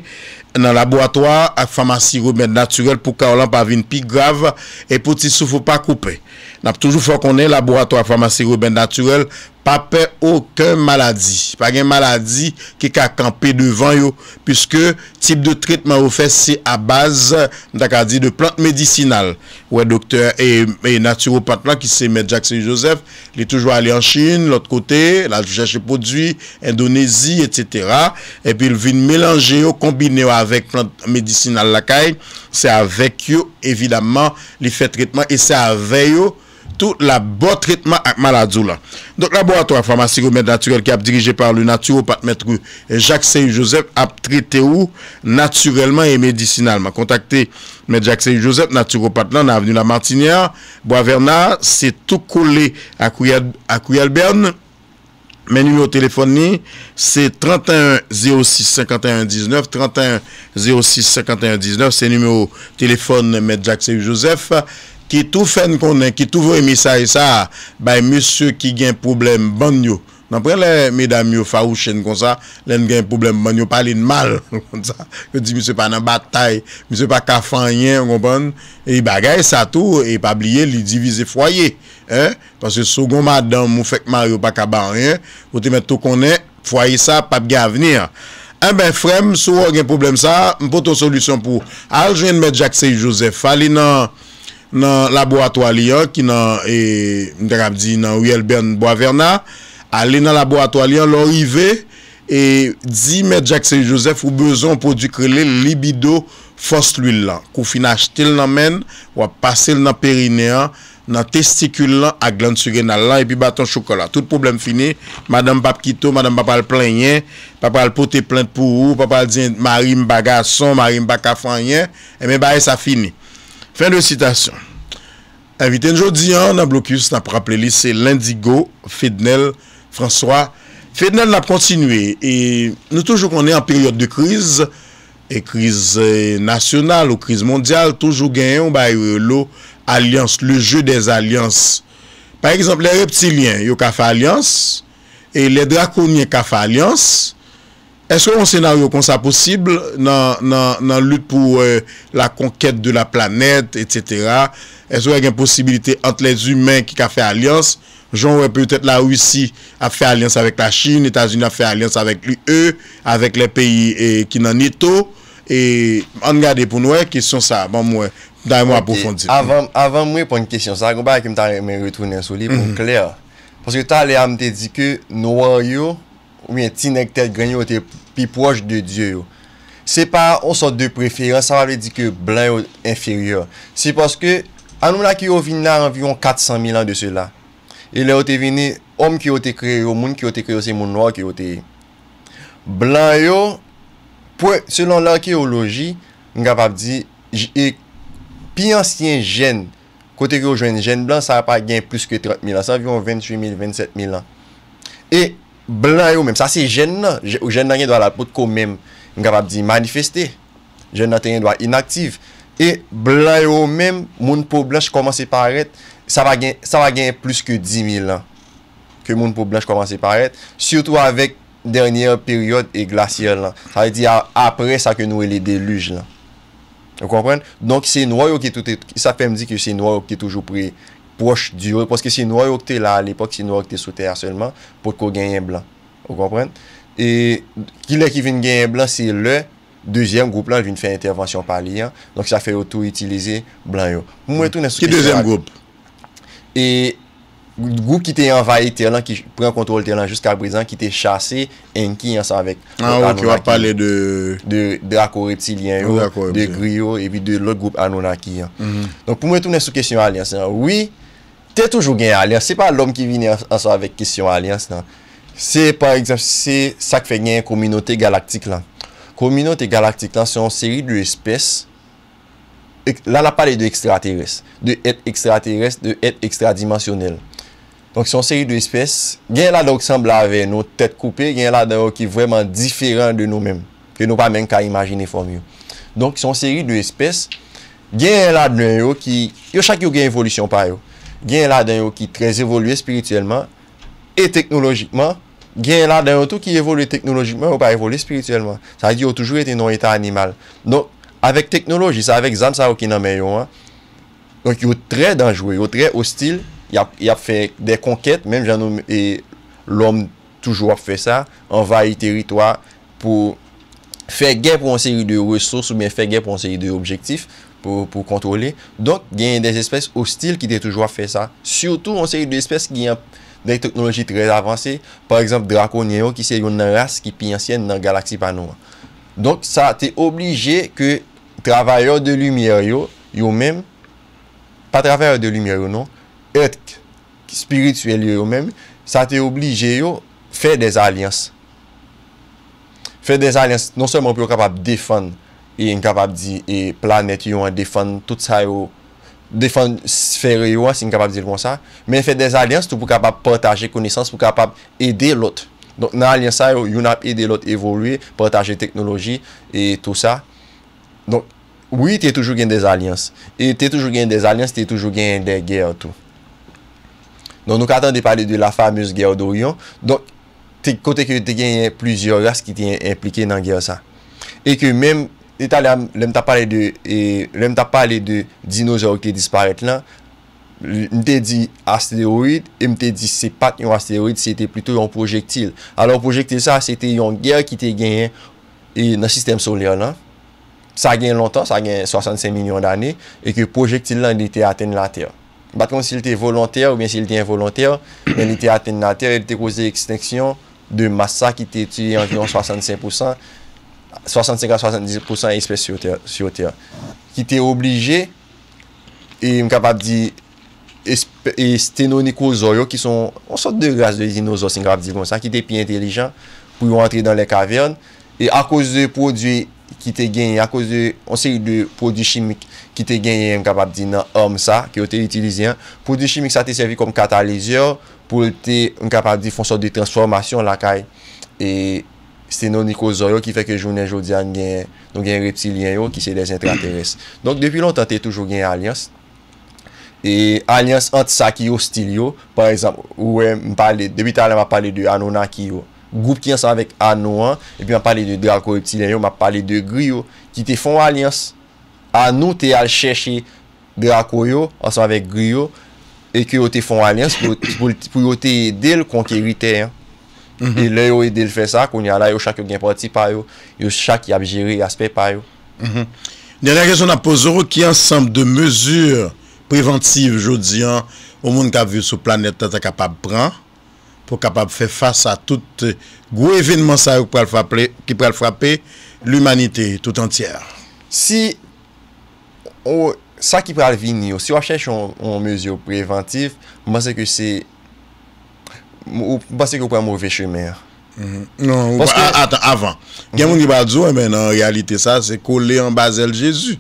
nan laboratoire ak famasyi remèd naturel pou ka olan pa vin pi grav e pou ti soufou pa koupè. N ap toujou fwa konen laborato a farmase rouben naturel pa pe ouke maladi. Pa gen maladi ki ka kampe devan yo. Piske tip de tritman ou fe se a base de plante medisinal. Ou e doktor e naturo patman ki se met Jackson Joseph. Li toujou a li an chine, l ot kote, la jache podwi, indonesi, et cetera. E pi li vin melange yo, kombine yo avek plante medisinal lakay. Se avek yo evidaman li fe tritman. tout la bon traitement avec maladie là. Donc laboratoire pharmacie remède naturel qui est dirigé par le naturopathe maître Jacques saint Joseph a traité ou naturellement et médicinalement. Contactez maître Jacques saint Joseph naturopathe là, avenue La Martinière, Bois Vernard, c'est tout collé à à Berne. Mes numéros de téléphone, c'est 31 06 51 19, 31 06 51 19, c'est numéro de téléphone Maître Jacques saint Joseph. ki tou fen konen, ki tou vo emisay sa, bay monsye ki gen problem ban yo. Nan prele, medam yo fawou chen kon sa, len gen problem ban yo, palen mal. Ko di, monsye pa nan batay, monsye pa ka fanyen, konpon, e bagay sa tou, e pa bliye li divize fwaye. Pas se sou gon madan, moun fekman yo pa ka banyen, kote men tou konen, fwaye sa, pap gen avenir. An eh ben frem, sou gen problem sa, mpoto solusyon pou, al jwen men jakse Joseph Falina, nan laboratoire li an, ki nan e, mde rap di, nan Wilburn Boisverna, ale nan laboratoire li an, lor ive, e di mè Jack St. Joseph ou bezon pou di krele libido fos l'huile lan. Kou fina achete l nan men, wap pase l nan perinean, nan testikule lan, a glan tsuge nan lan, e pi baton chokola. Tout problem fini, madame pap kito, madame pap al planyen, pap al pote plante pou ou, pap al di, marim bagason, marim bakafanyen, e mè baye sa fini. Fin de citasyon. Avite njou diyan, nan blokius nan praple lise, lindigo, Fednel, François. Fednel nan kontinue, nou toujou konen an peryote de kriz, e kriz euh, nasyonal ou kriz mondyal, toujou genyon bayou lou alians, le jeu des alians. Par exemple, le reptilien yo ka fa alians, e le drakonien ka fa alians. Esko yon senaryo kon sa posible nan lout pou euh, la konket de la planet, etc. Esko yon gen posibilite antre les humen ki ka fe alians, joun wè peutet la Ouissi a fe alians avèk la Chine, Etats-Unis a fe alians avèk l'UE, avèk e, le peyi ki nan eto, et an gade pou nouè, kesyon sa, ban mwen, da yon mwen apofondi. Avan mwen pon kesyon sa, kon ba akim ta men retounen sou li pou kler, pwoske ta le am dedike nouan yon, Ou yon ti nek tel grenyo ou te pi proj de diyo yo. Se pa ou so de preferan. Sa va ve di ke blan yo inferior. Se paske anou la ki yo vin la. Avion 400.000 an de se la. E le ou te vini. Om ki yo te kreyo. Moun ki yo te kreyo se moun noy ki yo te. Blan yo. Selon la ki yo loji. Mga pap di. Pi ansyen jen. Kote yo jen jen blan. Sa va pa gen plus ke 30.000 an. Sa avion 28.000, 27.000 an. E. Blan yo men, sa se jen nan, ou jen nan yen do a la pot ko men, mga pap di manifeste, jen nan tenyen do a inaktif, e blan yo men, moun pou blan se koman se paret, sa va gen plus ke 10.000, ke moun pou blan se koman se paret, surtout avek dernyer peryode e glasyon, sa ve di apre sa ke nou e le deluj. Ou kompren? Donk se nou yo ki toute, sa fem di ki se nou yo ki toujou prey. poche dure, poske si nou a yo kte la al epok, si nou a yo kte sote a selman, pot ko genyen blan. Ou kompren? E, ki le ki vin genyen blan, si le, dezyen goup lan, vin fè intervansyon pali an, donk sa fè yo tou itilize, blan yo. Pou mwen tou nè sou kesyon. Ki dezyen goup? E, goup ki te yon vaye telan, ki pren kontrol telan, jouska brizan, ki te chase, enki an sa avek. An ou ki wap pale de... De akore psi liyan yo, de griyo, epi de lòt goup anon Tè toujou gen alians, se pa l'om ki vini anso avèk kisyon alians nan. Se pa eksempse se sak fe gen yon kominote galaktik lan. Kominote galaktik lan se yon seri de espès, la la pale de ekstra terès, de et ekstra terès, de et ekstra dimansyonel. Donk se yon seri de espès, gen la dok sembla avè nou tèt koupè, gen la dok ki vwèman diferan de nou mèm, ki nou pa mèm ka imagine fòm yon. Donk se yon seri de espès, gen la dok yon yon ki, yo chak yon gen evolisyon pa yon. gen la den yo ki trez evoluye spirituelman e teknolojikman, gen la den yo tou ki evoluye teknolojikman ou pa evoluye spirituelman. Sa yi di yo toujou ete non etan animal. Non, avek teknoloji, sa avek zan sa ou ki nan men yo, donk yo tre danjou, yo tre ostil, yap fe de konket, menm janoum e lom toujou ap fe sa, anva yi teritwa pou fe gen pou anseri de resos ou men fe gen pou anseri de objektif. pou kontrole. Donk, gen yon des espèse hostil ki te toujwa fè sa. Soutou, on se yon des espèse ki yon des teknologi trè avansè. Par exemple, dracon yon ki se yon nan rase ki pi ansyen nan galaksi panou. Donk, sa te oblige ke travayor de lumiè yon, yon mèm, pa travayor de lumiè yon, non, etk, spirituel yon mèm, sa te oblige yon fè des alians. Fè des alians, non seman pou yo kapap defan, e inkapap di e planet yon a defan tout sa yo, defan sferi yon, si inkapap di yon sa, men fè des alyans, tou pou kapap potaje kounesans, pou kapap ede lot. Donk nan alyans sa yo, yon ap ede lot evolwe, potaje teknologi, e tout sa. Donk, oui, te toujou gen des alyans, e te toujou gen des alyans, te toujou gen des ger tou. Donk nou katan de pale de la famouse ger do yon, donk, te kote ke te gen plusieurs rast ki te implike nan ger sa. E ke menm, Le mta pale de dinozor ke disparete lan, mte di asteroid, mte di sepat yon asteroid, se te plito yon projektil. Alon projektil sa, se te yon gyer ki te genyen yon sistem soler lan. Sa genyen lontan, sa genyen 65 milyon d'anye, e ke projektil lan li te aten la ter. Bat kon si li te volonter ou bien si li te involonter, li te aten la ter, li te koze eksteksyon de massa ki te ti yon 65%. 65-70% espèce sur terre. Ki te oblige e mkabab di estenonikou zoro ki son ansote de gaz de zinoso si mkabab di kon sa, ki te pi intelijan pou yon entre dan le kavyon e a kouz de prodou ki te genye a kouz de, on se yon de prodou chimik ki te genye mkabab di nan om sa ki yo te itilize. Prodou chimik sa te servi konm katalize pou te mkabab di fon sot de transformasyon lakay e Se te nou niko zo yo ki feke jounen joudian gen reptilien yo ki se de zentra teres. Donk depi lontan te toujou gen alians. E alians ant sa ki yo stil yo. Par exemple, ouwe mpale, depi talen mpale de Anonaki yo. Goup ki yon sa vek Anon, epi mpale de Draco reptilien yo, mpale de Grio ki te fon alians. Anon te al cheshe Draco yo, an sa vek Grio. E kyo te fon alians pou yo te del konke rite yon. E le yo e del fe sa konye alay yo chak yo gen pwati payo Yo chak mhm. ki ap jiri aspe payo Nye reyke son ap pozor Ki ansampe de mezur Preventiv jodian Ou moun ka vi sou planet Tata kapap pran Po kapap fe fasa tout Gwe evinman sa yo ki pral frape L'umanite tout antier Si Sa oh, ki pral vini yo Si wachech on mezur preventiv Mwase ke se Ou basi ki ou pou yon mou veche yon meyer mhm. Non, atan, avan Gen moun ki ba djou, men nan, realite sa Se kole yon bazel jesu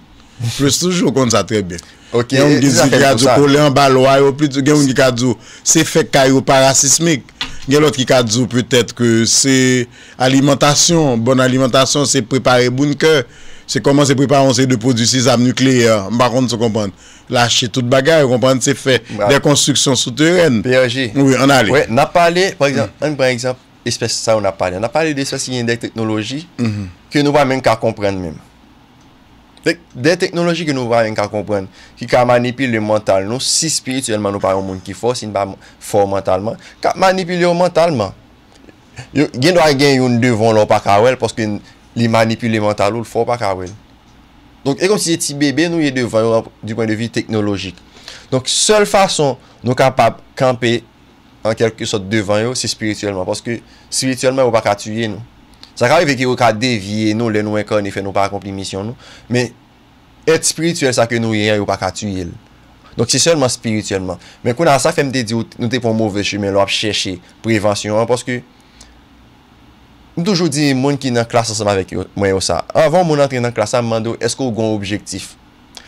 Jous toujou kont sa tre ben Gen moun ki ka djou kole yon baloay Gen moun ki ka djou se fek kayo parasismik Gen lot ki ka djou Pe tèt ke se alimentasyon Bon alimentasyon se prepare Boun kè Se koman se preparon se de produsis ap nukle, mba kont se kompande, lache tout bagay, kompande se fe, de konstruksyon souteren. P.A.G. E oui, an ale. N ap pale, an pre exemple, espèce sa ou n ap pale, n ap pale de espèce yon de teknoloji, ki mm-hmm. nou va men ka komprende men. Fek, de teknoloji ki nou va men ka komprende, ki ka manipile le mental nou, si spirituelman nou pale un moun ki fos, si n pa fos mentalman, ka manipile yo mentalman. Gen do a gen yon devon lopak non, a wel, poske... Li manipule mental ou l fo pa kawel. Donk ekon si li ti bebe nou yi devan yo du pon de vi teknologik. Donk sol fason nou kapap kampe an kelke sot devan yo se spirituelman. Poske spirituelman ou pa ka tuye nou. Sa kawel veki ou ka devye nou le nou en kon ife nou pa komplemisyon nou. Men et spirituel sa ke nou yi an ou pa ka tuye. Donk se solman spirituelman. Men konan sa fem de di ou nou te pon mouve chumel ou ap cheshe prevensyon. Poske Mwen toujou di moun ki nan klas anseman vek mwen yo sa. Avan moun anseman nan klas anseman de ou eske ou goun objektif.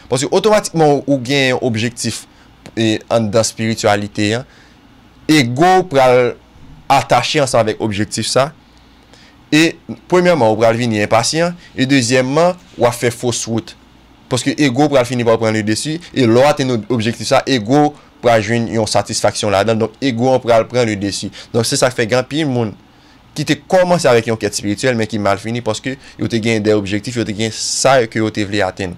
Ponske otomatikman ou gen objektif e, an dan spiritualite. Ego ou pral atache anseman vek objektif sa. E premiyaman ou pral vini enpasyen. E dezyemman ou a fe fos wout. Ponske ego ou pral fini pral pran le desi. E lo a ten objektif sa. Ego ou pral jwen yon satisfaksyon la dan. Ego ou pral pran le desi. Se sa fe gant pi moun. Ki te komanse avèk yon ket spirituel men ki mal fini poske yo te gen der objektif, yo te gen sa ki yo te vle aten.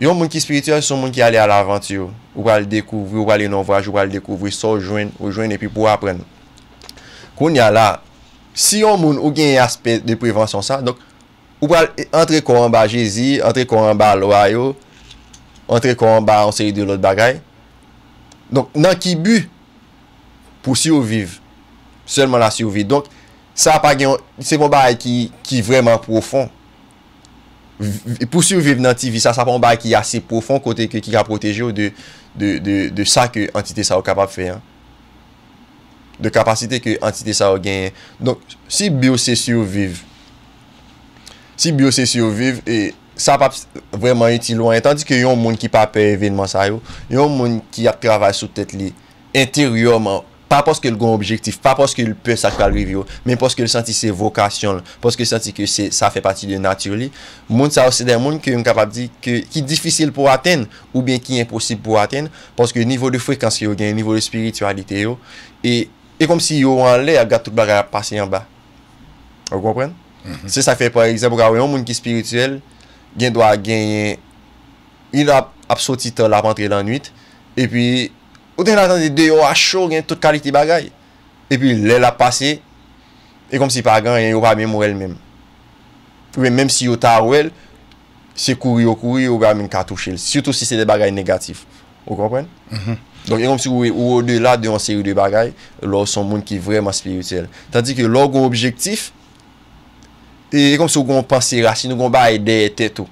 Yon moun ki spirituel son moun ki ale al avanti yo. Ou wale dekouvri, ou wale nonvwaj, ou wale dekouvri, so jwen, ou jwen, epi pou apren. Koun ya la, si yon moun ou gen aspet de prevensyon sa, ou wale entre konan ba Jezi, entre konan ba Loayo, entre konan ba Anseye de lout bagay, donk nan ki bu pou si yo vive Sèlman la souvi. Donk, sa apagyon, sepon bay ki ki vreman profon. Pou souviv nan ti vi, sa sapon bay ki ase profon kote ki ka protejo de sa ke antite sa ou kapap fe. De kapasite ke antite sa ou genyen. Donk, si biyo se souviv, si biyo se souviv, e, sa apap vreman iti lwen. Tandis ki yon moun ki pape evinman sa yo, yon moun ki a travaj sou tete li, interiorman, pa poske l gon objektif, pa poske l pe sakwal revyo, men poske l santi se vokasyon l, poske l santi ke sa fe pati de natur li, moun sa ose den moun ke yon kapap di, ki difisil pou aten, ou ben ki imposib pou aten, poske nivou de frekansi yo gen, nivou de spiritualite yo, e kom si yo anle a gat tout baga pase yon ba. Ou kompren? Mm-hmm. Se sa fe par exemple, ka ou yon moun ki spirituel, gen do a gen, il a apsoti to la pantre lan nwit, e pi, Ou ten la tan se de yo a chou gen tout kalite bagay. E pi lè la pase, e kom si pa gan, e yo pa mèm ou el mèm. Mèm si yo ta ou el, se kouri ou kouri, ou ga mèm katouche el. Siyoutou si se de bagay negatif. Ou kompren? Mhm. Donc, e kom si ou ou de la de yon seri de bagay, lò son moun ki vreman spirituel. Tadi ki lò kon objektif, e, e kom si ou kon panse rasi, nou kon baye de ete to.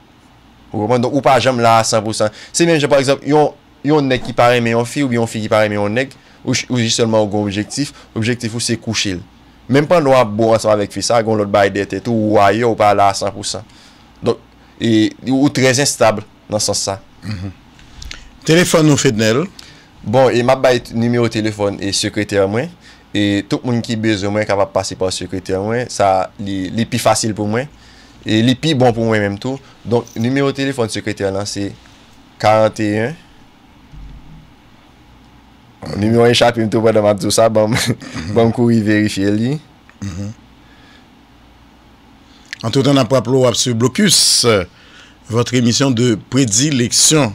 Ou kompren? Ou pa jem la a 100%. Se mèm jè, par exemple, yon, Yon nek ki pare men yon fi ou yon fi ki pare men yon nek Ou jis seman ou gon objektif Objektif ou se kouchil Mem pan nou a bo ansan avek fi sa Gon lot bay dete tout ou a yo ou pa la a 100% Donk e, Ou trez instable nan sans sa mm-hmm. Telefon nou fednel Bon e map bay numero telefon E sekreter mwen Et tout moun ki bez mwen kapap pase pan sekreter mwen Sa li pi fasil pou mwen Et li pi bon pou mwen menm tou Donk numero telefon sekreter lan se 41 Nè mè wè yon chak pè mè tou pè dèman tout sa, bon mè kou yi verifiè li. An tout an ap wap lò wap sè blokus, euh, vòtè emisyon de predileksyon,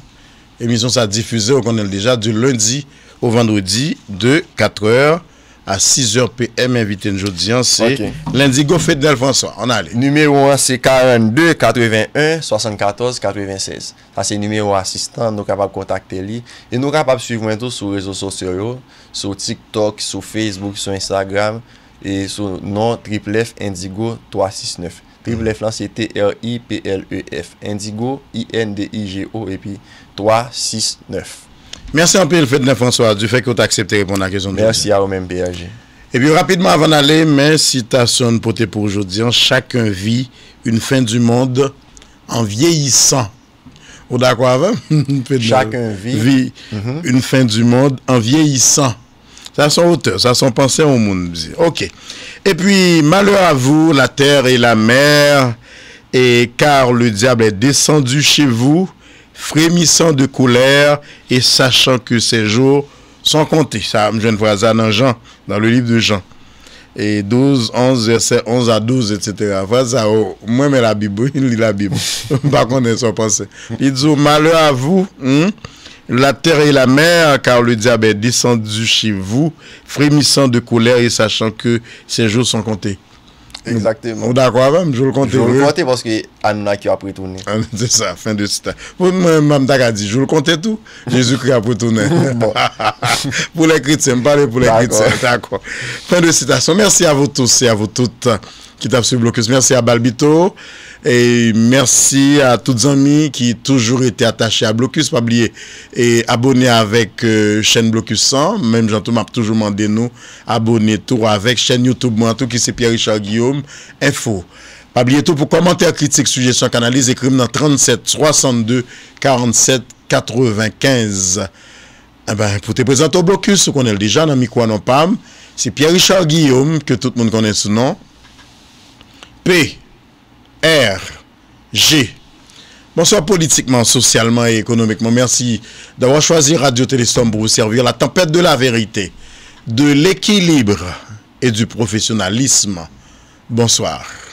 emisyon sa difuzè wè konèl deja du lundi ou vendredi de 4 h. A 6h PM, invite njou diyan, se lindigo fèdèl François. On alè. Numéro 1 se 42 81 74 96. Sa se numéro assistant, nou kapap kontakte li. E nou kapap suivwèndou sou rezo sosyo, sou TikTok, sou Facebook, sou Instagram, e sou non triple F indigo 369. Triple F lan se T-R-I-P-L-E-F, indigo, I-N-D-I-G-O, epi 369. Merci un peu, le fait de François, du fait que tu as accepté de répondre à la question. Merci à vous-même, PAG. Et puis rapidement avant d'aller, mes citations pour aujourd'hui, chacun vit une fin du monde en vieillissant. êtes d'accord avec Chacun vit, mhm. une fin du monde en vieillissant. Ça son hauteur, ça son pensée au monde. Ok. Et puis, malheur à vous, la terre et la mer, et car le diable est descendu chez vous frémissant de colère et sachant que ses jours sont comptés. Ça, je ne vois ça dans Jean, dans le livre de Jean. Et 12, 11, verset 11 à 12, etc. Voilà, moi, mais la Bible, il lit la Bible. Il dit, oh, malheur à vous, hein, la terre et la mer, car le diable est descendu chez vous, frémissant de colère et sachant que ses jours sont comptés. Ou dakwa vam? Jou l konti. Jou l konti porske Anna ki apre toune. An, ah, de sa, fin de sitasyon. Mwen mam dakwa di, jou l konti tou, jesu ki apre toune. Pou l ekritse, mpare pou l ekritse. D'akwa. Fin de sitasyon. Mersi avou tousi, avou toutan. qui t'a Blocus. Merci à Balbito et merci à toutes les amis qui toujours été attachés à Blocus. Pas oublier et abonner avec euh, chaîne Blocus 100. Même jean m'a toujours demandé nous abonner tout avec chaîne YouTube moi tout qui c'est Pierre-Richard Guillaume Info. Pas oublier tout pour commentaire, critique, suggestion, canalise, écrire dans 37 62 47 95. ben, pour te présenter au blocus, ce qu'on est déjà dans le micro non PAM, c'est Pierre-Richard Guillaume, que tout le monde connaît sous nom, P, R, G. Bonsoir politiquement, socialement et économiquement. Merci d'avoir choisi Radio Téléstom pour vous servir la tempête de la vérité, de l'équilibre et du professionnalisme. Bonsoir.